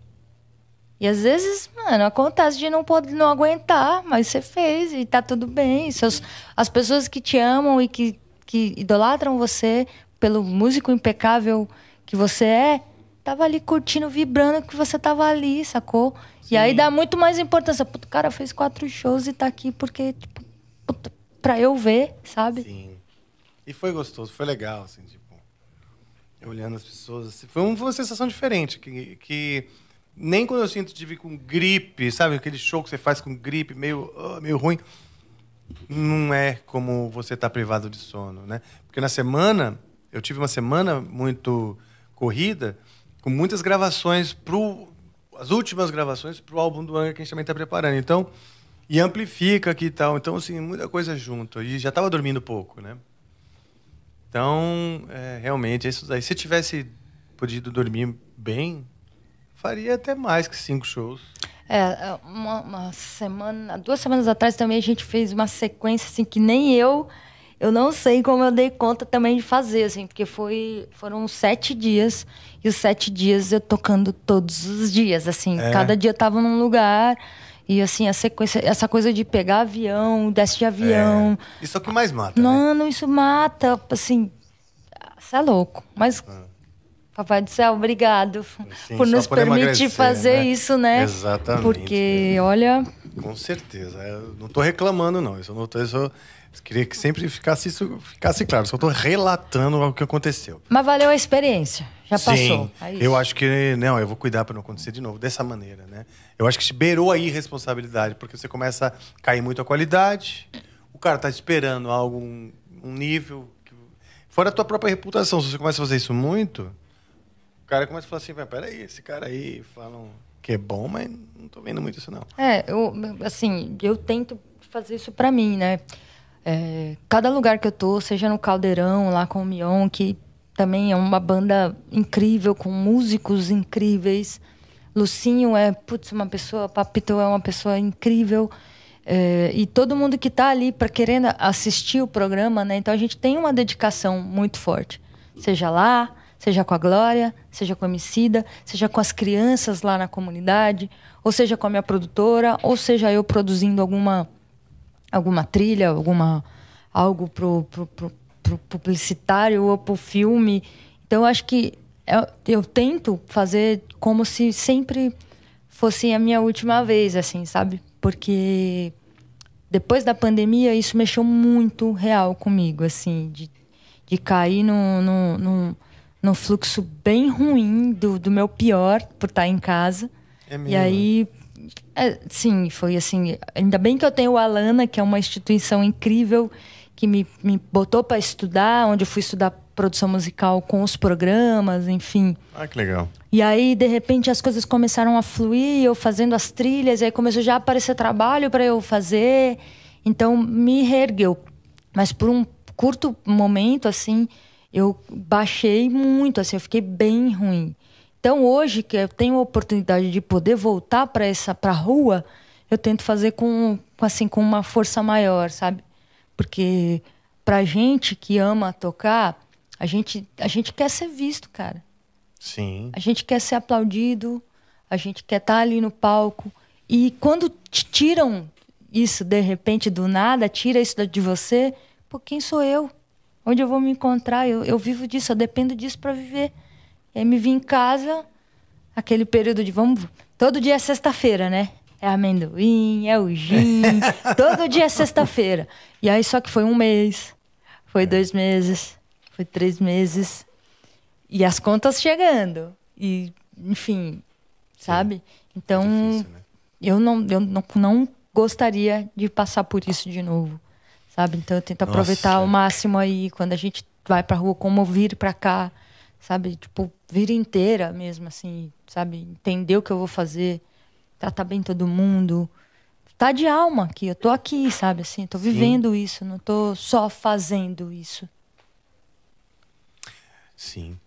E às vezes, mano, acontece de não poder não aguentar, mas você fez e tá tudo bem. Seus, as pessoas que te amam e que, que idolatram você pelo músico impecável que você é, tava ali curtindo, vibrando que você tava ali, sacou? Sim. E aí dá muito mais importância. Puta, o cara fez quatro shows e tá aqui porque, tipo, puta, pra eu ver, sabe? Sim. E foi gostoso, foi legal, assim, tipo, olhando as pessoas. Assim, foi uma sensação diferente, que, que nem quando eu sinto tive com gripe, sabe? Aquele show que você faz com gripe, meio, uh, meio ruim. Não é como você tá privado de sono, né? Porque na semana, eu tive uma semana muito corrida, com muitas gravações pro as últimas gravações pro álbum do ano que a gente também está preparando. Então, e amplifica aqui e tal. Então, assim, muita coisa junto. E já estava dormindo pouco, né? Então, é, realmente, é isso daí. Se tivesse podido dormir bem, faria até mais que cinco shows. É, é, uma, uma, semana, duas semanas atrás também a gente fez uma sequência assim que nem eu, eu não sei como eu dei conta também de fazer, assim, porque foi, foram sete dias e os sete dias eu tocando todos os dias, assim. É. Cada dia eu tava num lugar. E assim, a sequência, essa coisa de pegar avião, desce de avião. É. Isso é o que mais mata. Mano, né? isso mata, assim. Você é louco. Mas. Ah. Papai do céu, obrigado Sim, por nos por permitir fazer né? isso, né? Exatamente. Porque, uhum. olha. Com certeza. É, eu não tô reclamando, não. Eu, não tô, eu, Queria que sempre ficasse isso ficasse claro. Só estou relatando o que aconteceu. Mas valeu a experiência. Já Sim, passou. É eu acho que não, eu vou cuidar para não acontecer de novo dessa maneira, né? Eu acho que te beirou a irresponsabilidade, porque você começa a cair muito a qualidade. O cara está esperando algo um, nível que... fora a tua própria reputação. Se você começa a fazer isso muito, o cara começa a falar assim, peraí, esse cara aí falam que é bom, mas não estou vendo muito isso não. É, eu assim, eu tento fazer isso para mim, né? É, cada lugar que eu tô, seja no Caldeirão, lá com o Mion, que também é uma banda incrível, com músicos incríveis. Lucinho é, putz, uma pessoa, Papito é uma pessoa incrível. É, e todo mundo que está ali para querendo assistir o programa, né? Então a gente tem uma dedicação muito forte. Seja lá, seja com a Glória, seja com a Emicida, seja com as crianças lá na comunidade, ou seja com a minha produtora, ou seja eu produzindo alguma alguma trilha, alguma algo pro, pro, pro, pro publicitário ou pro filme. Então acho que eu, é, eu, tento fazer como se sempre fosse a minha última vez, assim, sabe? Porque depois da pandemia isso mexeu muito real comigo, assim, de, de cair no, no, no, no fluxo bem ruim do, do meu pior por estar em casa. É e aí é, sim, foi assim. Ainda bem que eu tenho a Alana, que é uma instituição incrível, que me, me botou para estudar, onde eu fui estudar produção musical com os programas, enfim. Ah, que legal. E aí, de repente, as coisas começaram a fluir, eu fazendo as trilhas, e aí começou já a aparecer trabalho para eu fazer. Então, me reergueu. Mas por um curto momento, assim, eu baixei muito, assim, eu fiquei bem ruim. Então, hoje que eu tenho a oportunidade de poder voltar para essa pra rua, eu tento fazer com, assim, com uma força maior, sabe? Porque pra gente que ama tocar, a gente, a gente quer ser visto, cara. Sim. A gente quer ser aplaudido, a gente quer estar tá ali no palco. E quando te tiram isso de repente, do nada, tira isso de você, pô, quem sou eu? Onde eu vou me encontrar? Eu, eu vivo disso, eu dependo disso para viver. E aí me vim em casa, aquele período de vamos. Todo dia é sexta-feira, né? É amendoim, é o gin. todo dia é sexta-feira. E aí só que foi um mês, foi é. dois meses, foi três meses. E as contas chegando. E, enfim, sabe? Sim. Então, é difícil, né? eu, não, eu não, não gostaria de passar por isso de novo, sabe? Então, eu tento aproveitar Nossa. o máximo aí quando a gente vai pra rua, como vir pra cá, sabe? Tipo, vir inteira mesmo, assim, sabe? Entender o que eu vou fazer, tratar bem todo mundo. Tá de alma aqui, eu tô aqui, sabe? Assim, tô vivendo Sim. isso, não tô só fazendo isso. Sim.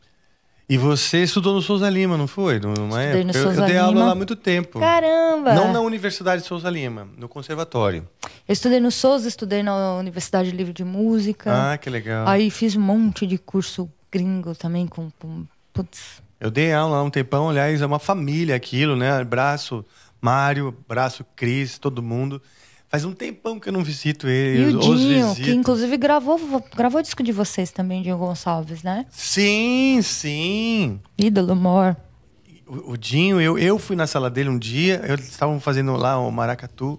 E você estudou no Souza Lima, não foi? Numa Estudei época. eu, eu dei aula lá há muito tempo. Caramba! Não na Universidade de Souza Lima, no conservatório. Eu estudei no Souza, estudei na Universidade Livre de Música. Ah, que legal. Aí fiz um monte de curso gringo também com, com Putz. Eu dei aula há um tempão, aliás, é uma família aquilo, né? Braço Mário, braço Cris, todo mundo. Faz um tempão que eu não visito ele. E o Dinho, que inclusive gravou, gravou disco de vocês também, Dinho Gonçalves, né? Sim, sim. Ídolo, mor. O, Dinho, eu, eu fui na sala dele um dia, eles estavam fazendo lá o maracatu.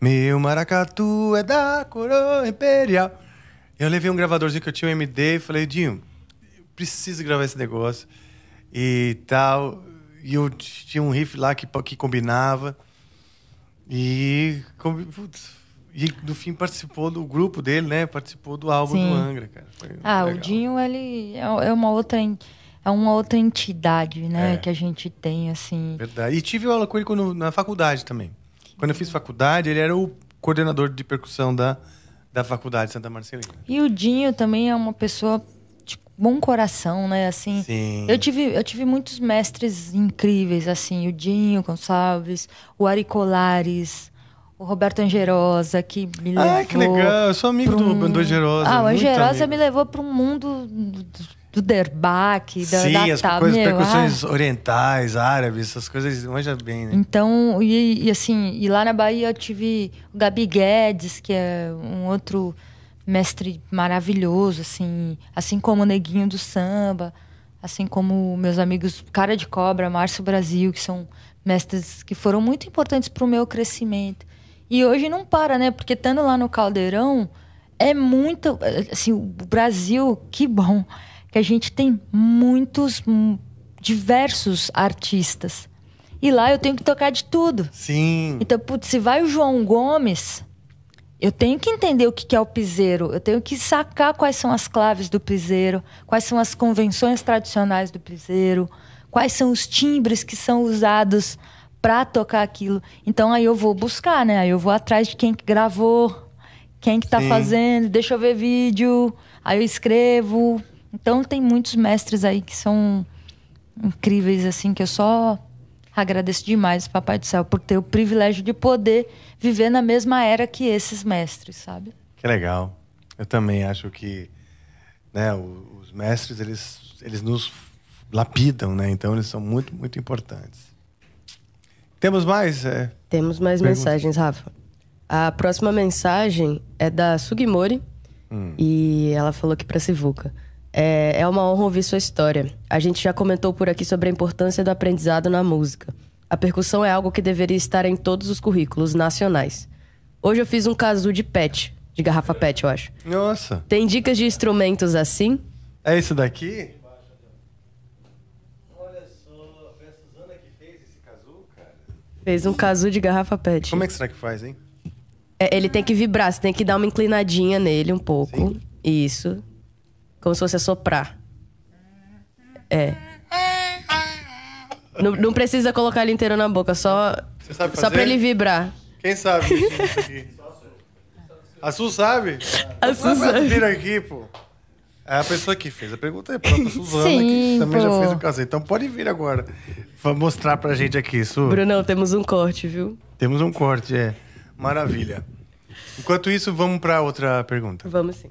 Meu maracatu é da coroa imperial. Eu levei um gravadorzinho que eu tinha, um MD, e falei, Dinho, preciso gravar esse negócio. E tal. E eu tinha um riff lá que, que combinava. E, putz, e no fim participou do grupo dele, né? Participou do álbum Sim. do Angra, cara. Foi ah, legal. o Dinho, ele é, é uma outra. É uma outra entidade, né, é. que a gente tem, assim. Verdade. E tive aula com ele quando, na faculdade também. Que quando eu fiz faculdade, ele era o coordenador de percussão da, da faculdade Santa Marcelina. E o Dinho também é uma pessoa bom coração, né? Assim, Sim. eu tive eu tive muitos mestres incríveis, assim, o Dinho Gonçalves, o Ari Colares, o Roberto Angerosa, que me levou. Ah, que legal! Eu sou amigo um... do, do Angerosa. Ah, o Angerosa amigo. me levou para um mundo do derbaque, da, Sim, da as coisas, meu, percussões ah. orientais, árabes, essas coisas manja bem, né? Então, e, e, assim, e lá na Bahia eu tive o Gabi Guedes, que é um outro mestre maravilhoso, assim, assim como o Neguinho do Samba, assim como meus amigos Cara de Cobra, Márcio Brasil, que são mestres que foram muito importantes para o meu crescimento. E hoje não para, né? Porque estando lá no Caldeirão, é muito. Assim, o Brasil, que bom que a gente tem muitos, hum, diversos artistas. E lá eu tenho que tocar de tudo. Sim. Então, putz, se vai o João Gomes, eu tenho que entender o que é o piseiro, eu tenho que sacar quais são as claves do piseiro, quais são as convenções tradicionais do piseiro, quais são os timbres que são usados para tocar aquilo. Então aí eu vou buscar, né? Aí eu vou atrás de quem que gravou, quem que tá Sim. fazendo, deixa eu ver vídeo, aí eu escrevo. Então tem muitos mestres aí que são incríveis assim que eu só Agradeço demais, Papai do Céu, por ter o privilégio de poder viver na mesma era que esses mestres, sabe? Que legal. Eu também acho que né, os mestres, eles, eles nos lapidam, né? Então, eles são muito, muito importantes. Temos mais? É... Temos mais Pergunta. mensagens, Rafa. A próxima mensagem é da Sugimori hum. e ela falou que para Sivuca. É, é uma honra ouvir sua história. A gente já comentou por aqui sobre a importância do aprendizado na música. A percussão é algo que deveria estar em todos os currículos nacionais. Hoje eu fiz um casu de pet, de garrafa pet, eu acho. Nossa. Tem dicas de instrumentos assim? É isso daqui? Olha só, a Suzana que fez esse cara. Fez um casu de garrafa pet. Como é que será que faz, hein? É, ele tem que vibrar, você tem que dar uma inclinadinha nele um pouco. Sim. Isso. Como se fosse soprar. É. Não, não, precisa colocar ele inteiro na boca, só. Só pra ele vibrar. Quem sabe? a Su sabe? A Su sabe. Vir aqui, pô. É a pessoa que fez a pergunta é a própria Suzana, Sim, que também pô. já fez o caso. Então pode vir agora. Vai mostrar pra gente aqui, Su. Brunão, temos um corte, viu? Temos um corte, é. Maravilha. Enquanto isso, vamos para outra pergunta. Vamos sim.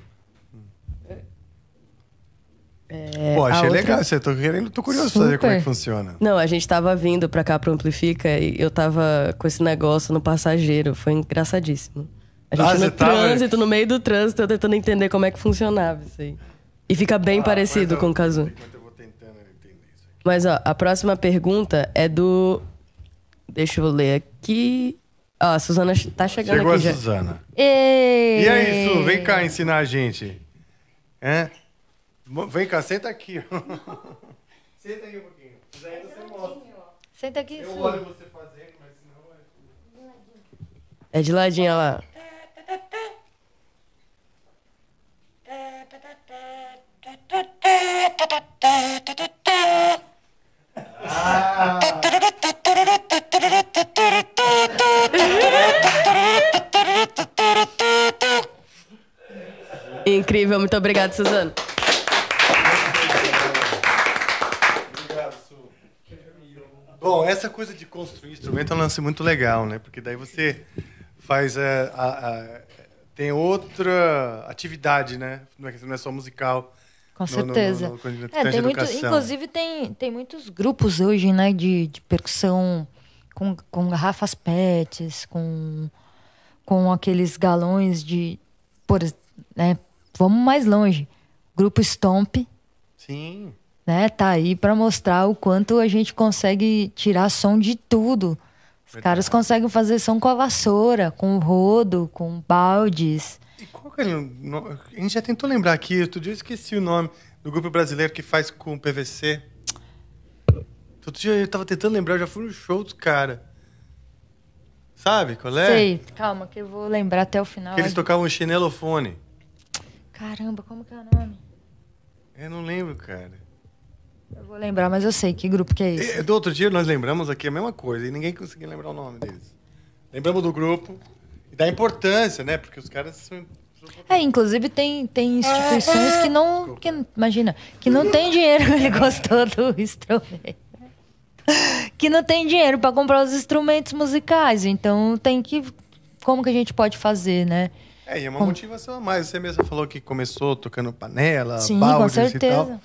É, Pô, achei outra... legal isso Tô querendo, tô curioso Super. pra saber como é que funciona. Não, a gente tava vindo pra cá pro Amplifica e eu tava com esse negócio no passageiro. Foi engraçadíssimo. A gente ah, no trânsito, tava... no meio do trânsito, eu tentando entender como é que funcionava isso aí. E fica bem ah, parecido eu, com o kazoo. Mas ó, a próxima pergunta é do. Deixa eu ler aqui. Ó, a Suzana tá chegando Chegou aqui. Chegou a já. Suzana. Ei. E aí, Su, vem cá ensinar a gente. É? Vem cá, senta aqui. senta aí um pouquinho. Mas ainda você mostra. Senta aqui. Eu sim. olho você fazendo, mas senão é. É de ladinho, olha lá. Ah. Incrível, muito obrigado, Suzano. Bom, essa coisa de construir instrumento é um lance muito legal, né? Porque daí você faz a, é, a, a tem outra atividade, né? Não é, é só musical. Com certeza. No, no, no, é, tem muito, inclusive, tem, tem muitos grupos hoje né, de, de percussão com, com garrafas PETs, com, com aqueles galões de. Por, né, vamos mais longe. Grupo Stomp. Sim né, tá aí para mostrar o quanto a gente consegue tirar som de tudo. Os Verdade. caras conseguem fazer som com a vassoura, com o rodo, com baldes. E qual que é A gente já tentou lembrar aqui, outro dia eu esqueci o nome do grupo brasileiro que faz com PVC. Outro dia eu tava tentando lembrar, eu já fui no show do cara. Sabe qual é? Sei, calma, que eu vou lembrar até o final. Que eles tocavam chinelofone. Caramba, como que é o nome? Eu não lembro, cara. Eu vou lembrar, mas eu sei que grupo que é esse. E, é, do outro dia nós lembramos aqui a mesma coisa e ninguém conseguia lembrar o nome deles. Lembramos do grupo e da importância, né? Porque os caras são é, inclusive tem, tem instituições que não. Que, imagina, que não tem dinheiro. Ele gostou do instrumento. Que não tem dinheiro para comprar os instrumentos musicais. Então tem que. Como que a gente pode fazer, né? É, e é uma motivação a mais. Você mesmo falou que começou tocando panela, Sim, com certeza. e tal.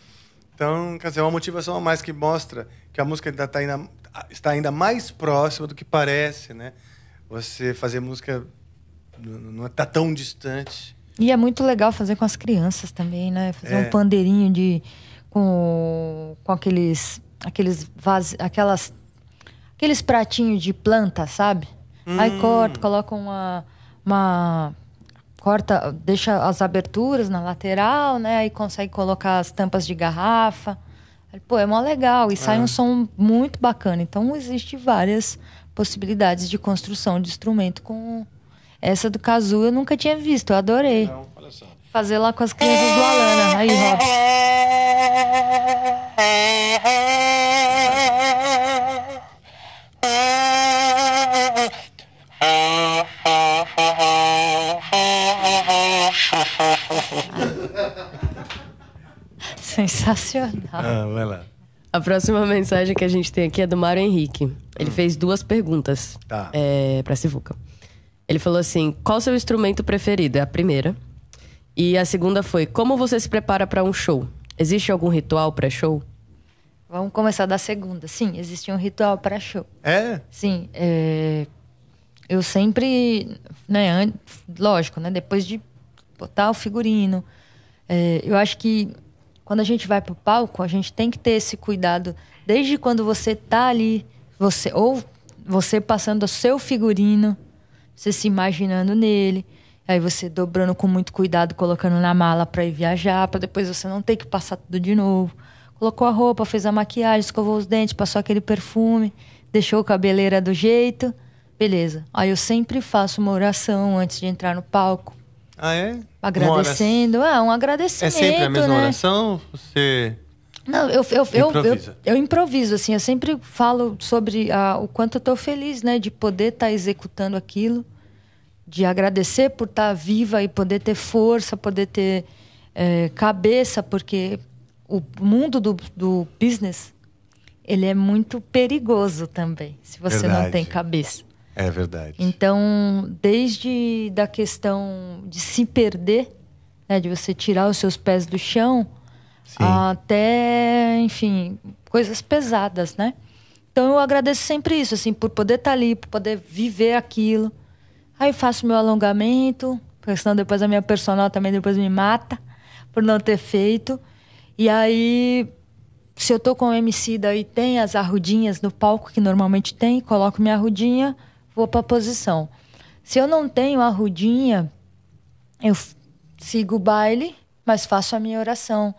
Então, quer dizer, é uma motivação a mais que mostra que a música ainda tá ainda, está ainda mais próxima do que parece, né? Você fazer música não está tão distante. E é muito legal fazer com as crianças também, né? Fazer é. um pandeirinho de com, com aqueles aqueles vas aquelas aqueles pratinhos de planta, sabe? Hum. Aí corta, coloca uma uma corta, deixa as aberturas na lateral, né? Aí consegue colocar as tampas de garrafa. Pô, é mó legal e sai é. um som muito bacana. Então existe várias possibilidades de construção de instrumento com essa do Kazu eu nunca tinha visto, eu adorei. Não, olha só. Fazer lá com as crianças do Alana, aí, Robson. Ah, ah, ah, Sensacional. Ah, vai lá. A próxima mensagem que a gente tem aqui é do Mário Henrique. Ele hum. fez duas perguntas tá. é, pra Sivuca. Ele falou assim: qual seu instrumento preferido? É a primeira. E a segunda foi: como você se prepara para um show? Existe algum ritual pré-show? Vamos começar da segunda. Sim, existe um ritual para show. É? Sim. É... Eu sempre, né, lógico, né? Depois de botar o figurino. É, eu acho que quando a gente vai para o palco, a gente tem que ter esse cuidado desde quando você está ali, você ou você passando o seu figurino, você se imaginando nele, aí você dobrando com muito cuidado, colocando na mala para ir viajar, para depois você não ter que passar tudo de novo. Colocou a roupa, fez a maquiagem, escovou os dentes, passou aquele perfume, deixou a cabeleira do jeito, beleza. Aí eu sempre faço uma oração antes de entrar no palco ah, é? Agradecendo. É, um agradecimento. É sempre a mesma né? oração? Você. Não, eu, eu, eu, eu, improviso, assim, eu sempre falo sobre o quanto eu estou feliz, né, de poder estar tá executando aquilo, de agradecer por estar tá viva e poder ter força, poder ter é, cabeça, porque o mundo do, do business, ele é muito perigoso também, se você não tem cabeça. É verdade. Então, desde da questão de se perder, né, de você tirar os seus pés do chão, Sim. até, enfim, coisas pesadas, né? Então eu agradeço sempre isso, assim, por poder estar tá ali, por poder viver aquilo. Aí faço meu alongamento, porque senão depois a minha personal também depois me mata por não ter feito. E aí, se eu tô com o MC daí, tem as arrudinhas no palco, que normalmente tem, coloco minha arrudinha vou para a posição. Se eu não tenho a rudinha, eu sigo o baile, mas faço a minha oração.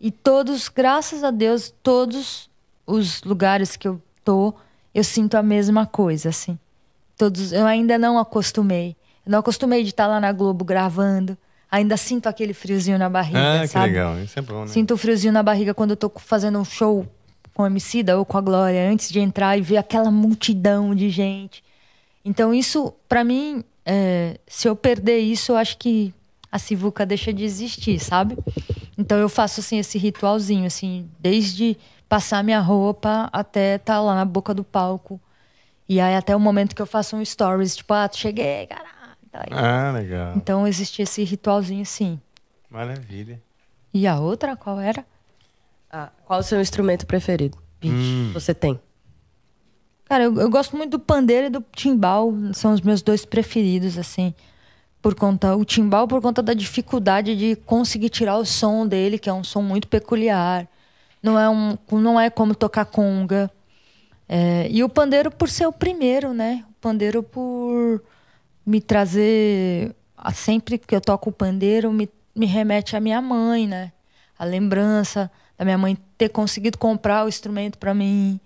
E todos, graças a Deus, todos os lugares que eu tô, eu sinto a mesma coisa, assim. Todos, eu ainda não acostumei. Eu não acostumei de estar tá lá na Globo gravando. Ainda sinto aquele friozinho na barriga, ah, sabe? que legal. Isso é bom, né? Sinto o friozinho na barriga quando eu tô fazendo um show com a Emicida ou com a Glória, antes de entrar e ver aquela multidão de gente. Então, isso, para mim, é, se eu perder isso, eu acho que a Sivuca deixa de existir, sabe? Então, eu faço, assim, esse ritualzinho, assim, desde passar minha roupa até estar tá lá na boca do palco. E aí, até o momento que eu faço um stories, tipo, ah, cheguei, caralho. Tá ah, legal. Então, existe esse ritualzinho, sim. Maravilha. E a outra, qual era? Ah, qual o seu instrumento preferido? Bicho, hum. você tem. Cara, eu, eu, gosto muito do pandeiro e do timbal. São os meus dois preferidos, assim. Por conta. O timbal, por conta da dificuldade de conseguir tirar o som dele, que é um som muito peculiar. Não é, um, não é como tocar conga. É, e o pandeiro por ser o primeiro, né? O pandeiro por me trazer. Sempre que eu toco o pandeiro, me, me remete à minha mãe, né? A lembrança da minha mãe ter conseguido comprar o instrumento para mim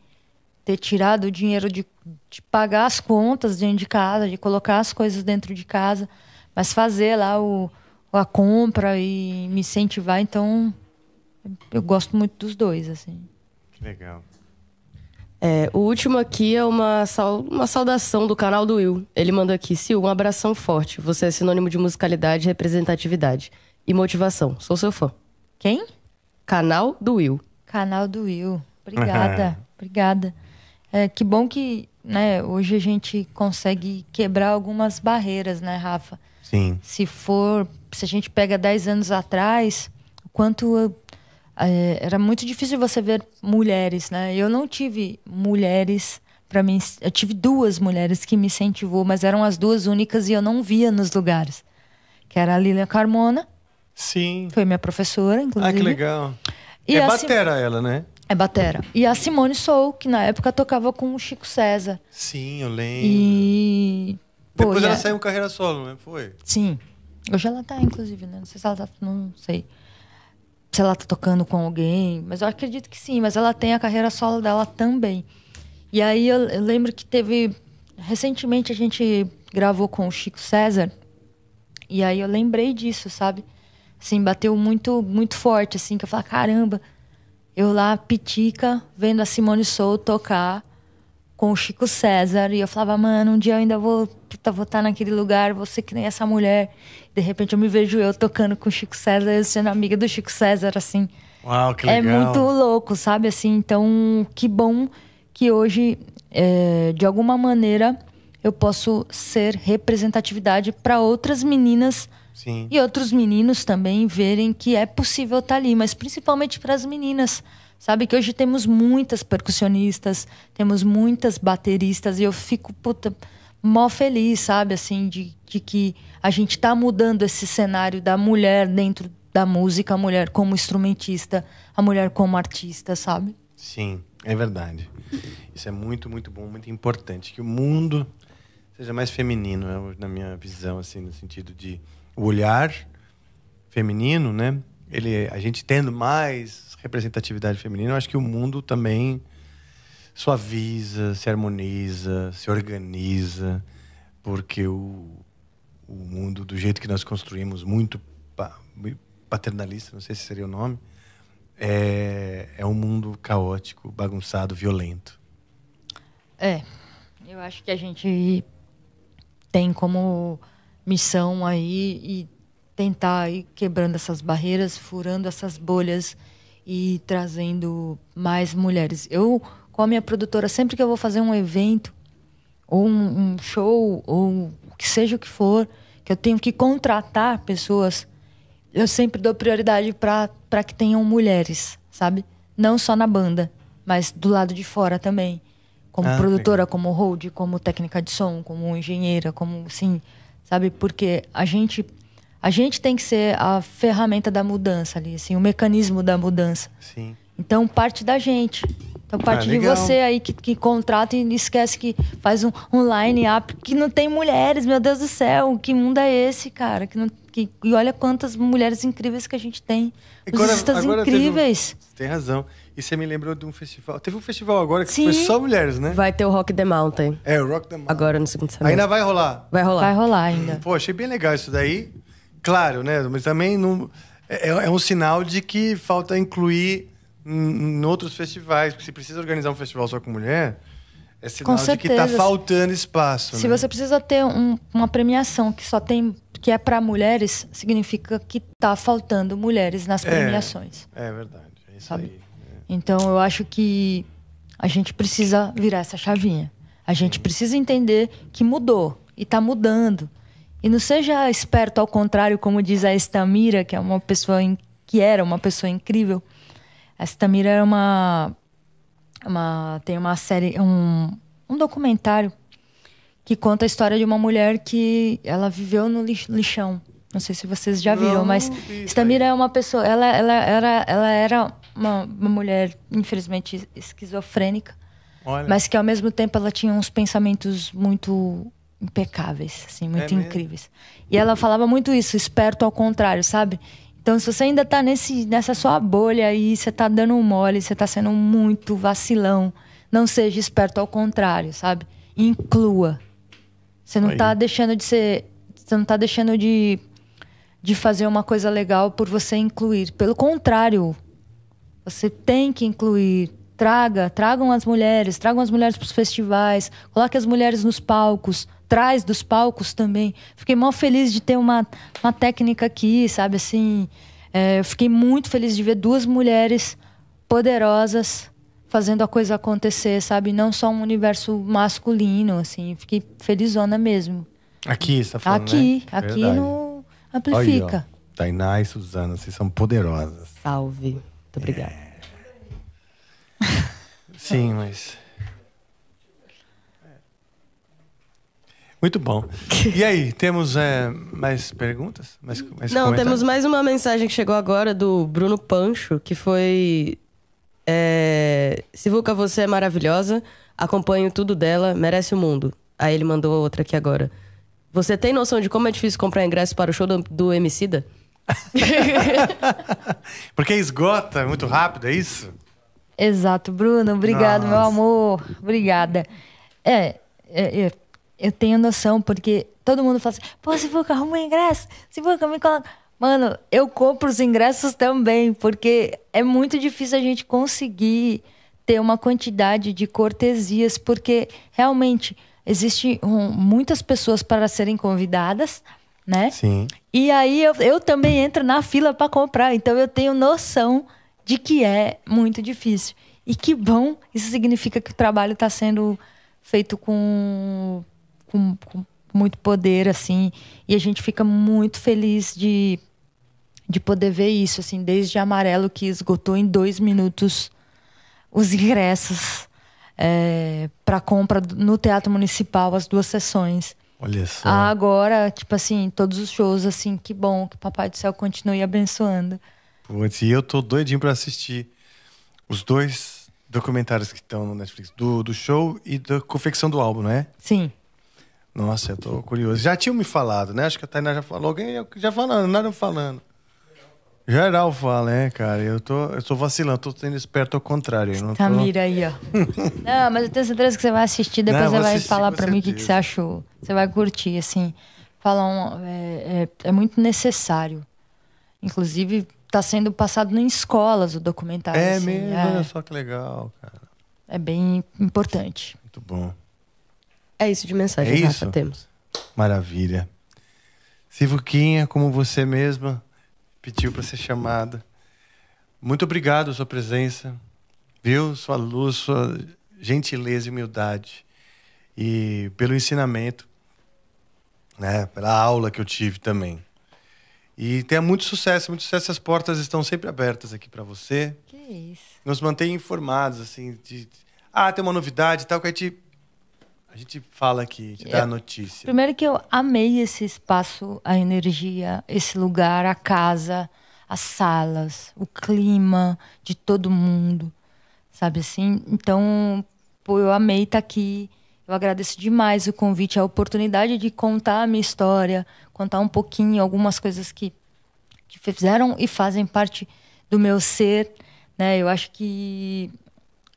ter tirado o dinheiro de, de pagar as contas dentro de casa, de colocar as coisas dentro de casa, mas fazer lá o, a compra e me incentivar. Então, eu gosto muito dos dois, assim. Que legal. É, o último aqui é uma, sal, uma saudação do canal do Will. Ele manda aqui, Sil, um abração forte. Você é sinônimo de musicalidade, representatividade e motivação. Sou seu fã. Quem? Canal do Will. Canal do Will. Obrigada, obrigada. É, que bom que né, hoje a gente consegue quebrar algumas barreiras, né, Rafa? Sim. Se for, se a gente pega 10 anos atrás, quanto é, era muito difícil você ver mulheres, né? Eu não tive mulheres para mim, eu tive duas mulheres que me incentivou, mas eram as duas únicas e eu não via nos lugares. Que era a Lilian Carmona. Sim. Foi minha professora, inclusive. Ah, que legal. E é batera Sim... ela, né? É batera. E a Simone Soul, que na época tocava com o Chico César. Sim, eu lembro. E. Depois Pô, ela é... saiu carreira solo, né? Foi? Sim. Hoje ela tá, inclusive, né? Não sei se ela tá. Não sei. Se ela tá tocando com alguém. Mas eu acredito que sim. Mas ela tem a carreira solo dela também. E aí eu, eu lembro que teve. Recentemente a gente gravou com o Chico César. E aí eu lembrei disso, sabe? Assim, bateu muito, muito forte, assim, que eu falei, caramba eu lá, pitica, vendo a Simone Sou tocar com o Chico César. E eu falava, mano, um dia eu ainda vou estar vou tá naquele lugar, vou ser que nem essa mulher. De repente eu me vejo eu tocando com o Chico César, eu sendo amiga do Chico César, assim. Uau, que é legal. É muito louco, sabe? Assim, então, que bom que hoje, é, de alguma maneira, eu posso ser representatividade para outras meninas Sim. E outros meninos também verem que é possível estar tá ali, mas principalmente para as meninas. Sabe que hoje temos muitas percussionistas, temos muitas bateristas, e eu fico, puta, mó feliz, sabe, assim, de, de que a gente está mudando esse cenário da mulher dentro da música, a mulher como instrumentista, a mulher como artista, sabe? Sim, é verdade. Isso é muito, muito bom, muito importante. Que o mundo seja mais feminino, é na minha visão, assim, no sentido de o olhar feminino, né? Ele, a gente tendo mais representatividade feminina, eu acho que o mundo também suaviza, se harmoniza, se organiza, porque o, o mundo do jeito que nós construímos, muito paternalista, não sei se seria o nome, é, é um mundo caótico, bagunçado, violento. É, eu acho que a gente tem como missão aí e tentar ir quebrando essas barreiras, furando essas bolhas e trazendo mais mulheres. Eu, com a minha produtora, sempre que eu vou fazer um evento, ou um, um show, ou o que seja o que for, que eu tenho que contratar pessoas, eu sempre dou prioridade para que tenham mulheres, sabe? Não só na banda, mas do lado de fora também. Como ah, produtora, como hold, como técnica de som, como engenheira, como, assim, sabe? Porque a gente a gente tem que ser a ferramenta da mudança ali, assim, o mecanismo da mudança. Sim. Então parte da gente. Então parte ah, de você aí que, que contrata e esquece que faz um, um line-up que não tem mulheres, meu Deus do céu, que mundo é esse, cara? Que não, que, e olha quantas mulheres incríveis que a gente tem. Os agora, agora incríveis. Teve, tem razão. E você me lembrou de um festival. Teve um festival agora que Sim. foi só mulheres, né? Vai ter o Rock the Mountain. É, o Rock the Mountain. Agora no segundo semestre. Ainda vai rolar? Vai rolar. Vai rolar ainda. Hum, Pô, achei bem legal isso daí. Claro, né? Mas também não... é, é, é um sinal de que falta incluir em outros festivais. Porque se precisa organizar um festival só com mulher, é sinal com de que está faltando espaço. Se né? você precisa ter um, uma premiação que só tem que é para mulheres, significa que está faltando mulheres nas é, premiações. É, é verdade. É isso Sabe? aí. Então eu acho que a gente precisa virar essa chavinha. A gente precisa entender que mudou e está mudando. E não seja esperto ao contrário, como diz a Estamira, que é uma pessoa in... que era uma pessoa incrível. A Estamira é uma, uma tem uma série, um, um documentário que conta a história de uma mulher que ela viveu no lixão. Não sei se vocês já viram, não, mas vi, Stamira é uma pessoa. Ela, ela, era, ela era uma, uma mulher, infelizmente, esquizofrênica. Olha. Mas que ao mesmo tempo ela tinha uns pensamentos muito impecáveis, assim, muito é incríveis. E ela falava muito isso, esperto ao contrário, sabe? Então, se você ainda tá nesse, nessa sua bolha aí, você tá dando um mole, você tá sendo muito vacilão, não seja esperto ao contrário, sabe? Inclua. Você não aí. tá deixando de ser. Você não tá deixando de de fazer uma coisa legal por você incluir. Pelo contrário, você tem que incluir. Traga, tragam as mulheres, tragam as mulheres para os festivais, coloque as mulheres nos palcos, traz dos palcos também. Fiquei mal feliz de ter uma, uma técnica aqui, sabe assim. É, fiquei muito feliz de ver duas mulheres poderosas fazendo a coisa acontecer, sabe? Não só um universo masculino, assim. Fiquei felizona mesmo. Aqui, você tá falando, Aqui, né? aqui Verdade. no Amplifica. Aí, Tainá e Suzana, vocês são poderosas. Salve. Muito obrigada. É... Sim, mas. Muito bom. E aí, temos é, mais perguntas? Mais, mais Não, temos mais uma mensagem que chegou agora do Bruno Pancho, que foi. É, Sivuca, você é maravilhosa, acompanho tudo dela, merece o mundo. Aí ele mandou outra aqui agora. Você tem noção de como é difícil comprar ingresso para o show do, do Emicida? Porque esgota muito rápido, é isso? Exato, Bruno. Obrigado, Nossa. meu amor. Obrigada. É, é, é, eu tenho noção, porque todo mundo fala assim: pô, Sivuca, arruma um ingresso. eu me coloca. Mano, eu compro os ingressos também, porque é muito difícil a gente conseguir ter uma quantidade de cortesias, porque realmente Existem um, muitas pessoas para serem convidadas, né? Sim. E aí eu, eu também entro na fila para comprar. Então eu tenho noção de que é muito difícil. E que bom, isso significa que o trabalho está sendo feito com, com, com, muito poder, assim. E a gente fica muito feliz de, de poder ver isso, assim, desde Amarelo, que esgotou em dois minutos os ingressos é, para compra no Teatro Municipal as duas sessões. Olha só. Ah, agora, tipo assim, todos os shows, assim, que bom, que o Papai do Céu continue abençoando. Putz, e eu tô doidinho para assistir os dois documentários que estão no Netflix, do, do show e da confecção do álbum, não é? Sim. Nossa, eu tô curioso. Já tinham me falado, né? Acho que a Tainá já falou, alguém já falando, nada falando. Geral fala, né, cara? Eu tô, eu tô vacilando, tô sendo esperto ao contrário. não tô... Camira aí, ó. não, mas eu tenho certeza que você vai assistir, depois não, você vai falar pra certeza. mim o que, que, você achou. Você vai curtir, assim. Falam, um, é, é, é, muito necessário. Inclusive, tá sendo passado em escolas o documentário. É assim, mesmo, é... olha só que legal, cara. É bem importante. Muito bom. É isso de mensagem, é isso? Rafa, temos. Maravilha. Sivuquinha, como você mesma pediu para ser chamada Muito obrigado pela sua presença, viu? Sua luz, sua gentileza e humildade. E pelo ensinamento, né? pela aula que eu tive também. E tenha muito sucesso, muito sucesso. As portas estão sempre abertas aqui para você. Que isso. Nos mantém informados, assim, de... Ah, tem uma novidade e tal, que a gente gente fala aqui, te dá a é. notícia. Primeiro que eu amei esse espaço, a energia, esse lugar, a casa, as salas, o clima de todo mundo, sabe assim? Então, pô, eu amei estar tá aqui. Eu agradeço demais o convite, a oportunidade de contar a minha história, contar um pouquinho algumas coisas que, que fizeram e fazem parte do meu ser, né? Eu acho que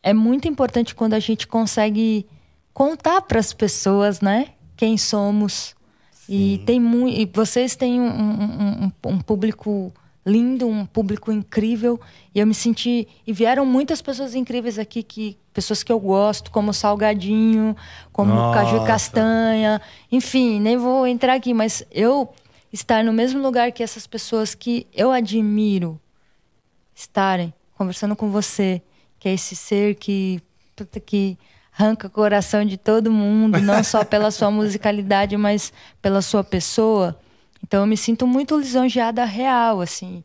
é muito importante quando a gente consegue contar para as pessoas, né? Quem somos. Sim. E tem muito. E vocês têm um, um, um, um, público lindo, um público incrível. E eu me senti. E vieram muitas pessoas incríveis aqui que pessoas que eu gosto, como Salgadinho, como Nossa. Caju Castanha, enfim, nem vou entrar aqui, mas eu estar no mesmo lugar que essas pessoas que eu admiro estarem conversando com você, que é esse ser que que arranca o coração de todo mundo, não só pela sua musicalidade, mas pela sua pessoa. Então eu me sinto muito lisonjeada real, assim.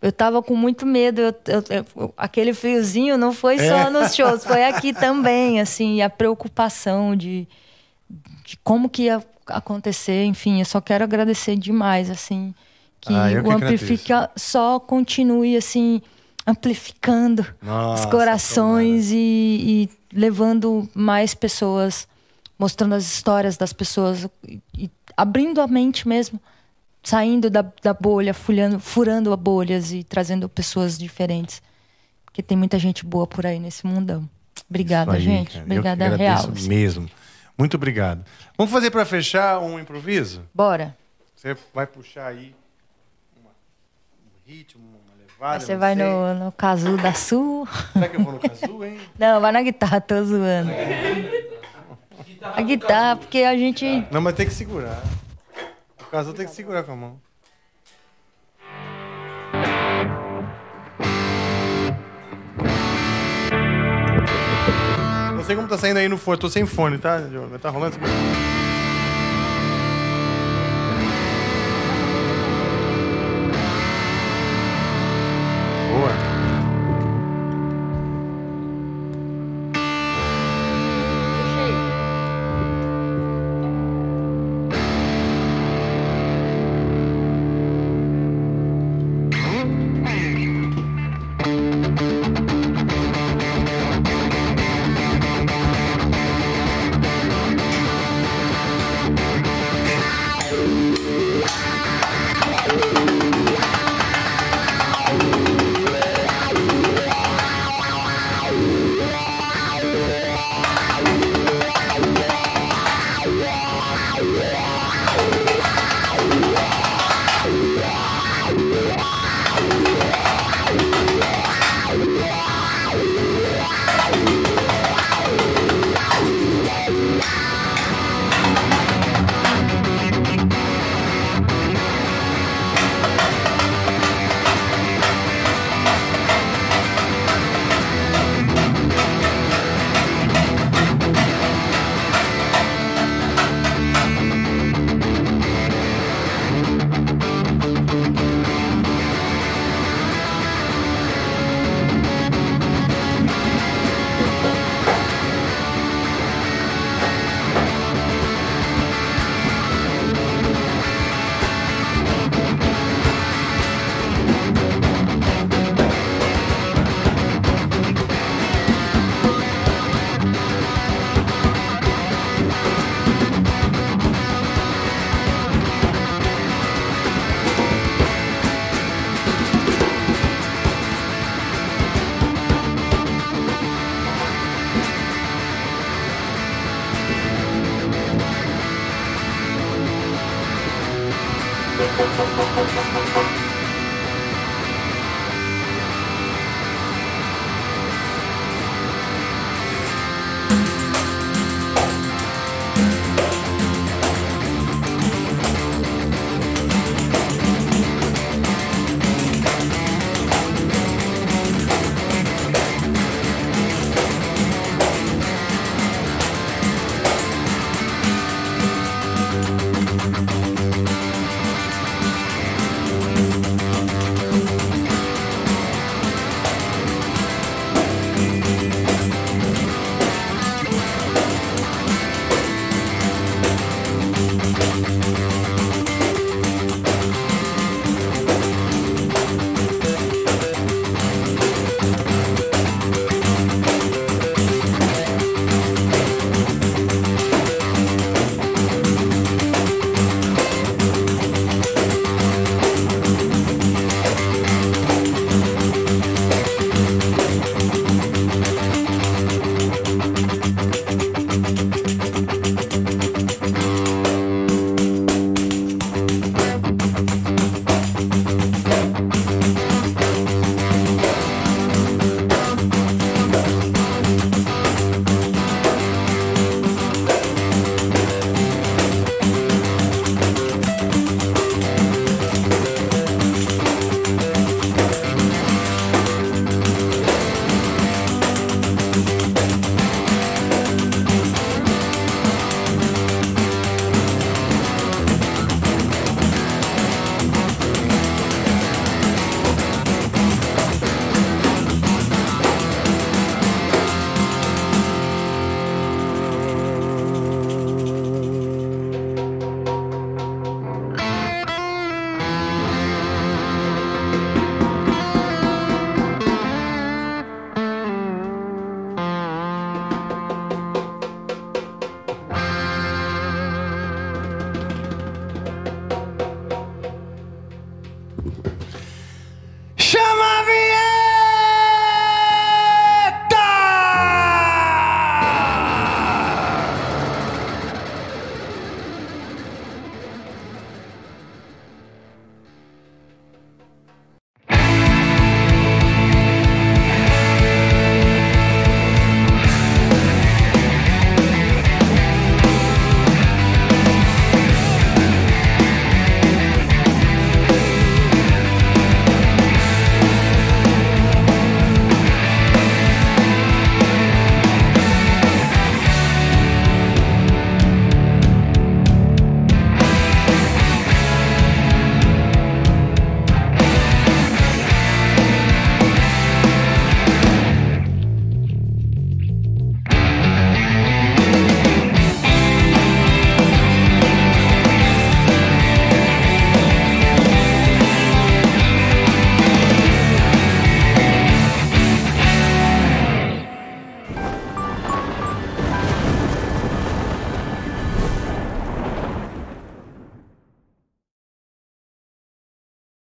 Eu tava com muito medo, eu, eu, eu, aquele friozinho não foi só é. nos shows, foi aqui também, assim, a preocupação de, de como que ia acontecer, enfim, eu só quero agradecer demais, assim, que ah, o que Amplifica agradeço. só continue, assim, amplificando Nossa, os corações e, e levando mais pessoas, mostrando as histórias das pessoas e, e abrindo a mente mesmo, saindo da, da bolha, fulhando, furando a bolhas e trazendo pessoas diferentes. Porque tem muita gente boa por aí nesse mundão. Obrigada, aí, gente. Cara. Obrigada, Eu real. Assim. Mesmo. Muito obrigado. Vamos fazer para fechar um improviso? Bora. Você vai puxar aí um ritmo, você vai no, no da Sul? Será que eu vou no casu, hein? Não, vai na guitarra, tô zoando. É. A guitarra, porque a gente. Não, mas tem que segurar. O casu tem que segurar com a mão. Não sei como tá saindo aí no fone. Tô sem fone, tá, Diogo? Tá rolando essa Thank you.